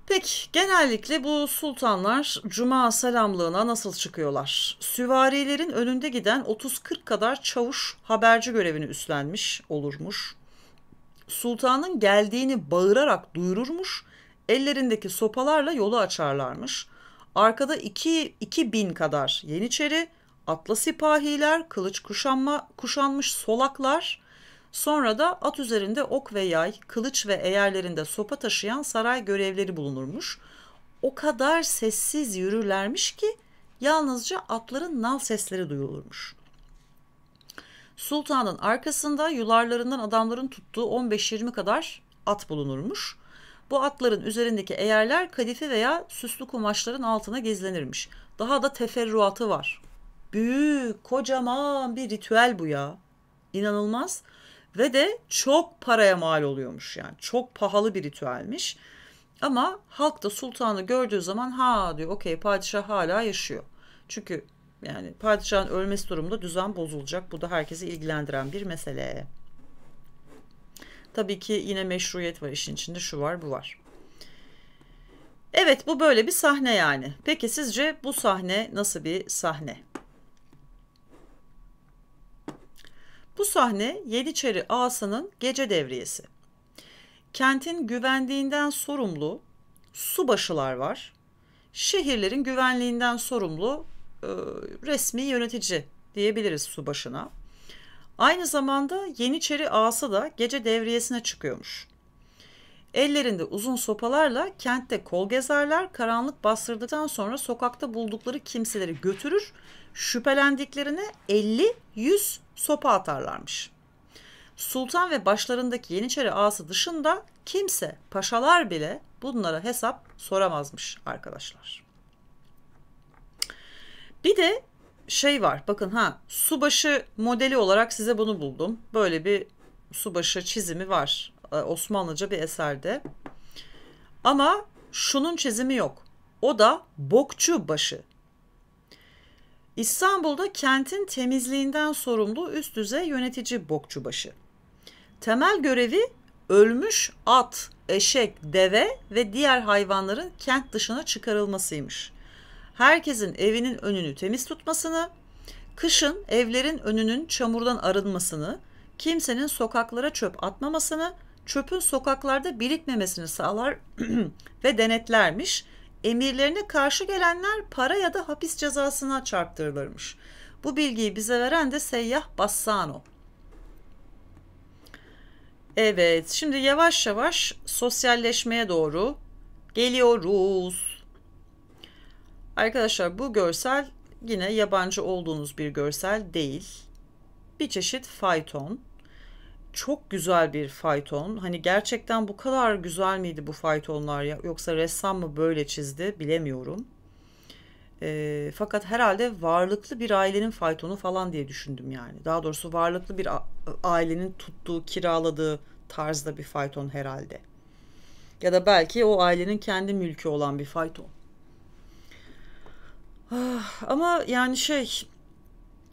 Peki genellikle bu sultanlar cuma selamlığına nasıl çıkıyorlar? Süvarilerin önünde giden 30-40 kadar çavuş haberci görevini üstlenmiş olurmuş. Sultanın geldiğini bağırarak duyururmuş, ellerindeki sopalarla yolu açarlarmış. Arkada 2 2000 kadar yeniçeri, atlı sipahiler, kılıç kuşanma, kuşanmış solaklar Sonra da at üzerinde ok ve yay, kılıç ve eğerlerinde sopa taşıyan saray görevleri bulunurmuş. O kadar sessiz yürürlermiş ki yalnızca atların nal sesleri duyulurmuş. Sultanın arkasında yularlarından adamların tuttuğu 15-20 kadar at bulunurmuş. Bu atların üzerindeki eğerler kadife veya süslü kumaşların altına gizlenirmiş. Daha da teferruatı var. Büyük, kocaman bir ritüel bu ya. İnanılmaz ve de çok paraya mal oluyormuş yani çok pahalı bir ritüelmiş. Ama halk da sultanı gördüğü zaman ha diyor okey padişah hala yaşıyor. Çünkü yani padişahın ölmesi durumunda düzen bozulacak. Bu da herkesi ilgilendiren bir mesele. Tabii ki yine meşruiyet var işin içinde şu var bu var. Evet bu böyle bir sahne yani. Peki sizce bu sahne nasıl bir sahne? Bu sahne Yeniçeri ağasının gece devriyesi. Kentin güvenliğinden sorumlu subaşılar var. Şehirlerin güvenliğinden sorumlu e, resmi yönetici diyebiliriz subaşına. Aynı zamanda Yeniçeri ağası da gece devriyesine çıkıyormuş. Ellerinde uzun sopalarla kentte kol gezerler, karanlık bastırdıktan sonra sokakta buldukları kimseleri götürür, şüphelendiklerine 50, 100 sopa atarlarmış. Sultan ve başlarındaki Yeniçeri ağası dışında kimse, paşalar bile bunlara hesap soramazmış arkadaşlar. Bir de şey var bakın ha subaşı modeli olarak size bunu buldum. Böyle bir subaşı çizimi var e, Osmanlıca bir eserde. Ama şunun çizimi yok. O da bokçu başı İstanbul'da kentin temizliğinden sorumlu üst düzey yönetici Bokçubaşı. Temel görevi ölmüş at, eşek, deve ve diğer hayvanların kent dışına çıkarılmasıymış. Herkesin evinin önünü temiz tutmasını, kışın evlerin önünün çamurdan arınmasını, kimsenin sokaklara çöp atmamasını, çöpün sokaklarda birikmemesini sağlar (clears throat) ve denetlermiş emirlerine karşı gelenler para ya da hapis cezasına çarptırılırmış. Bu bilgiyi bize veren de Seyyah Bassano. Evet, şimdi yavaş yavaş sosyalleşmeye doğru geliyoruz. Arkadaşlar bu görsel yine yabancı olduğunuz bir görsel değil. Bir çeşit fayton çok güzel bir fayton. Hani gerçekten bu kadar güzel miydi bu faytonlar ya yoksa ressam mı böyle çizdi bilemiyorum. E, fakat herhalde varlıklı bir ailenin faytonu falan diye düşündüm yani. Daha doğrusu varlıklı bir ailenin tuttuğu, kiraladığı tarzda bir fayton herhalde. Ya da belki o ailenin kendi mülkü olan bir fayton. Ah, ama yani şey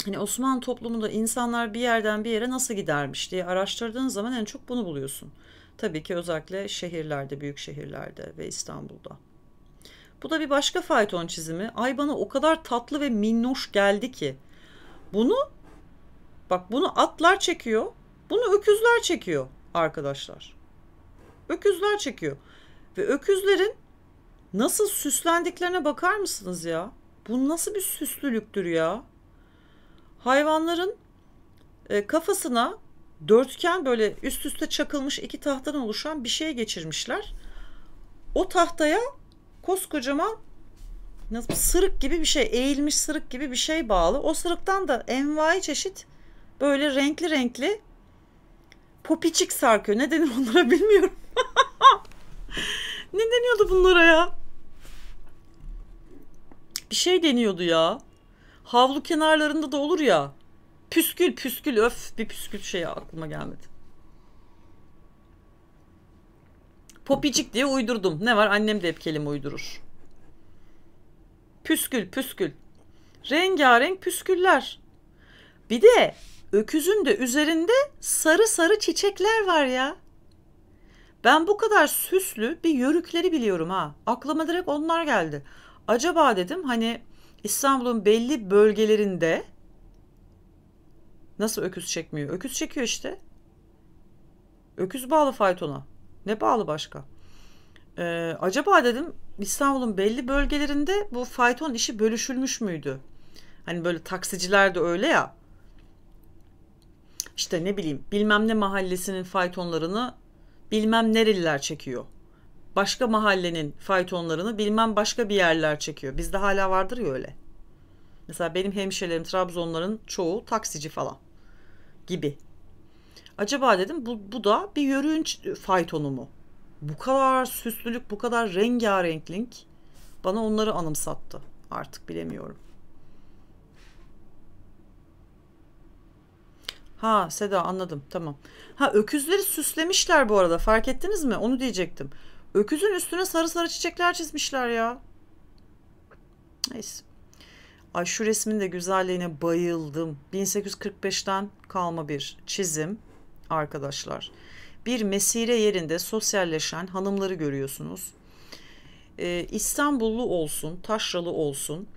hani Osmanlı toplumunda insanlar bir yerden bir yere nasıl gidermiş diye araştırdığın zaman en çok bunu buluyorsun. Tabii ki özellikle şehirlerde, büyük şehirlerde ve İstanbul'da. Bu da bir başka fayton çizimi. Ay bana o kadar tatlı ve minnoş geldi ki. Bunu bak bunu atlar çekiyor. Bunu öküzler çekiyor arkadaşlar. Öküzler çekiyor. Ve öküzlerin nasıl süslendiklerine bakar mısınız ya? Bu nasıl bir süslülüktür ya? Hayvanların e, kafasına dörtgen böyle üst üste çakılmış iki tahtadan oluşan bir şey geçirmişler. O tahtaya koskocaman nasıl sırık gibi bir şey, eğilmiş sırık gibi bir şey bağlı. O sırıktan da envai çeşit böyle renkli renkli popiçik sarkıyor. Ne denir onlara bilmiyorum. (laughs) ne deniyordu bunlara ya? Bir şey deniyordu ya. Havlu kenarlarında da olur ya. Püskül püskül öf bir püskül şey aklıma gelmedi. Popicik diye uydurdum. Ne var annem de hep kelime uydurur. Püskül püskül. Rengarenk püsküller. Bir de öküzün de üzerinde sarı sarı çiçekler var ya. Ben bu kadar süslü bir yörükleri biliyorum ha. Aklıma direkt onlar geldi. Acaba dedim hani İstanbul'un belli bölgelerinde nasıl öküz çekmiyor? Öküz çekiyor işte. Öküz bağlı faytona. Ne bağlı başka? Ee, acaba dedim İstanbul'un belli bölgelerinde bu fayton işi bölüşülmüş müydü? Hani böyle taksiciler de öyle ya. İşte ne bileyim bilmem ne mahallesinin faytonlarını bilmem nereliler çekiyor başka mahallenin faytonlarını bilmem başka bir yerler çekiyor. Bizde hala vardır ya öyle. Mesela benim hemşerilerim Trabzonların çoğu taksici falan gibi. Acaba dedim bu, bu da bir yörüğün faytonu mu? Bu kadar süslülük, bu kadar rengarenklik bana onları anımsattı. Artık bilemiyorum. Ha Seda anladım tamam. Ha öküzleri süslemişler bu arada fark ettiniz mi? Onu diyecektim. Öküzün üstüne sarı sarı çiçekler çizmişler ya. Neyse. Ay şu resmin de güzelliğine bayıldım. 1845'ten kalma bir çizim arkadaşlar. Bir mesire yerinde sosyalleşen hanımları görüyorsunuz. Ee, İstanbullu olsun, taşralı olsun.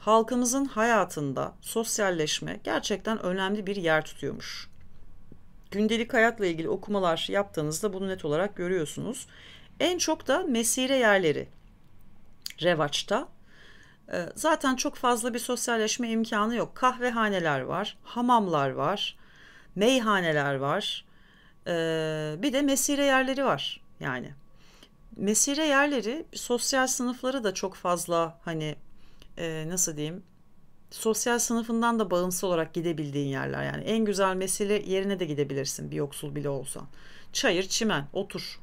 Halkımızın hayatında sosyalleşme gerçekten önemli bir yer tutuyormuş. Gündelik hayatla ilgili okumalar yaptığınızda bunu net olarak görüyorsunuz. En çok da mesire yerleri Revaç'ta. Ee, zaten çok fazla bir sosyalleşme imkanı yok. Kahvehaneler var, hamamlar var, meyhaneler var. Ee, bir de mesire yerleri var yani. Mesire yerleri sosyal sınıfları da çok fazla hani e, nasıl diyeyim sosyal sınıfından da bağımsız olarak gidebildiğin yerler. Yani en güzel mesire yerine de gidebilirsin bir yoksul bile olsan. Çayır, çimen, otur.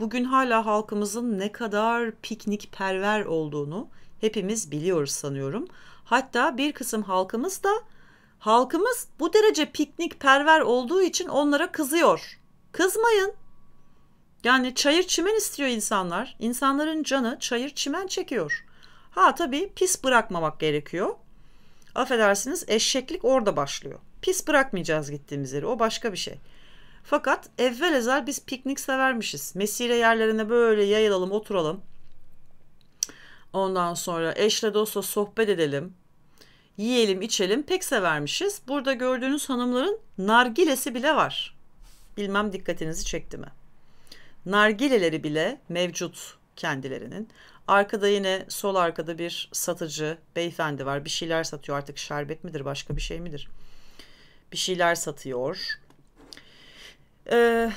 Bugün hala halkımızın ne kadar piknik perver olduğunu hepimiz biliyoruz sanıyorum. Hatta bir kısım halkımız da halkımız bu derece piknik perver olduğu için onlara kızıyor. Kızmayın. Yani çayır çimen istiyor insanlar. İnsanların canı çayır çimen çekiyor. Ha tabii pis bırakmamak gerekiyor. Affedersiniz eşeklik orada başlıyor. Pis bırakmayacağız gittiğimiz yeri. O başka bir şey. Fakat evvel ezel biz piknik severmişiz. Mesire yerlerine böyle yayılalım, oturalım. Ondan sonra eşle dostla sohbet edelim. Yiyelim, içelim. Pek severmişiz. Burada gördüğünüz hanımların nargilesi bile var. Bilmem dikkatinizi çekti mi? Nargileleri bile mevcut kendilerinin. Arkada yine sol arkada bir satıcı beyefendi var. Bir şeyler satıyor artık şerbet midir başka bir şey midir? Bir şeyler satıyor. Ee,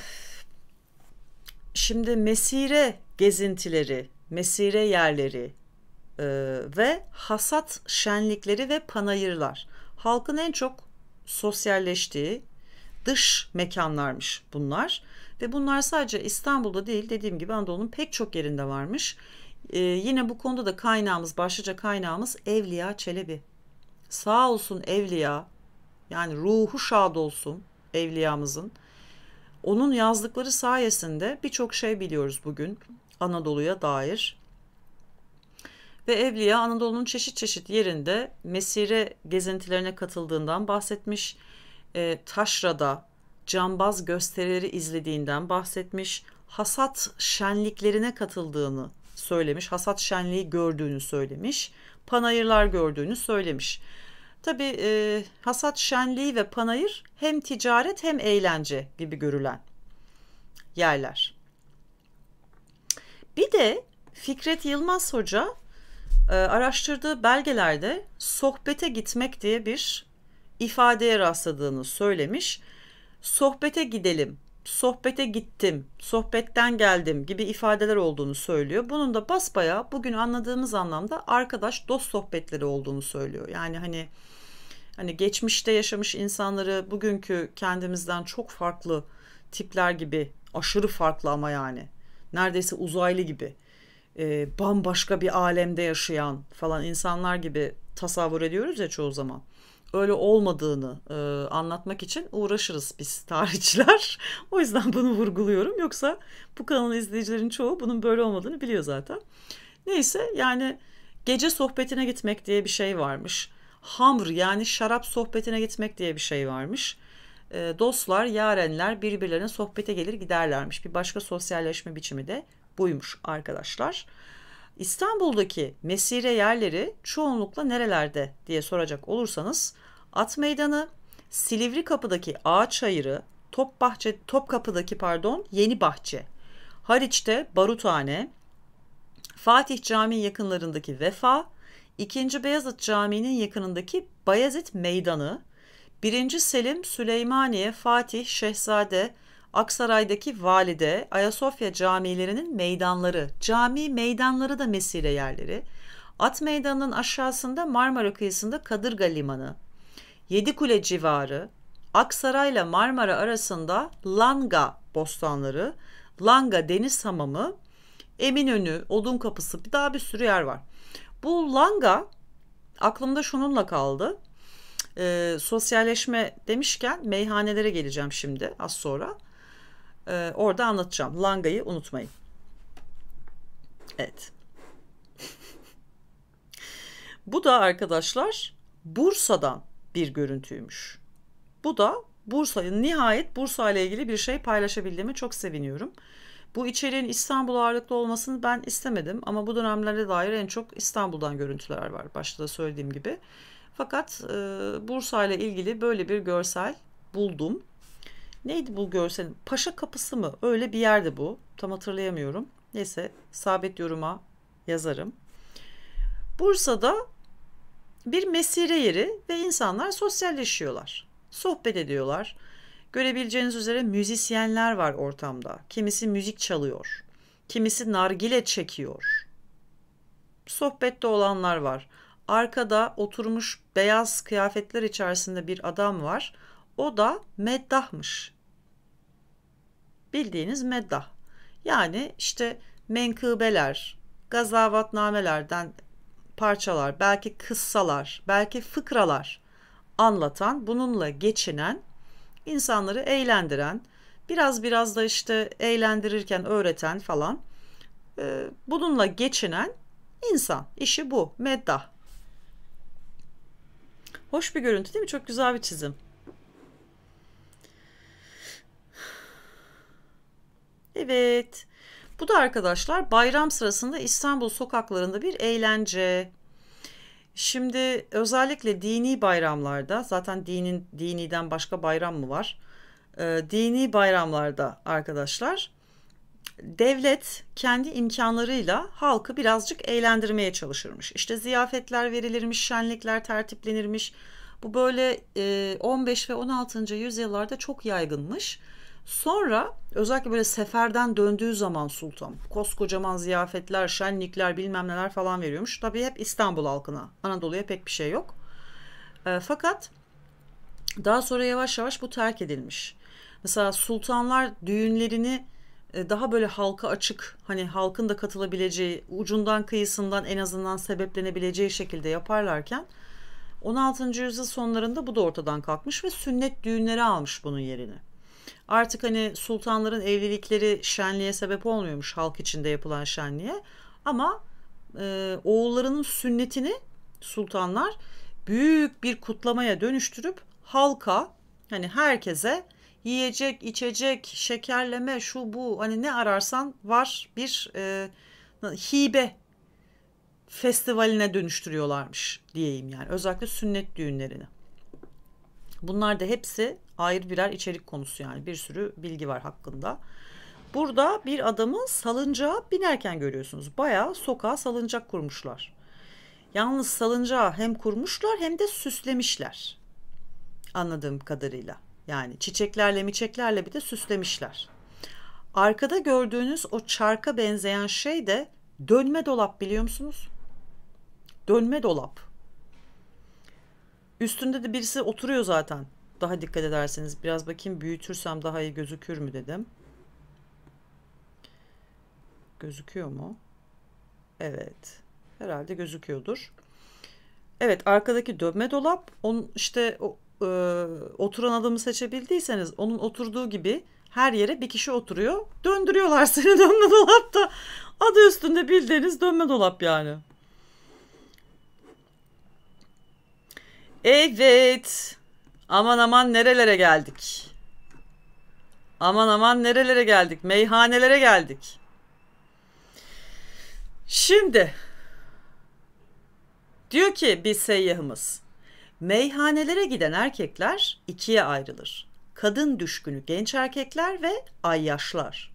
şimdi mesire gezintileri, mesire yerleri e, ve hasat şenlikleri ve panayırlar. Halkın en çok sosyalleştiği dış mekanlarmış bunlar. Ve bunlar sadece İstanbul'da değil dediğim gibi Anadolu'nun pek çok yerinde varmış. Ee, yine bu konuda da kaynağımız, başlıca kaynağımız Evliya Çelebi. Sağ olsun Evliya, yani ruhu şad olsun Evliyamızın. Onun yazdıkları sayesinde birçok şey biliyoruz bugün Anadolu'ya dair. Ve Evliya Anadolu'nun çeşit çeşit yerinde mesire gezintilerine katıldığından bahsetmiş. E, taşra'da cambaz gösterileri izlediğinden bahsetmiş. Hasat şenliklerine katıldığını söylemiş. Hasat şenliği gördüğünü söylemiş. Panayırlar gördüğünü söylemiş. Tabii e, hasat şenliği ve panayır hem ticaret hem eğlence gibi görülen yerler. Bir de Fikret Yılmaz Hoca e, araştırdığı belgelerde sohbete gitmek diye bir ifadeye rastladığını söylemiş. Sohbete gidelim sohbete gittim, sohbetten geldim gibi ifadeler olduğunu söylüyor. Bunun da basbaya bugün anladığımız anlamda arkadaş dost sohbetleri olduğunu söylüyor. Yani hani hani geçmişte yaşamış insanları bugünkü kendimizden çok farklı tipler gibi aşırı farklı ama yani neredeyse uzaylı gibi e, bambaşka bir alemde yaşayan falan insanlar gibi tasavvur ediyoruz ya çoğu zaman öyle olmadığını e, anlatmak için uğraşırız biz tarihçiler. (laughs) o yüzden bunu vurguluyorum. Yoksa bu kanalın izleyicilerin çoğu bunun böyle olmadığını biliyor zaten. Neyse yani gece sohbetine gitmek diye bir şey varmış. Hamr yani şarap sohbetine gitmek diye bir şey varmış. E, dostlar, yarenler birbirlerine sohbete gelir giderlermiş. Bir başka sosyalleşme biçimi de buymuş arkadaşlar. İstanbul'daki mesire yerleri çoğunlukla nerelerde diye soracak olursanız At Meydanı, Silivri Kapı'daki Ağaç Hayırı, Top Bahçe, Top Kapıdaki pardon Yeni Bahçe, Haliç'te Baruthane, Fatih Camii yakınlarındaki Vefa, 2. Beyazıt Camii'nin yakınındaki Bayezid Meydanı, 1. Selim Süleymaniye Fatih Şehzade Aksaray'daki valide, Ayasofya camilerinin meydanları, cami meydanları da mesire yerleri, At Meydanı'nın aşağısında Marmara kıyısında Kadırga Limanı, Yedikule civarı, Aksaray ile Marmara arasında Langa bostanları, Langa deniz hamamı, Eminönü, Odun Kapısı bir daha bir sürü yer var. Bu Langa aklımda şununla kaldı. E, sosyalleşme demişken meyhanelere geleceğim şimdi az sonra. Ee, orada anlatacağım. Langa'yı unutmayın. Evet. Bu da arkadaşlar Bursa'dan bir görüntüymüş. Bu da Bursa, nihayet Bursa ile ilgili bir şey paylaşabildiğime çok seviniyorum. Bu içeriğin İstanbul ağırlıklı olmasını ben istemedim ama bu dönemlere dair en çok İstanbul'dan görüntüler var başta da söylediğim gibi. Fakat e, Bursa ile ilgili böyle bir görsel buldum. Neydi bu görsel? Paşa kapısı mı? Öyle bir yerde bu. Tam hatırlayamıyorum. Neyse sabit yoruma yazarım. Bursa'da bir mesire yeri ve insanlar sosyalleşiyorlar. Sohbet ediyorlar. Görebileceğiniz üzere müzisyenler var ortamda. Kimisi müzik çalıyor. Kimisi nargile çekiyor. Sohbette olanlar var. Arkada oturmuş beyaz kıyafetler içerisinde bir adam var. O da meddahmış. Bildiğiniz meddah. Yani işte menkıbeler, gazavatnamelerden parçalar, belki kıssalar, belki fıkralar anlatan, bununla geçinen, insanları eğlendiren, biraz biraz da işte eğlendirirken öğreten falan e, bununla geçinen insan. işi bu. Meddah. Hoş bir görüntü değil mi? Çok güzel bir çizim. Evet. Bu da arkadaşlar bayram sırasında İstanbul sokaklarında bir eğlence. Şimdi özellikle dini bayramlarda zaten dinin diniden başka bayram mı var? Ee, dini bayramlarda arkadaşlar devlet kendi imkanlarıyla halkı birazcık eğlendirmeye çalışırmış. İşte ziyafetler verilirmiş, şenlikler tertiplenirmiş. Bu böyle e, 15 ve 16. yüzyıllarda çok yaygınmış. Sonra özellikle böyle seferden döndüğü zaman sultan koskocaman ziyafetler, şenlikler bilmem neler falan veriyormuş. Tabii hep İstanbul halkına, Anadolu'ya pek bir şey yok. E, fakat daha sonra yavaş yavaş bu terk edilmiş. Mesela sultanlar düğünlerini e, daha böyle halka açık hani halkın da katılabileceği ucundan kıyısından en azından sebeplenebileceği şekilde yaparlarken 16. yüzyıl sonlarında bu da ortadan kalkmış ve sünnet düğünleri almış bunun yerini. Artık hani sultanların evlilikleri şenliğe sebep olmuyormuş halk içinde yapılan şenliğe. Ama e, oğullarının sünnetini sultanlar büyük bir kutlamaya dönüştürüp halka hani herkese yiyecek, içecek, şekerleme şu bu hani ne ararsan var bir e, hibe festivaline dönüştürüyorlarmış diyeyim yani özellikle sünnet düğünlerini. Bunlar da hepsi Hayır birer içerik konusu yani bir sürü bilgi var hakkında. Burada bir adamın salıncağa binerken görüyorsunuz. Bayağı sokağa salıncak kurmuşlar. Yalnız salıncağı hem kurmuşlar hem de süslemişler. Anladığım kadarıyla. Yani çiçeklerle miçeklerle bir de süslemişler. Arkada gördüğünüz o çarka benzeyen şey de dönme dolap biliyor musunuz? Dönme dolap. Üstünde de birisi oturuyor zaten daha dikkat ederseniz biraz bakayım büyütürsem daha iyi gözükür mü dedim. Gözüküyor mu? Evet. Herhalde gözüküyordur. Evet arkadaki dövme dolap onun işte o, e, oturan adamı seçebildiyseniz onun oturduğu gibi her yere bir kişi oturuyor. Döndürüyorlar (laughs) seni dönme dolapta. Adı üstünde bildiğiniz dönme dolap yani. Evet. Aman aman nerelere geldik. Aman aman nerelere geldik. Meyhanelere geldik. Şimdi diyor ki bir seyyahımız. Meyhanelere giden erkekler ikiye ayrılır. Kadın düşkünü genç erkekler ve ayyaşlar.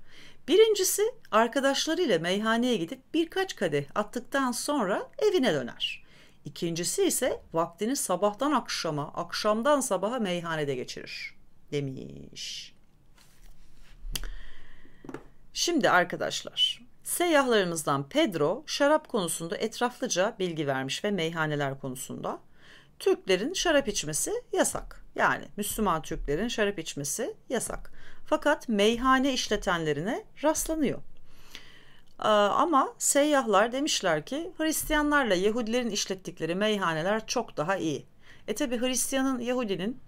Birincisi arkadaşlarıyla meyhaneye gidip birkaç kadeh attıktan sonra evine döner. İkincisi ise vaktini sabahtan akşama, akşamdan sabaha meyhanede geçirir demiş. Şimdi arkadaşlar Seyyahlarımızdan Pedro şarap konusunda etraflıca bilgi vermiş ve meyhaneler konusunda. Türklerin şarap içmesi yasak. Yani Müslüman Türklerin şarap içmesi yasak. Fakat meyhane işletenlerine rastlanıyor. Ee, ama seyyahlar demişler ki Hristiyanlarla Yahudilerin işlettikleri meyhaneler çok daha iyi. E tabi Hristiyanın, Yahudinin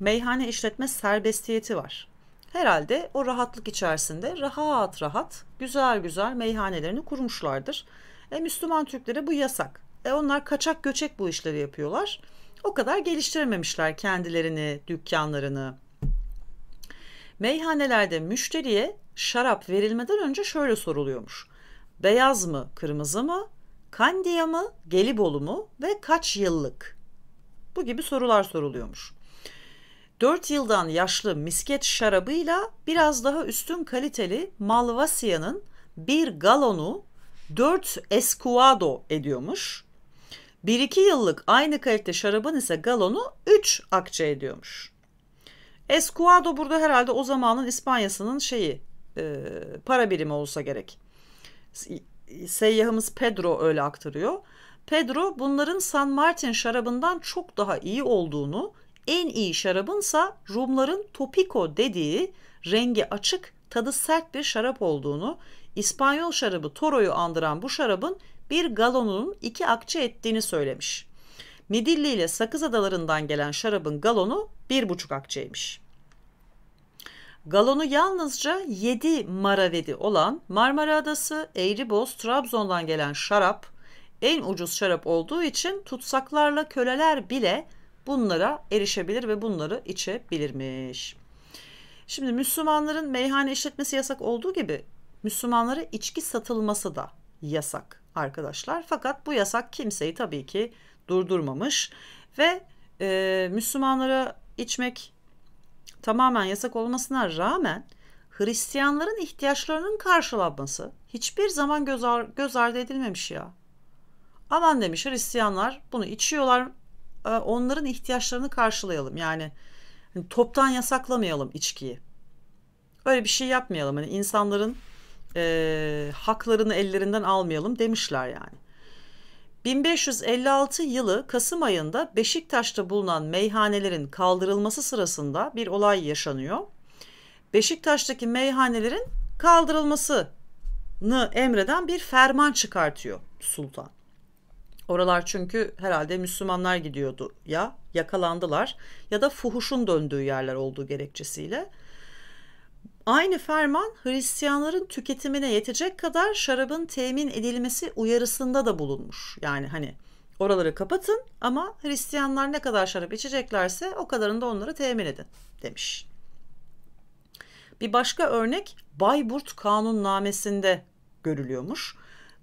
meyhane işletme serbestiyeti var. Herhalde o rahatlık içerisinde rahat rahat güzel güzel meyhanelerini kurmuşlardır. E Müslüman Türklere bu yasak. E onlar kaçak göçek bu işleri yapıyorlar. O kadar geliştirmemişler kendilerini, dükkanlarını. Meyhanelerde müşteriye şarap verilmeden önce şöyle soruluyormuş. Beyaz mı, kırmızı mı, kandiya mı, gelibolu mu ve kaç yıllık? Bu gibi sorular soruluyormuş. 4 yıldan yaşlı misket şarabıyla biraz daha üstün kaliteli Malvasia'nın bir galonu 4 escuado ediyormuş. 1-2 yıllık aynı kalite şarabın ise galonu 3 akçe ediyormuş. Escuado burada herhalde o zamanın İspanya'sının şeyi e, para birimi olsa gerek. Seyyahımız Pedro öyle aktarıyor. Pedro bunların San Martin şarabından çok daha iyi olduğunu, en iyi şarabınsa Rumların Topico dediği rengi açık, tadı sert bir şarap olduğunu, İspanyol şarabı Toro'yu andıran bu şarabın bir galonunun iki akçe ettiğini söylemiş. Midilli ile Sakız Adalarından gelen şarabın galonu bir buçuk akçeymiş.'' Galonu yalnızca 7 maravedi olan Marmara Adası, Eğriboz, Trabzon'dan gelen şarap en ucuz şarap olduğu için tutsaklarla köleler bile bunlara erişebilir ve bunları içebilirmiş. Şimdi Müslümanların meyhane işletmesi yasak olduğu gibi Müslümanlara içki satılması da yasak arkadaşlar. Fakat bu yasak kimseyi tabii ki durdurmamış ve e, Müslümanlara içmek tamamen yasak olmasına rağmen Hristiyanların ihtiyaçlarının karşılanması hiçbir zaman göz, ar- göz ardı edilmemiş ya. Aman demiş Hristiyanlar bunu içiyorlar e, onların ihtiyaçlarını karşılayalım. Yani toptan yasaklamayalım içkiyi. Öyle bir şey yapmayalım. Hani insanların e, haklarını ellerinden almayalım demişler yani. 1556 yılı Kasım ayında Beşiktaş'ta bulunan meyhanelerin kaldırılması sırasında bir olay yaşanıyor. Beşiktaş'taki meyhanelerin kaldırılmasını emreden bir ferman çıkartıyor sultan. Oralar çünkü herhalde Müslümanlar gidiyordu ya yakalandılar ya da fuhuşun döndüğü yerler olduğu gerekçesiyle Aynı ferman Hristiyanların tüketimine yetecek kadar şarabın temin edilmesi uyarısında da bulunmuş. Yani hani oraları kapatın ama Hristiyanlar ne kadar şarap içeceklerse o kadarını da onlara temin edin demiş. Bir başka örnek Bayburt Kanunnamesi'nde görülüyormuş.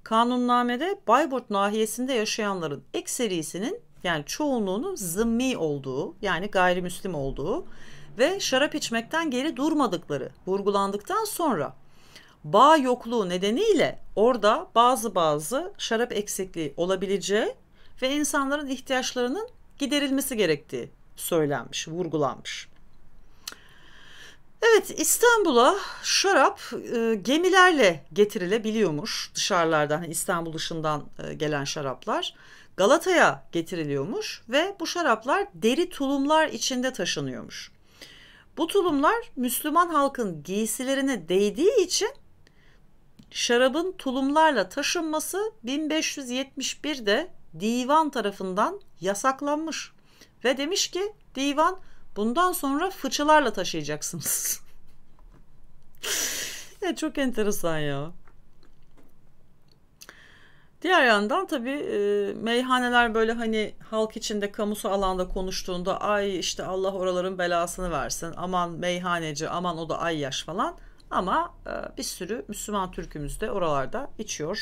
Kanunnamede Bayburt nahiyesinde yaşayanların ekserisinin yani çoğunluğunun zımmi olduğu yani gayrimüslim olduğu ve şarap içmekten geri durmadıkları vurgulandıktan sonra bağ yokluğu nedeniyle orada bazı bazı şarap eksikliği olabileceği ve insanların ihtiyaçlarının giderilmesi gerektiği söylenmiş, vurgulanmış. Evet İstanbul'a şarap e, gemilerle getirilebiliyormuş dışarılardan hani İstanbul dışından e, gelen şaraplar. Galata'ya getiriliyormuş ve bu şaraplar deri tulumlar içinde taşınıyormuş. Bu tulumlar Müslüman halkın giysilerine değdiği için şarabın tulumlarla taşınması 1571'de divan tarafından yasaklanmış. Ve demiş ki divan bundan sonra fıçılarla taşıyacaksınız. (laughs) ya çok enteresan ya. Diğer yandan tabii e, meyhaneler böyle hani halk içinde kamusu alanda konuştuğunda ay işte Allah oraların belasını versin aman meyhaneci aman o da ay yaş falan ama e, bir sürü Müslüman Türk'ümüz de oralarda içiyor.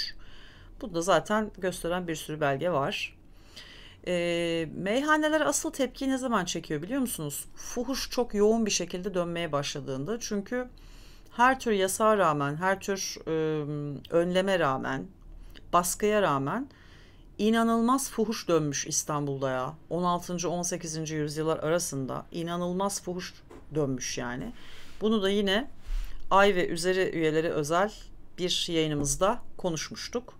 Bunu da zaten gösteren bir sürü belge var. E, meyhaneler asıl tepkiyi ne zaman çekiyor biliyor musunuz? Fuhuş çok yoğun bir şekilde dönmeye başladığında çünkü her tür yasa rağmen her tür e, önleme rağmen baskıya rağmen inanılmaz fuhuş dönmüş İstanbul'da ya. 16. 18. yüzyıllar arasında inanılmaz fuhuş dönmüş yani. Bunu da yine ay ve üzeri üyeleri özel bir yayınımızda konuşmuştuk.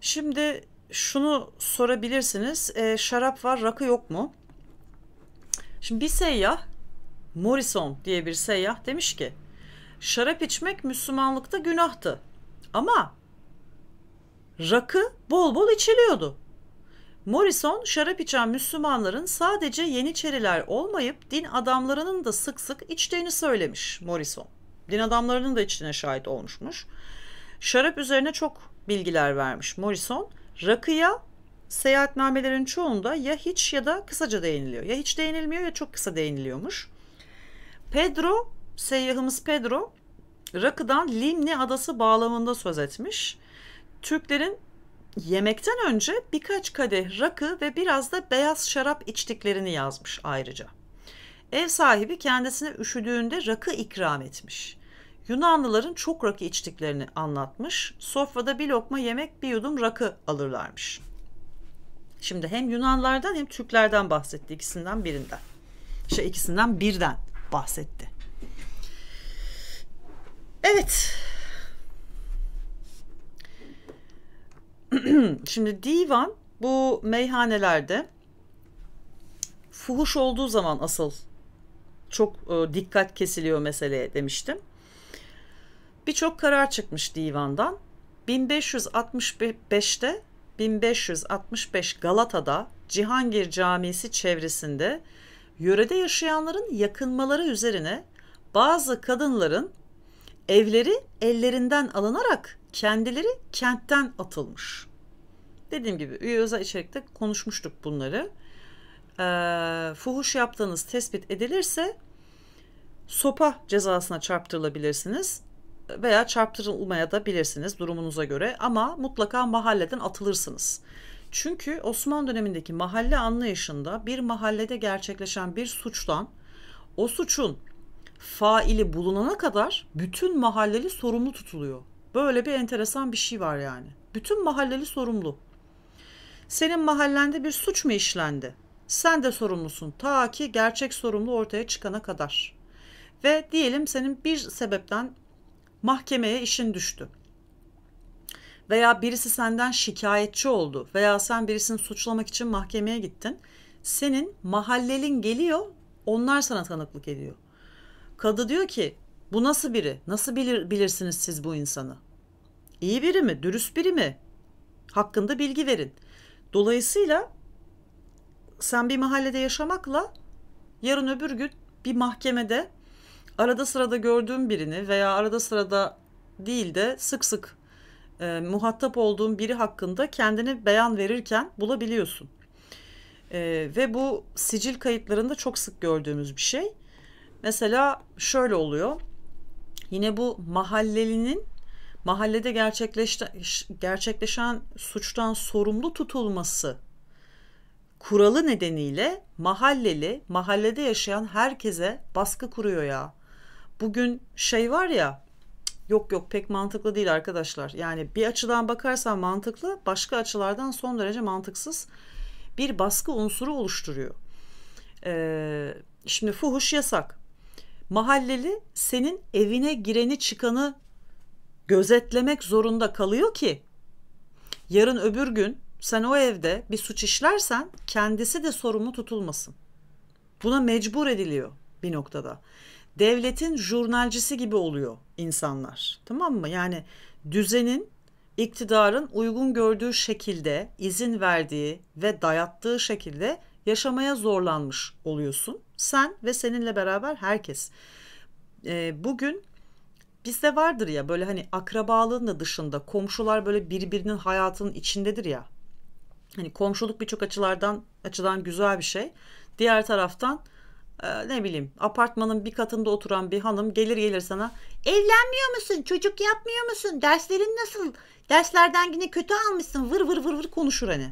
Şimdi şunu sorabilirsiniz. E, şarap var, rakı yok mu? Şimdi bir seyyah, Morrison diye bir seyyah demiş ki, şarap içmek Müslümanlıkta günahtı. Ama rakı bol bol içiliyordu. Morrison şarap içen Müslümanların sadece Yeniçeriler olmayıp din adamlarının da sık sık içtiğini söylemiş Morrison. Din adamlarının da içtiğine şahit olmuşmuş. Şarap üzerine çok bilgiler vermiş Morrison. Rakıya seyahatnamelerin çoğunda ya hiç ya da kısaca değiniliyor. Ya hiç değinilmiyor ya çok kısa değiniliyormuş. Pedro, seyyahımız Pedro, rakıdan Limni adası bağlamında söz etmiş. Türklerin yemekten önce birkaç kadeh rakı ve biraz da beyaz şarap içtiklerini yazmış ayrıca. Ev sahibi kendisine üşüdüğünde rakı ikram etmiş. Yunanlıların çok rakı içtiklerini anlatmış. Sofrada bir lokma yemek bir yudum rakı alırlarmış. Şimdi hem Yunanlardan hem Türklerden bahsetti ikisinden birinden. Şey ikisinden birden bahsetti. Evet. (clears throat) Şimdi divan bu meyhanelerde fuhuş olduğu zaman asıl çok e, dikkat kesiliyor mesele demiştim. Birçok karar çıkmış divandan. 1565'te 1565 Galata'da Cihangir Camisi çevresinde yörede yaşayanların yakınmaları üzerine bazı kadınların evleri ellerinden alınarak kendileri kentten atılmış. Dediğim gibi üye özel içerikte konuşmuştuk bunları. E, fuhuş yaptığınız tespit edilirse sopa cezasına çarptırılabilirsiniz veya çarptırılmaya da bilirsiniz durumunuza göre ama mutlaka mahalleden atılırsınız. Çünkü Osmanlı dönemindeki mahalle anlayışında bir mahallede gerçekleşen bir suçtan o suçun faili bulunana kadar bütün mahalleli sorumlu tutuluyor. Böyle bir enteresan bir şey var yani. Bütün mahalleli sorumlu. Senin mahallende bir suç mu işlendi? Sen de sorumlusun ta ki gerçek sorumlu ortaya çıkana kadar. Ve diyelim senin bir sebepten mahkemeye işin düştü. Veya birisi senden şikayetçi oldu veya sen birisini suçlamak için mahkemeye gittin. Senin mahallelin geliyor, onlar sana tanıklık ediyor. Kadı diyor ki bu nasıl biri? Nasıl bilir, bilirsiniz siz bu insanı? iyi biri mi, dürüst biri mi hakkında bilgi verin. Dolayısıyla sen bir mahallede yaşamakla yarın öbür gün bir mahkemede arada sırada gördüğüm birini veya arada sırada değil de sık sık e, muhatap olduğun biri hakkında kendini beyan verirken bulabiliyorsun. E, ve bu sicil kayıtlarında çok sık gördüğümüz bir şey. Mesela şöyle oluyor. Yine bu mahallelinin mahallede gerçekleşen suçtan sorumlu tutulması kuralı nedeniyle mahalleli, mahallede yaşayan herkese baskı kuruyor ya. Bugün şey var ya, yok yok pek mantıklı değil arkadaşlar. Yani bir açıdan bakarsan mantıklı, başka açılardan son derece mantıksız bir baskı unsuru oluşturuyor. Ee, şimdi fuhuş yasak. Mahalleli senin evine gireni çıkanı gözetlemek zorunda kalıyor ki yarın öbür gün sen o evde bir suç işlersen kendisi de sorumlu tutulmasın. Buna mecbur ediliyor bir noktada. Devletin jurnalcisi gibi oluyor insanlar. Tamam mı? Yani düzenin, iktidarın uygun gördüğü şekilde, izin verdiği ve dayattığı şekilde yaşamaya zorlanmış oluyorsun. Sen ve seninle beraber herkes. Ee, bugün Bizde vardır ya böyle hani akrabalığın da dışında komşular böyle birbirinin hayatının içindedir ya. Hani komşuluk birçok açılardan açıdan güzel bir şey. Diğer taraftan e, ne bileyim apartmanın bir katında oturan bir hanım gelir gelir sana evlenmiyor musun çocuk yapmıyor musun derslerin nasıl derslerden yine kötü almışsın vır vır vır vır konuşur hani.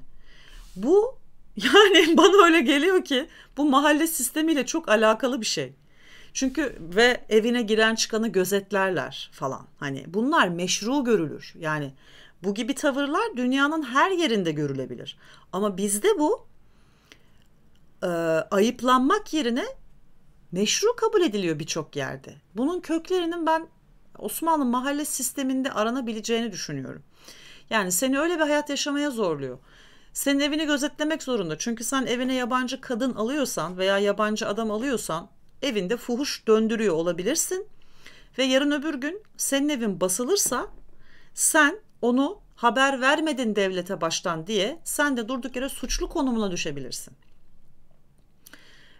Bu (laughs) yani bana öyle geliyor ki bu mahalle sistemiyle çok alakalı bir şey. Çünkü ve evine giren çıkanı gözetlerler falan. Hani bunlar meşru görülür. Yani bu gibi tavırlar dünyanın her yerinde görülebilir. Ama bizde bu e, ayıplanmak yerine meşru kabul ediliyor birçok yerde. Bunun köklerinin ben Osmanlı mahalle sisteminde aranabileceğini düşünüyorum. Yani seni öyle bir hayat yaşamaya zorluyor. Senin evini gözetlemek zorunda. Çünkü sen evine yabancı kadın alıyorsan veya yabancı adam alıyorsan evinde fuhuş döndürüyor olabilirsin ve yarın öbür gün senin evin basılırsa sen onu haber vermedin devlete baştan diye sen de durduk yere suçlu konumuna düşebilirsin.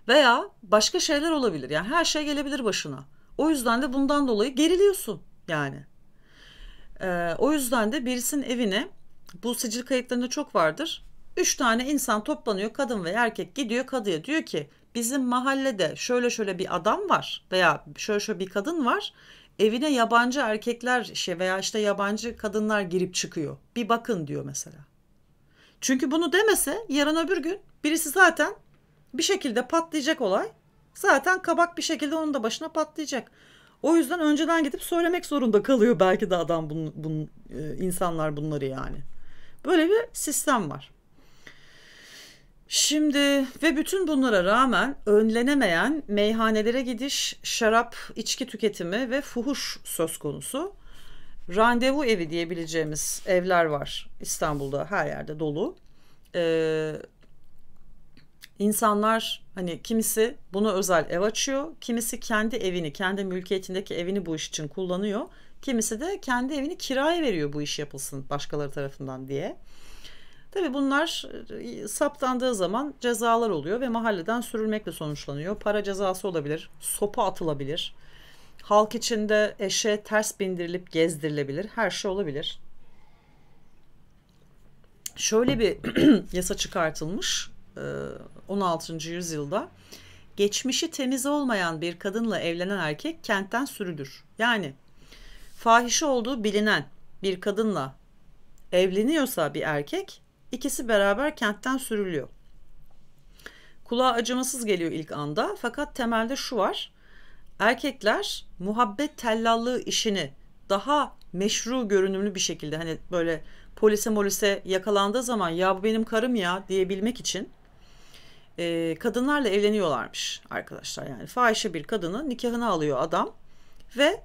Veya başka şeyler olabilir. Yani her şey gelebilir başına. O yüzden de bundan dolayı geriliyorsun yani. Ee, o yüzden de birisinin evine bu sicil kayıtlarında çok vardır. Üç tane insan toplanıyor kadın ve erkek gidiyor kadıya diyor ki bizim mahallede şöyle şöyle bir adam var veya şöyle şöyle bir kadın var. Evine yabancı erkekler şey veya işte yabancı kadınlar girip çıkıyor. Bir bakın diyor mesela. Çünkü bunu demese yarın öbür gün birisi zaten bir şekilde patlayacak olay. Zaten kabak bir şekilde onun da başına patlayacak. O yüzden önceden gidip söylemek zorunda kalıyor belki de adam bunun, bunun e, insanlar bunları yani. Böyle bir sistem var. Şimdi ve bütün bunlara rağmen önlenemeyen meyhanelere gidiş, şarap, içki tüketimi ve fuhuş söz konusu. Randevu evi diyebileceğimiz evler var İstanbul'da her yerde dolu. Ee, insanlar hani kimisi bunu özel ev açıyor, kimisi kendi evini, kendi mülkiyetindeki evini bu iş için kullanıyor. Kimisi de kendi evini kiraya veriyor bu iş yapılsın başkaları tarafından diye. Tabi bunlar e, saptandığı zaman cezalar oluyor ve mahalleden sürülmekle sonuçlanıyor. Para cezası olabilir, sopa atılabilir, halk içinde eşe ters bindirilip gezdirilebilir, her şey olabilir. Şöyle bir (clears throat) yasa çıkartılmış 16. E, yüzyılda. Geçmişi temiz olmayan bir kadınla evlenen erkek kentten sürülür. Yani fahişe olduğu bilinen bir kadınla evleniyorsa bir erkek İkisi beraber kentten sürülüyor. Kulağa acımasız geliyor ilk anda fakat temelde şu var. Erkekler muhabbet tellallığı işini daha meşru görünümlü bir şekilde hani böyle polise molise yakalandığı zaman ya bu benim karım ya diyebilmek için e, kadınlarla evleniyorlarmış arkadaşlar. Yani fahişe bir kadını nikahına alıyor adam ve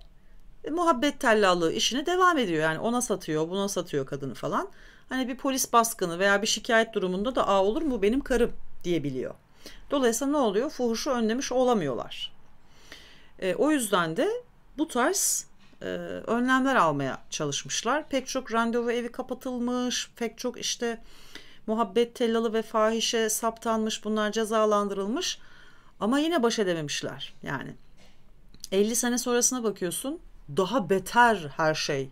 e, muhabbet tellallığı işini devam ediyor. Yani ona satıyor, buna satıyor kadını falan hani bir polis baskını veya bir şikayet durumunda da aa olur mu bu benim karım diyebiliyor. Dolayısıyla ne oluyor? Fuhuşu önlemiş olamıyorlar. E, o yüzden de bu tarz e, önlemler almaya çalışmışlar. Pek çok randevu evi kapatılmış, pek çok işte muhabbet tellalı ve fahişe saptanmış, bunlar cezalandırılmış. Ama yine baş edememişler yani. 50 sene sonrasına bakıyorsun daha beter her şey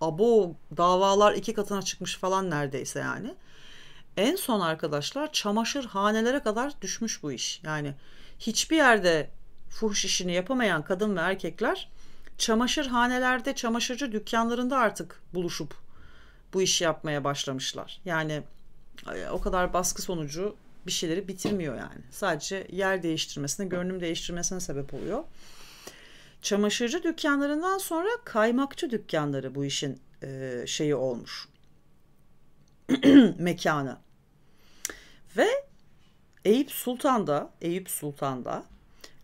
abo davalar iki katına çıkmış falan neredeyse yani. En son arkadaşlar çamaşır hanelere kadar düşmüş bu iş. Yani hiçbir yerde fuhuş işini yapamayan kadın ve erkekler çamaşır hanelerde, çamaşırcı dükkanlarında artık buluşup bu işi yapmaya başlamışlar. Yani e, o kadar baskı sonucu bir şeyleri bitirmiyor yani. Sadece yer değiştirmesine, görünüm değiştirmesine sebep oluyor çamaşırcı dükkanlarından sonra kaymakçı dükkanları bu işin e, şeyi olmuş. (clears throat) mekanı. Ve Eyüp Sultan'da, Eyüp Sultan'da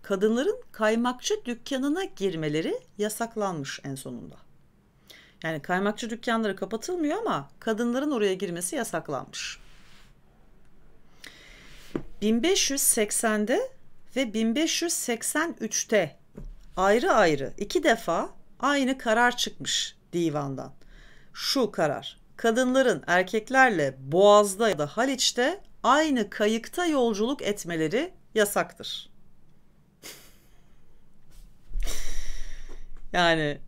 kadınların kaymakçı dükkanına girmeleri yasaklanmış en sonunda. Yani kaymakçı dükkanları kapatılmıyor ama kadınların oraya girmesi yasaklanmış. 1580'de ve 1583'te ayrı ayrı iki defa aynı karar çıkmış divandan. Şu karar. Kadınların erkeklerle Boğaz'da ya da Haliç'te aynı kayıkta yolculuk etmeleri yasaktır. yani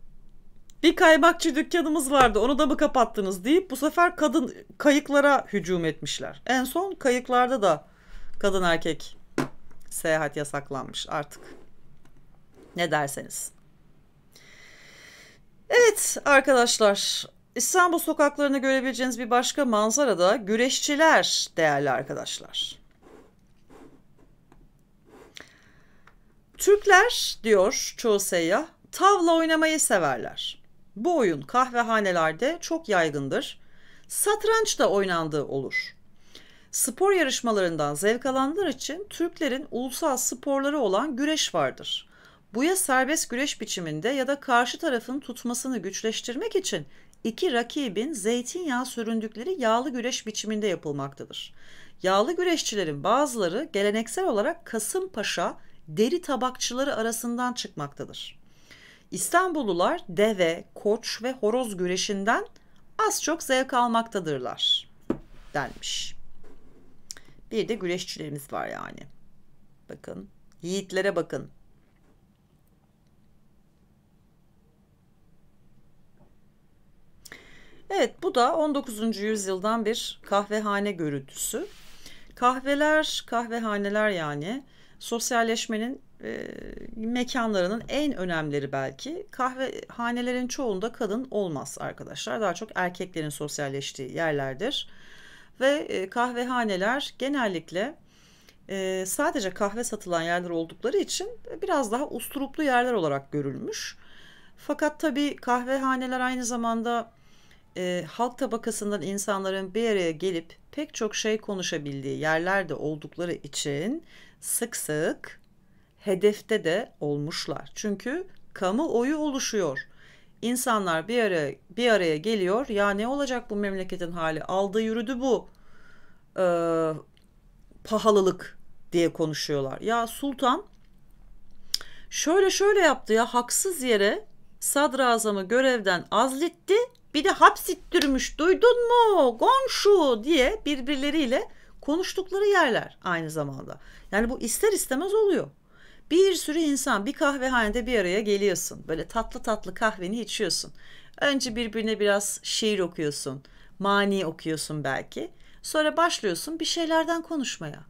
bir kaymakçı dükkanımız vardı onu da mı kapattınız deyip bu sefer kadın kayıklara hücum etmişler. En son kayıklarda da kadın erkek seyahat yasaklanmış artık. Ne derseniz. Evet arkadaşlar İstanbul sokaklarını görebileceğiniz bir başka manzara da güreşçiler değerli arkadaşlar. Türkler diyor çoğu seyyah tavla oynamayı severler. Bu oyun kahvehanelerde çok yaygındır. Satranç da oynandığı olur. Spor yarışmalarından zevk alanlar için Türklerin ulusal sporları olan güreş vardır. Bu ya serbest güreş biçiminde ya da karşı tarafın tutmasını güçleştirmek için iki rakibin zeytinyağı süründükleri yağlı güreş biçiminde yapılmaktadır. Yağlı güreşçilerin bazıları geleneksel olarak Kasımpaşa deri tabakçıları arasından çıkmaktadır. İstanbullular deve, koç ve horoz güreşinden az çok zevk almaktadırlar denmiş. Bir de güreşçilerimiz var yani. Bakın yiğitlere bakın. Evet bu da 19. yüzyıldan bir kahvehane görüntüsü. Kahveler, kahvehaneler yani sosyalleşmenin e, mekanlarının en önemleri belki. Kahvehanelerin çoğunda kadın olmaz arkadaşlar. Daha çok erkeklerin sosyalleştiği yerlerdir. Ve e, kahvehaneler genellikle e, sadece kahve satılan yerler oldukları için biraz daha usturuplu yerler olarak görülmüş. Fakat tabii kahvehaneler aynı zamanda e, halk tabakasından insanların bir araya gelip pek çok şey konuşabildiği yerlerde oldukları için sık sık hedefte de olmuşlar. Çünkü kamu oyu oluşuyor. İnsanlar bir araya bir araya geliyor. Ya ne olacak bu memleketin hali? Aldı yürüdü bu e, pahalılık diye konuşuyorlar. Ya sultan şöyle şöyle yaptı ya haksız yere sadrazamı görevden azletti bir de hapsittirmiş duydun mu gonşu diye birbirleriyle konuştukları yerler aynı zamanda. Yani bu ister istemez oluyor. Bir sürü insan bir kahvehanede bir araya geliyorsun. Böyle tatlı tatlı kahveni içiyorsun. Önce birbirine biraz şiir okuyorsun. Mani okuyorsun belki. Sonra başlıyorsun bir şeylerden konuşmaya.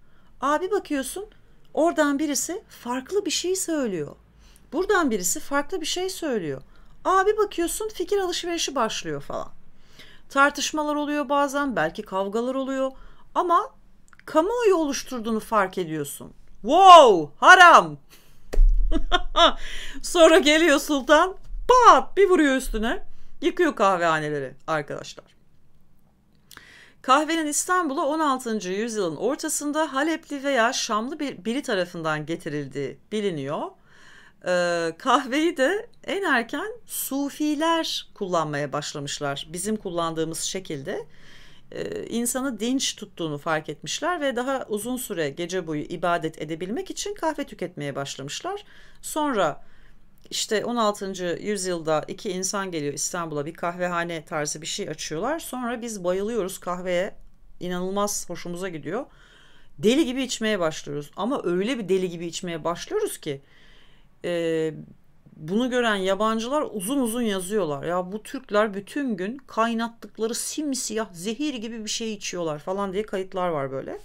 Abi bakıyorsun oradan birisi farklı bir şey söylüyor. Buradan birisi farklı bir şey söylüyor. Aa bir bakıyorsun fikir alışverişi başlıyor falan. Tartışmalar oluyor bazen, belki kavgalar oluyor ama kamuoyu oluşturduğunu fark ediyorsun. Wow, haram. (laughs) Sonra geliyor sultan, pat bir vuruyor üstüne. Yıkıyor kahvehaneleri arkadaşlar. Kahvenin İstanbul'a 16. yüzyılın ortasında Halepli veya Şamlı bir biri tarafından getirildiği biliniyor. Ee, kahveyi de en erken sufiler kullanmaya başlamışlar bizim kullandığımız şekilde e, insanı dinç tuttuğunu fark etmişler ve daha uzun süre gece boyu ibadet edebilmek için kahve tüketmeye başlamışlar. Sonra işte 16. yüzyılda iki insan geliyor İstanbul'a bir kahvehane tarzı bir şey açıyorlar. Sonra biz bayılıyoruz kahveye inanılmaz hoşumuza gidiyor. Deli gibi içmeye başlıyoruz ama öyle bir deli gibi içmeye başlıyoruz ki e, bunu gören yabancılar uzun uzun yazıyorlar. Ya bu Türkler bütün gün kaynattıkları simsiyah zehir gibi bir şey içiyorlar falan diye kayıtlar var böyle.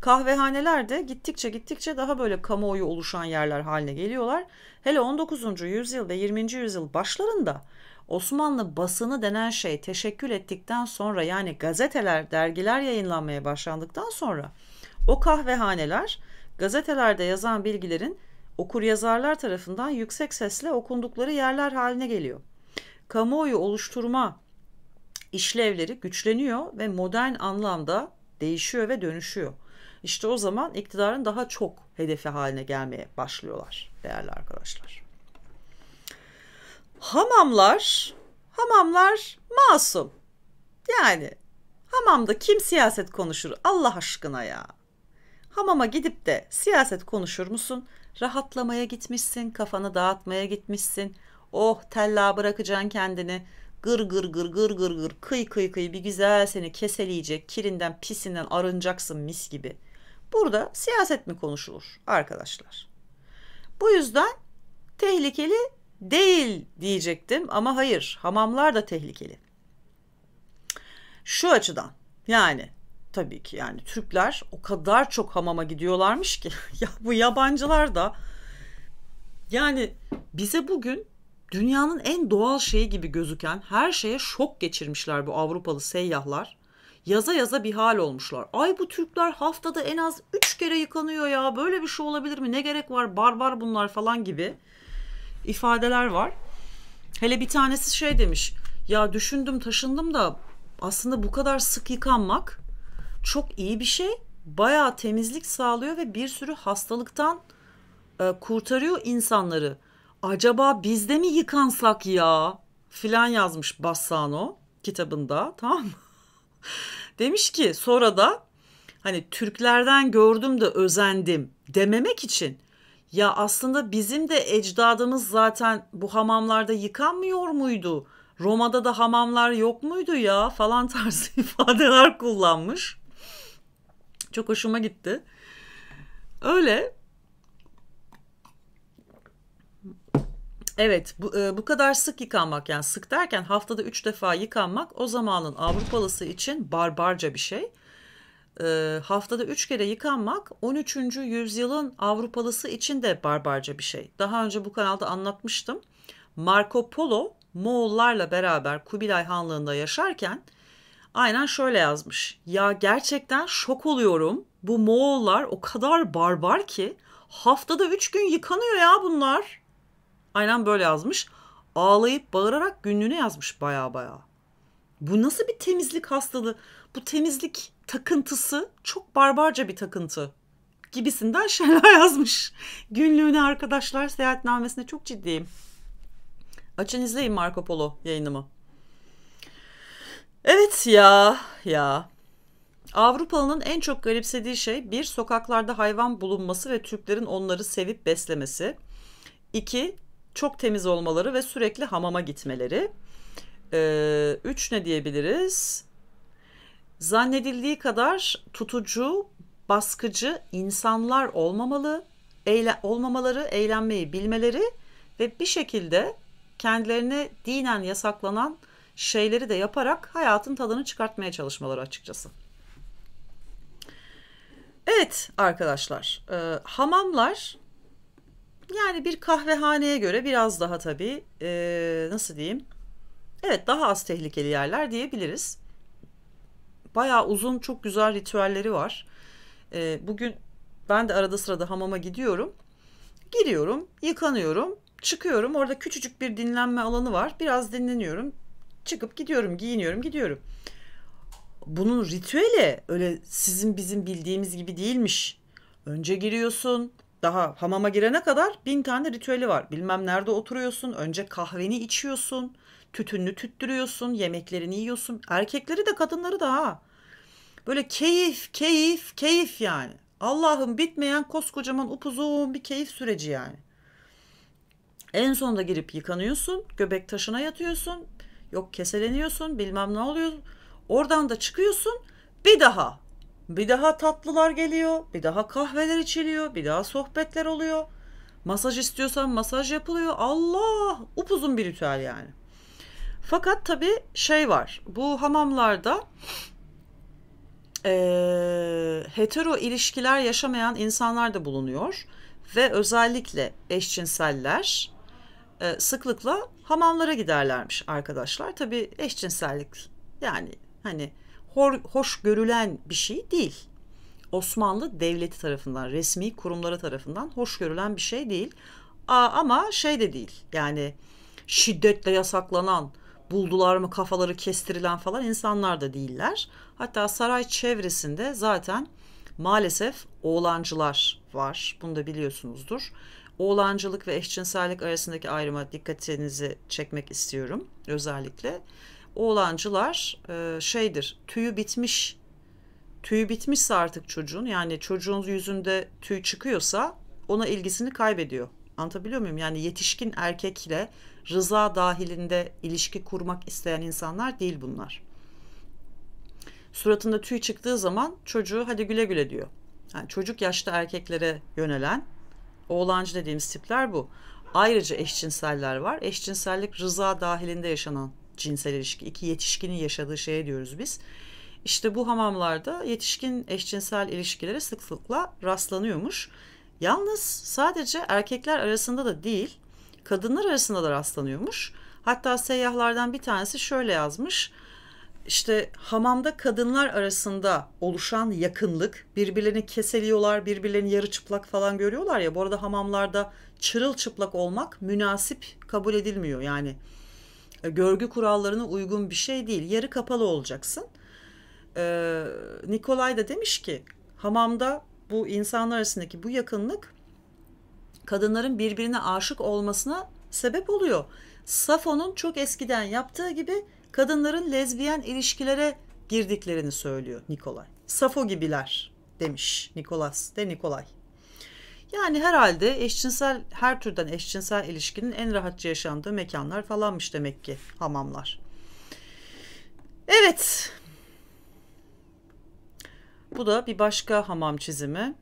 Kahvehaneler de gittikçe gittikçe daha böyle kamuoyu oluşan yerler haline geliyorlar. Hele 19. yüzyıl ve 20. yüzyıl başlarında Osmanlı basını denen şey teşekkül ettikten sonra yani gazeteler, dergiler yayınlanmaya başlandıktan sonra o kahvehaneler gazetelerde yazan bilgilerin okur yazarlar tarafından yüksek sesle okundukları yerler haline geliyor. Kamuoyu oluşturma işlevleri güçleniyor ve modern anlamda değişiyor ve dönüşüyor. İşte o zaman iktidarın daha çok hedefi haline gelmeye başlıyorlar değerli arkadaşlar. Hamamlar, hamamlar masum. Yani hamamda kim siyaset konuşur Allah aşkına ya. Hamama gidip de siyaset konuşur musun? Rahatlamaya gitmişsin, kafanı dağıtmaya gitmişsin. Oh tella bırakacaksın kendini. Gır gır gır gır gır gır kıy kıy kıy bir güzel seni keseleyecek. Kirinden pisinden arınacaksın mis gibi. Burada siyaset mi konuşulur arkadaşlar? Bu yüzden tehlikeli değil diyecektim ama hayır hamamlar da tehlikeli. Şu açıdan yani tabii ki yani Türkler o kadar çok hamama gidiyorlarmış ki (laughs) ya bu yabancılar da yani bize bugün dünyanın en doğal şeyi gibi gözüken her şeye şok geçirmişler bu Avrupalı seyyahlar. Yaza yaza bir hal olmuşlar. Ay bu Türkler haftada en az 3 kere yıkanıyor ya böyle bir şey olabilir mi ne gerek var barbar bunlar falan gibi ifadeler var. Hele bir tanesi şey demiş ya düşündüm taşındım da aslında bu kadar sık yıkanmak çok iyi bir şey. Bayağı temizlik sağlıyor ve bir sürü hastalıktan e, kurtarıyor insanları. Acaba bizde mi yıkansak ya? Filan yazmış Bassano kitabında (laughs) tamam mı? Demiş ki sonra da hani Türklerden gördüm de özendim dememek için ya aslında bizim de ecdadımız zaten bu hamamlarda yıkanmıyor muydu? Roma'da da hamamlar yok muydu ya falan (laughs) tarzı ifadeler kullanmış. Çok hoşuma gitti. Öyle. Evet bu, e, bu kadar sık yıkanmak yani sık derken haftada 3 defa yıkanmak o zamanın Avrupalısı için barbarca bir şey. E, haftada 3 kere yıkanmak 13. yüzyılın Avrupalısı için de barbarca bir şey. Daha önce bu kanalda anlatmıştım. Marco Polo Moğollarla beraber Kubilay Hanlığı'nda yaşarken aynen şöyle yazmış. Ya gerçekten şok oluyorum. Bu Moğollar o kadar barbar ki haftada üç gün yıkanıyor ya bunlar. Aynen böyle yazmış. Ağlayıp bağırarak günlüğüne yazmış baya baya. Bu nasıl bir temizlik hastalığı? Bu temizlik takıntısı çok barbarca bir takıntı gibisinden (laughs) şeyler yazmış. Günlüğüne arkadaşlar seyahatnamesine çok ciddiyim. Açın izleyin Marco Polo yayınımı. Evet ya ya. Avrupalı'nın en çok garipsediği şey bir sokaklarda hayvan bulunması ve Türklerin onları sevip beslemesi. İki çok temiz olmaları ve sürekli hamama gitmeleri. Ee, üç ne diyebiliriz? Zannedildiği kadar tutucu, baskıcı insanlar olmamalı, eyle, olmamaları, eğlenmeyi bilmeleri ve bir şekilde kendilerine dinen yasaklanan şeyleri de yaparak hayatın tadını çıkartmaya çalışmaları açıkçası. Evet arkadaşlar e, hamamlar yani bir kahvehaneye göre biraz daha tabii e, nasıl diyeyim evet daha az tehlikeli yerler diyebiliriz. Bayağı uzun çok güzel ritüelleri var. E, bugün ben de arada sırada hamama gidiyorum. Giriyorum, yıkanıyorum, çıkıyorum. Orada küçücük bir dinlenme alanı var. Biraz dinleniyorum çıkıp gidiyorum, giyiniyorum, gidiyorum. Bunun ritüeli öyle sizin bizim bildiğimiz gibi değilmiş. Önce giriyorsun, daha hamama girene kadar bin tane ritüeli var. Bilmem nerede oturuyorsun, önce kahveni içiyorsun, tütününü tüttürüyorsun, yemeklerini yiyorsun. Erkekleri de kadınları da ha. Böyle keyif, keyif, keyif yani. Allah'ım bitmeyen koskocaman upuzun bir keyif süreci yani. En sonunda girip yıkanıyorsun, göbek taşına yatıyorsun, Yok keseleniyorsun bilmem ne oluyor. Oradan da çıkıyorsun bir daha. Bir daha tatlılar geliyor. Bir daha kahveler içiliyor. Bir daha sohbetler oluyor. Masaj istiyorsan masaj yapılıyor. Allah! Upuzun bir ritüel yani. Fakat tabi şey var. Bu hamamlarda e, hetero ilişkiler yaşamayan insanlar da bulunuyor. Ve özellikle eşcinseller e, sıklıkla hamamlara giderlermiş arkadaşlar. Tabi eşcinsellik yani hani hor, hoş görülen bir şey değil. Osmanlı Devleti tarafından, resmi kurumlara tarafından hoş görülen bir şey değil. A, ama şey de değil yani şiddetle yasaklanan, buldular mı kafaları kestirilen falan insanlar da değiller. Hatta saray çevresinde zaten maalesef oğlancılar var. Bunu da biliyorsunuzdur. Oğlancılık ve eşcinsellik arasındaki ayrıma dikkatinizi çekmek istiyorum özellikle. Oğlancılar e, şeydir, tüyü bitmiş, tüyü bitmişse artık çocuğun yani çocuğun yüzünde tüy çıkıyorsa ona ilgisini kaybediyor. Anlatabiliyor muyum? Yani yetişkin erkekle rıza dahilinde ilişki kurmak isteyen insanlar değil bunlar. Suratında tüy çıktığı zaman çocuğu hadi güle güle diyor. Yani çocuk yaşta erkeklere yönelen Oğlancı dediğimiz tipler bu. Ayrıca eşcinseller var. Eşcinsellik rıza dahilinde yaşanan cinsel ilişki. İki yetişkinin yaşadığı şeye diyoruz biz. İşte bu hamamlarda yetişkin eşcinsel ilişkilere sıklıkla rastlanıyormuş. Yalnız sadece erkekler arasında da değil, kadınlar arasında da rastlanıyormuş. Hatta seyyahlardan bir tanesi şöyle yazmış işte hamamda kadınlar arasında oluşan yakınlık, birbirlerini keseliyorlar, birbirlerini yarı çıplak falan görüyorlar ya. Bu arada hamamlarda çırılçıplak olmak münasip kabul edilmiyor. Yani e, görgü kurallarına uygun bir şey değil. Yarı kapalı olacaksın. Ee, Nikolay da demiş ki hamamda bu insanlar arasındaki bu yakınlık kadınların birbirine aşık olmasına sebep oluyor. Safo'nun çok eskiden yaptığı gibi kadınların lezbiyen ilişkilere girdiklerini söylüyor Nikolay. Safo gibiler demiş Nikolas de Nikolay. Yani herhalde eşcinsel her türden eşcinsel ilişkinin en rahatça yaşandığı mekanlar falanmış demek ki hamamlar. Evet. Bu da bir başka hamam çizimi.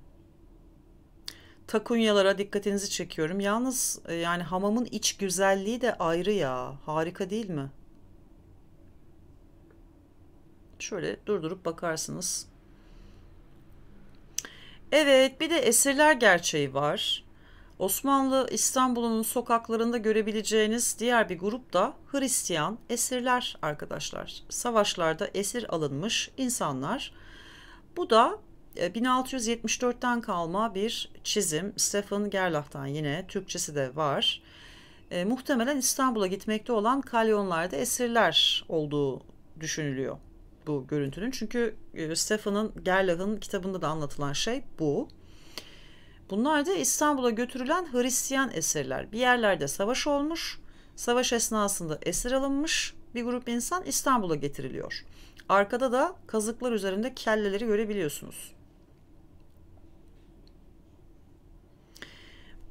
Takunyalara dikkatinizi çekiyorum. Yalnız e, yani hamamın iç güzelliği de ayrı ya. Harika değil mi? Şöyle durdurup bakarsınız. Evet bir de esirler gerçeği var. Osmanlı İstanbul'un sokaklarında görebileceğiniz diğer bir grup da Hristiyan esirler arkadaşlar. Savaşlarda esir alınmış insanlar. Bu da 1674'ten e, kalma bir çizim. Stephen Gerlach'tan yine Türkçesi de var. E, muhtemelen İstanbul'a gitmekte olan kalyonlarda esirler olduğu düşünülüyor bu görüntünün. Çünkü e, Stefan'ın Gerlach'ın kitabında da anlatılan şey bu. Bunlar da İstanbul'a götürülen Hristiyan esirler. Bir yerlerde savaş olmuş, savaş esnasında esir alınmış bir grup insan İstanbul'a getiriliyor. Arkada da kazıklar üzerinde kelleleri görebiliyorsunuz.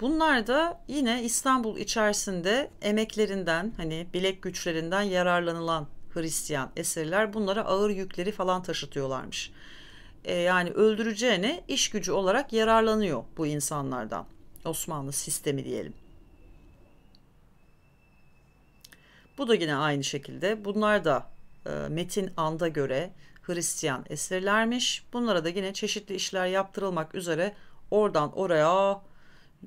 Bunlar da yine İstanbul içerisinde emeklerinden hani bilek güçlerinden yararlanılan Hristiyan esirler bunlara ağır yükleri falan taşıtıyorlarmış. E, yani öldüreceğine iş gücü olarak yararlanıyor bu insanlardan. Osmanlı sistemi diyelim. Bu da yine aynı şekilde. Bunlar da e, Metin And'a göre Hristiyan esirlermiş. Bunlara da yine çeşitli işler yaptırılmak üzere oradan oraya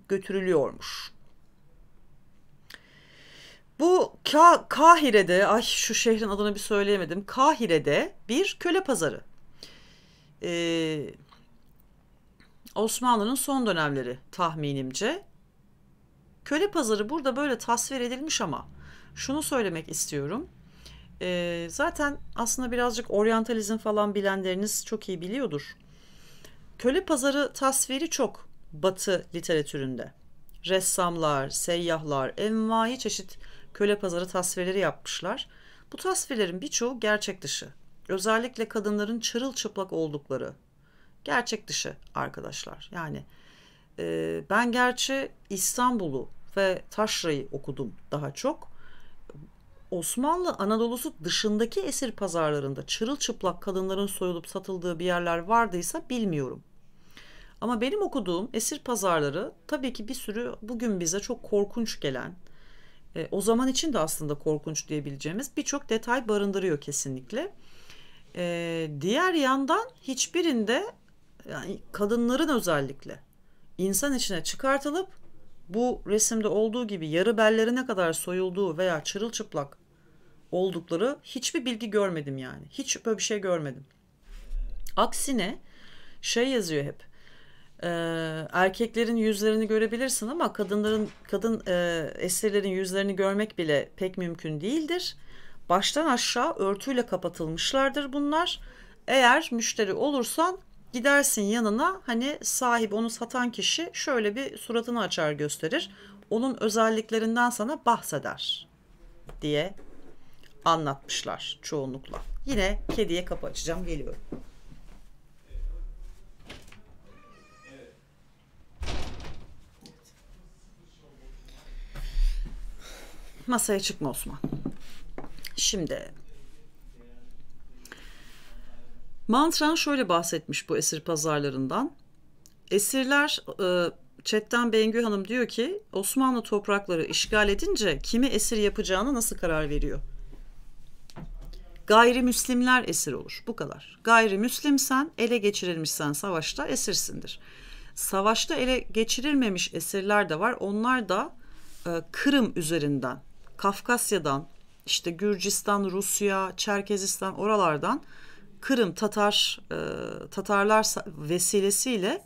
götürülüyormuş. Bu Ka Kahire'de, ay şu şehrin adını bir söyleyemedim. Kahire'de bir köle pazarı. Ee, Osmanlı'nın son dönemleri tahminimce. Köle pazarı burada böyle tasvir edilmiş ama şunu söylemek istiyorum. Ee, zaten aslında birazcık oryantalizm falan bilenleriniz çok iyi biliyordur. Köle pazarı tasviri çok batı literatüründe. Ressamlar, seyyahlar, envai çeşit köle pazarı tasvirleri yapmışlar. Bu tasvirlerin birçoğu gerçek dışı. Özellikle kadınların çırılçıplak oldukları gerçek dışı arkadaşlar. Yani e, ben gerçi İstanbul'u ve Taşra'yı okudum daha çok. Osmanlı Anadolu'su dışındaki esir pazarlarında çırılçıplak kadınların soyulup satıldığı bir yerler vardıysa bilmiyorum. Ama benim okuduğum esir pazarları tabii ki bir sürü bugün bize çok korkunç gelen e, o zaman için de aslında korkunç diyebileceğimiz birçok detay barındırıyor kesinlikle. E, diğer yandan hiçbirinde yani kadınların özellikle insan içine çıkartılıp bu resimde olduğu gibi yarı bellerine kadar soyulduğu veya çırılçıplak oldukları hiçbir bilgi görmedim yani. Hiç böyle bir şey görmedim. Aksine şey yazıyor hep e, erkeklerin yüzlerini görebilirsin ama kadınların kadın e, esirlerin yüzlerini görmek bile pek mümkün değildir. Baştan aşağı örtüyle kapatılmışlardır bunlar. Eğer müşteri olursan gidersin yanına hani sahip onu satan kişi şöyle bir suratını açar gösterir. Onun özelliklerinden sana bahseder diye anlatmışlar çoğunlukla. Yine kediye kapı açacağım geliyorum. Masaya çıkma Osman. Şimdi Mantran şöyle bahsetmiş bu esir pazarlarından. Esirler e, chatten Bengü Hanım diyor ki Osmanlı toprakları işgal edince kimi esir yapacağına nasıl karar veriyor? Gayrimüslimler esir olur. Bu kadar. Gayrimüslimsen ele geçirilmişsen savaşta esirsindir. Savaşta ele geçirilmemiş esirler de var. Onlar da e, Kırım üzerinden Kafkasya'dan işte Gürcistan, Rusya, Çerkezistan oralardan Kırım Tatar e, Tatarlar vesilesiyle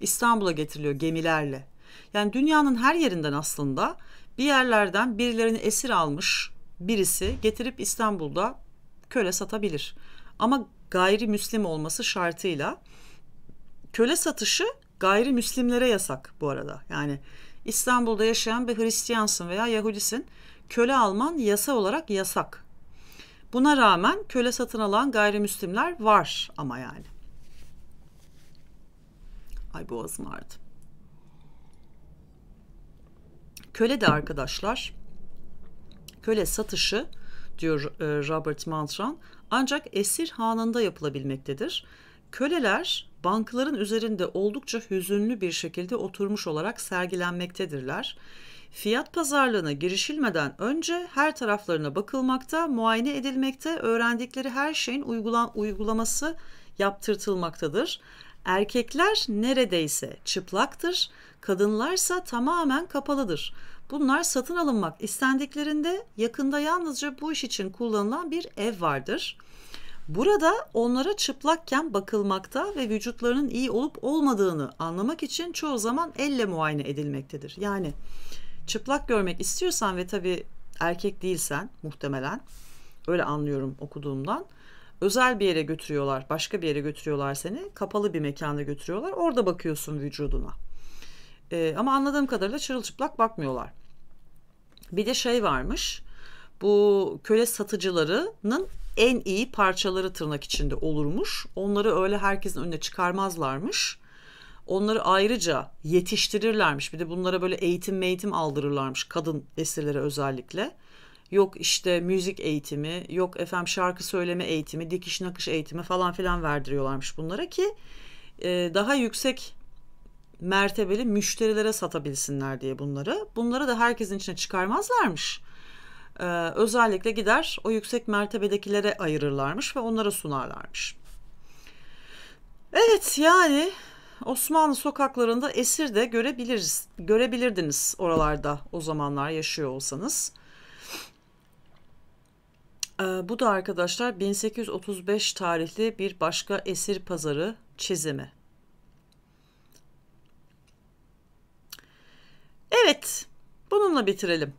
İstanbul'a getiriliyor gemilerle. Yani dünyanın her yerinden aslında bir yerlerden birilerini esir almış birisi getirip İstanbul'da köle satabilir. Ama gayrimüslim olması şartıyla köle satışı gayrimüslimlere yasak bu arada. Yani İstanbul'da yaşayan bir Hristiyansın veya Yahudisin köle alman yasa olarak yasak. Buna rağmen köle satın alan gayrimüslimler var ama yani. Ay boğazım ağrıdı. Köle de arkadaşlar, köle satışı diyor e, Robert Mantran ancak esir hanında yapılabilmektedir. Köleler bankların üzerinde oldukça hüzünlü bir şekilde oturmuş olarak sergilenmektedirler fiyat pazarlığına girişilmeden önce her taraflarına bakılmakta, muayene edilmekte, öğrendikleri her şeyin uygula uygulaması yaptırtılmaktadır. Erkekler neredeyse çıplaktır, kadınlarsa tamamen kapalıdır. Bunlar satın alınmak istendiklerinde yakında yalnızca bu iş için kullanılan bir ev vardır. Burada onlara çıplakken bakılmakta ve vücutlarının iyi olup olmadığını anlamak için çoğu zaman elle muayene edilmektedir. Yani çıplak görmek istiyorsan ve tabii erkek değilsen muhtemelen öyle anlıyorum okuduğumdan özel bir yere götürüyorlar başka bir yere götürüyorlar seni kapalı bir mekanda götürüyorlar orada bakıyorsun vücuduna ee, ama anladığım kadarıyla çırılçıplak bakmıyorlar bir de şey varmış bu köle satıcılarının en iyi parçaları tırnak içinde olurmuş onları öyle herkesin önüne çıkarmazlarmış Onları ayrıca yetiştirirlermiş. Bir de bunlara böyle eğitim eğitim aldırırlarmış kadın esirlere özellikle. Yok işte müzik eğitimi, yok efendim şarkı söyleme eğitimi, dikiş nakış eğitimi falan filan verdiriyorlarmış bunlara ki e, daha yüksek mertebeli müşterilere satabilsinler diye bunları. Bunları da herkesin içine çıkarmazlarmış. Ee, özellikle gider o yüksek mertebedekilere ayırırlarmış ve onlara sunarlarmış. Evet yani Osmanlı sokaklarında esir de görebiliriz, görebilirdiniz oralarda o zamanlar yaşıyor olsanız. Ee, bu da arkadaşlar 1835 tarihli bir başka esir pazarı çizimi. Evet, bununla bitirelim.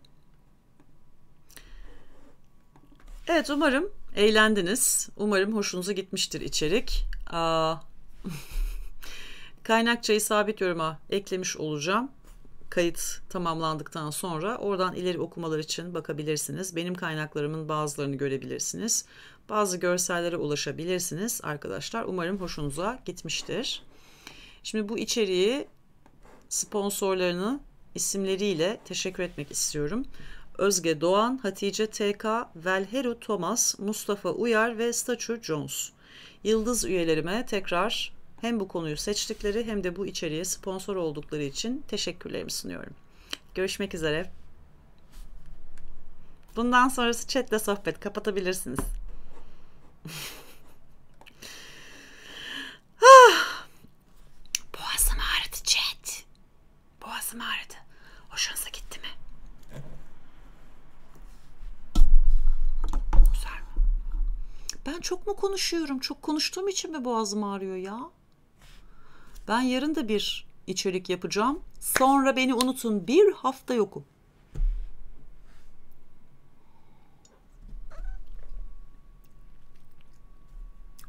Evet, umarım eğlendiniz. Umarım hoşunuza gitmiştir içerik. Aa... (laughs) Kaynakçayı sabit yoruma eklemiş olacağım. Kayıt tamamlandıktan sonra oradan ileri okumalar için bakabilirsiniz. Benim kaynaklarımın bazılarını görebilirsiniz. Bazı görsellere ulaşabilirsiniz arkadaşlar. Umarım hoşunuza gitmiştir. Şimdi bu içeriği sponsorlarını isimleriyle teşekkür etmek istiyorum. Özge Doğan, Hatice TK, Velheru Thomas, Mustafa Uyar ve Stature Jones. Yıldız üyelerime tekrar hem bu konuyu seçtikleri hem de bu içeriğe sponsor oldukları için teşekkürlerimi sunuyorum. Görüşmek üzere. Bundan sonrası chatle sohbet kapatabilirsiniz. (laughs) Ah! Boğazım ağrıdı chat. Boğazım ağrıdı. Hoşunuza gitti mi? Güzel mi? Ben çok mu konuşuyorum? Çok konuştuğum için mi boğazım ağrıyor ya? Ben yarın da bir içerik yapacağım. Sonra beni unutun. Bir hafta yokum.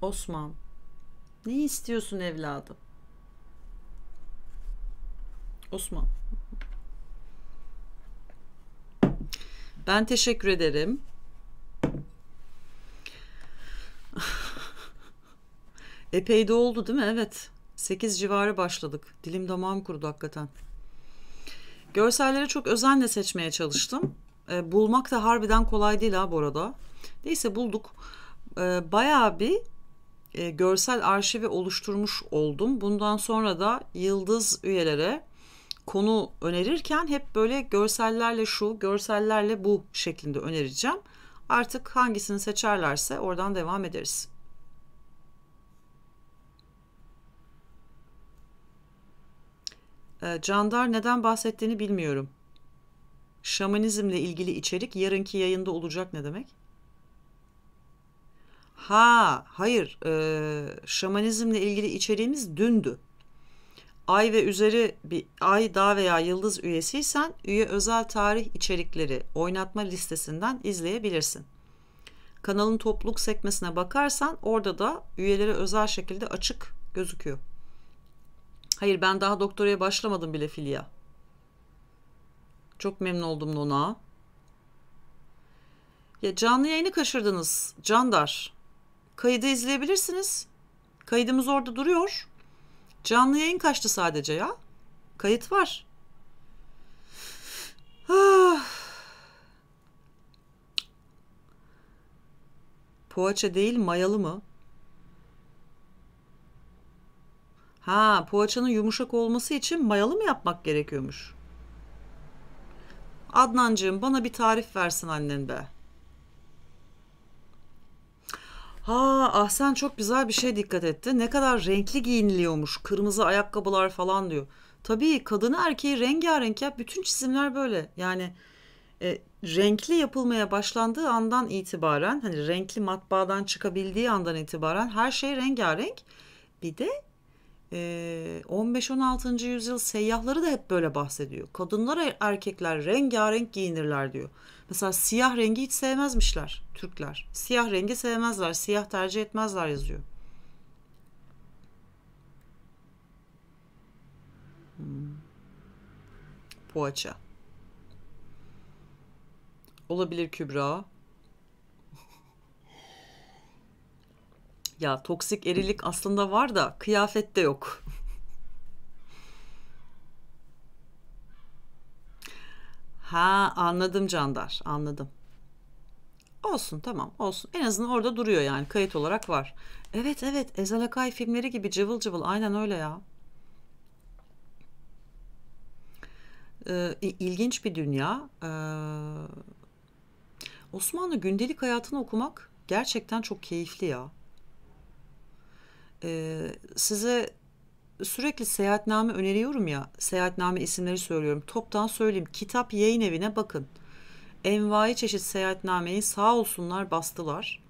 Osman. Ne istiyorsun evladım? Osman. Ben teşekkür ederim. (laughs) Epey de oldu değil mi? Evet. 8 civarı başladık. Dilim damağım kurudu hakikaten. Görselleri çok özenle seçmeye çalıştım. E, bulmak da harbiden kolay değil ha bu arada. Neyse bulduk. E, bayağı bir e, görsel arşivi oluşturmuş oldum. Bundan sonra da yıldız üyelere konu önerirken hep böyle görsellerle şu, görsellerle bu şeklinde önereceğim. Artık hangisini seçerlerse oradan devam ederiz. Ee, Candar neden bahsettiğini bilmiyorum. Şamanizmle ilgili içerik yarınki yayında olacak ne demek? Ha, hayır. E, şamanizmle ilgili içeriğimiz dündü. Ay ve üzeri bir ay dağ veya yıldız üyesiysen üye özel tarih içerikleri oynatma listesinden izleyebilirsin. Kanalın topluluk sekmesine bakarsan orada da üyelere özel şekilde açık gözüküyor. Hayır ben daha doktoraya başlamadım bile Filia. Çok memnun oldum Nona. Ya canlı yayını kaçırdınız Candar. Kaydı izleyebilirsiniz. Kaydımız orada duruyor. Canlı yayın kaçtı sadece ya. Kayıt var. Ah. Poğaça değil mayalı mı? Ha poğaçanın yumuşak olması için mayalı mı yapmak gerekiyormuş? Adnancığım bana bir tarif versin annen be. Ha ah sen çok güzel bir şey dikkat etti. Ne kadar renkli giyiniliyormuş. Kırmızı ayakkabılar falan diyor. Tabii kadını erkeği rengarenk yap. Bütün çizimler böyle. Yani e, renkli yapılmaya başlandığı andan itibaren hani renkli matbaadan çıkabildiği andan itibaren her şey rengarenk. Bir de 15-16. yüzyıl seyyahları da hep böyle bahsediyor. Kadınlar er, erkekler rengarenk giyinirler diyor. Mesela siyah rengi hiç sevmezmişler Türkler. Siyah rengi sevmezler, siyah tercih etmezler yazıyor. Hmm. Poğaça. Olabilir Kübra. Ya toksik erilik aslında var da kıyafette yok. ha anladım Candar anladım. Olsun tamam olsun. En azından orada duruyor yani kayıt olarak var. Evet evet Ezel Akay filmleri gibi cıvıl cıvıl aynen öyle ya. Ee, ilginç bir dünya. Ee, Osmanlı gündelik hayatını okumak gerçekten çok keyifli ya e, size sürekli seyahatname öneriyorum ya seyahatname isimleri söylüyorum toptan söyleyeyim kitap yayın evine bakın envai çeşit seyahatnameyi sağ olsunlar bastılar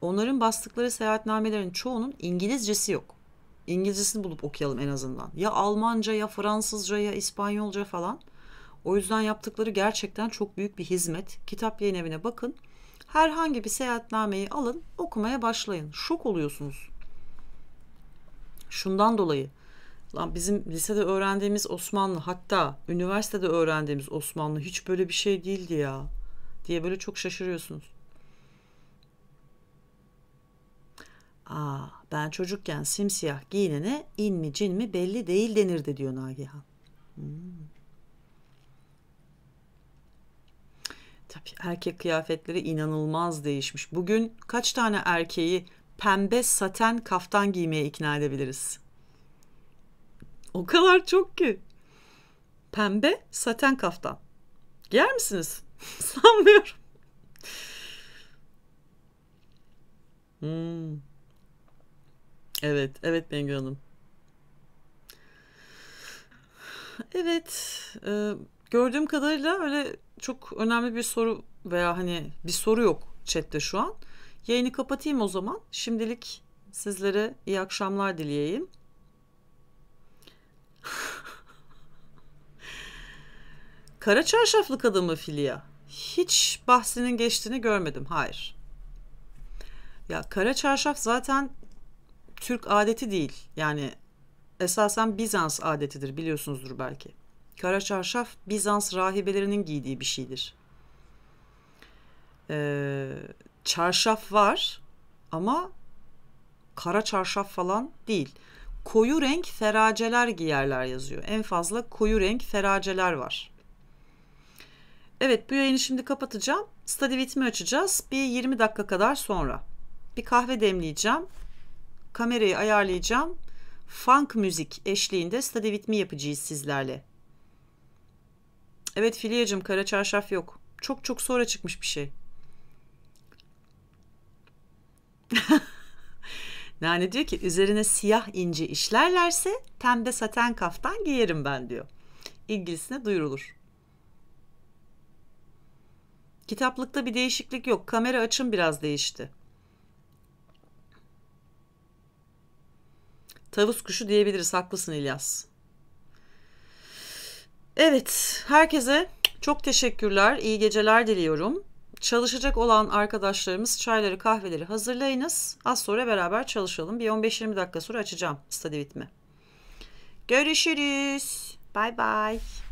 onların bastıkları seyahatnamelerin çoğunun İngilizcesi yok İngilizcesini bulup okuyalım en azından ya Almanca ya Fransızca ya İspanyolca falan o yüzden yaptıkları gerçekten çok büyük bir hizmet kitap yayın evine bakın herhangi bir seyahatnameyi alın okumaya başlayın şok oluyorsunuz Şundan dolayı lan bizim lisede öğrendiğimiz Osmanlı hatta üniversitede öğrendiğimiz Osmanlı hiç böyle bir şey değildi ya diye böyle çok şaşırıyorsunuz. Aa, ben çocukken simsiyah giyinene in mi cin mi belli değil denirdi diyor Nagihan. Hmm. Tabii erkek kıyafetleri inanılmaz değişmiş. Bugün kaç tane erkeği pembe saten kaftan giymeye ikna edebiliriz. O kadar çok ki. Pembe saten kaftan. Giyer misiniz? (laughs) Sanmıyorum. Hmm. Evet, evet Bengü Hanım. Evet, e, gördüğüm kadarıyla öyle çok önemli bir soru veya hani bir soru yok chatte şu an. Yayını kapatayım o zaman. Şimdilik sizlere iyi akşamlar dileyeyim. (laughs) Kara çarşaflı kadın mı Filia? Hiç bahsinin geçtiğini görmedim. Hayır. Ya kara çarşaf zaten Türk adeti değil. Yani esasen Bizans adetidir biliyorsunuzdur belki. Kara çarşaf Bizans rahibelerinin giydiği bir şeydir. Eee çarşaf var ama kara çarşaf falan değil. Koyu renk feraceler giyerler yazıyor. En fazla koyu renk feraceler var. Evet bu yayını şimdi kapatacağım. Stadivitimi açacağız bir 20 dakika kadar sonra. Bir kahve demleyeceğim. Kamerayı ayarlayacağım. Funk müzik eşliğinde Stadivitmi yapacağız sizlerle. Evet Filiyacım kara çarşaf yok. Çok çok sonra çıkmış bir şey. (laughs) Nane diyor ki üzerine siyah inci işlerlerse pembe saten kaftan giyerim ben diyor. İlgilisine duyurulur. Kitaplıkta bir değişiklik yok. Kamera açım biraz değişti. Tavus kuşu diyebiliriz. Haklısın İlyas. Evet, herkese çok teşekkürler. İyi geceler diliyorum çalışacak olan arkadaşlarımız çayları kahveleri hazırlayınız. Az sonra beraber çalışalım. Bir 15-20 dakika sonra açacağım bitme. Görüşürüz. Bye bye.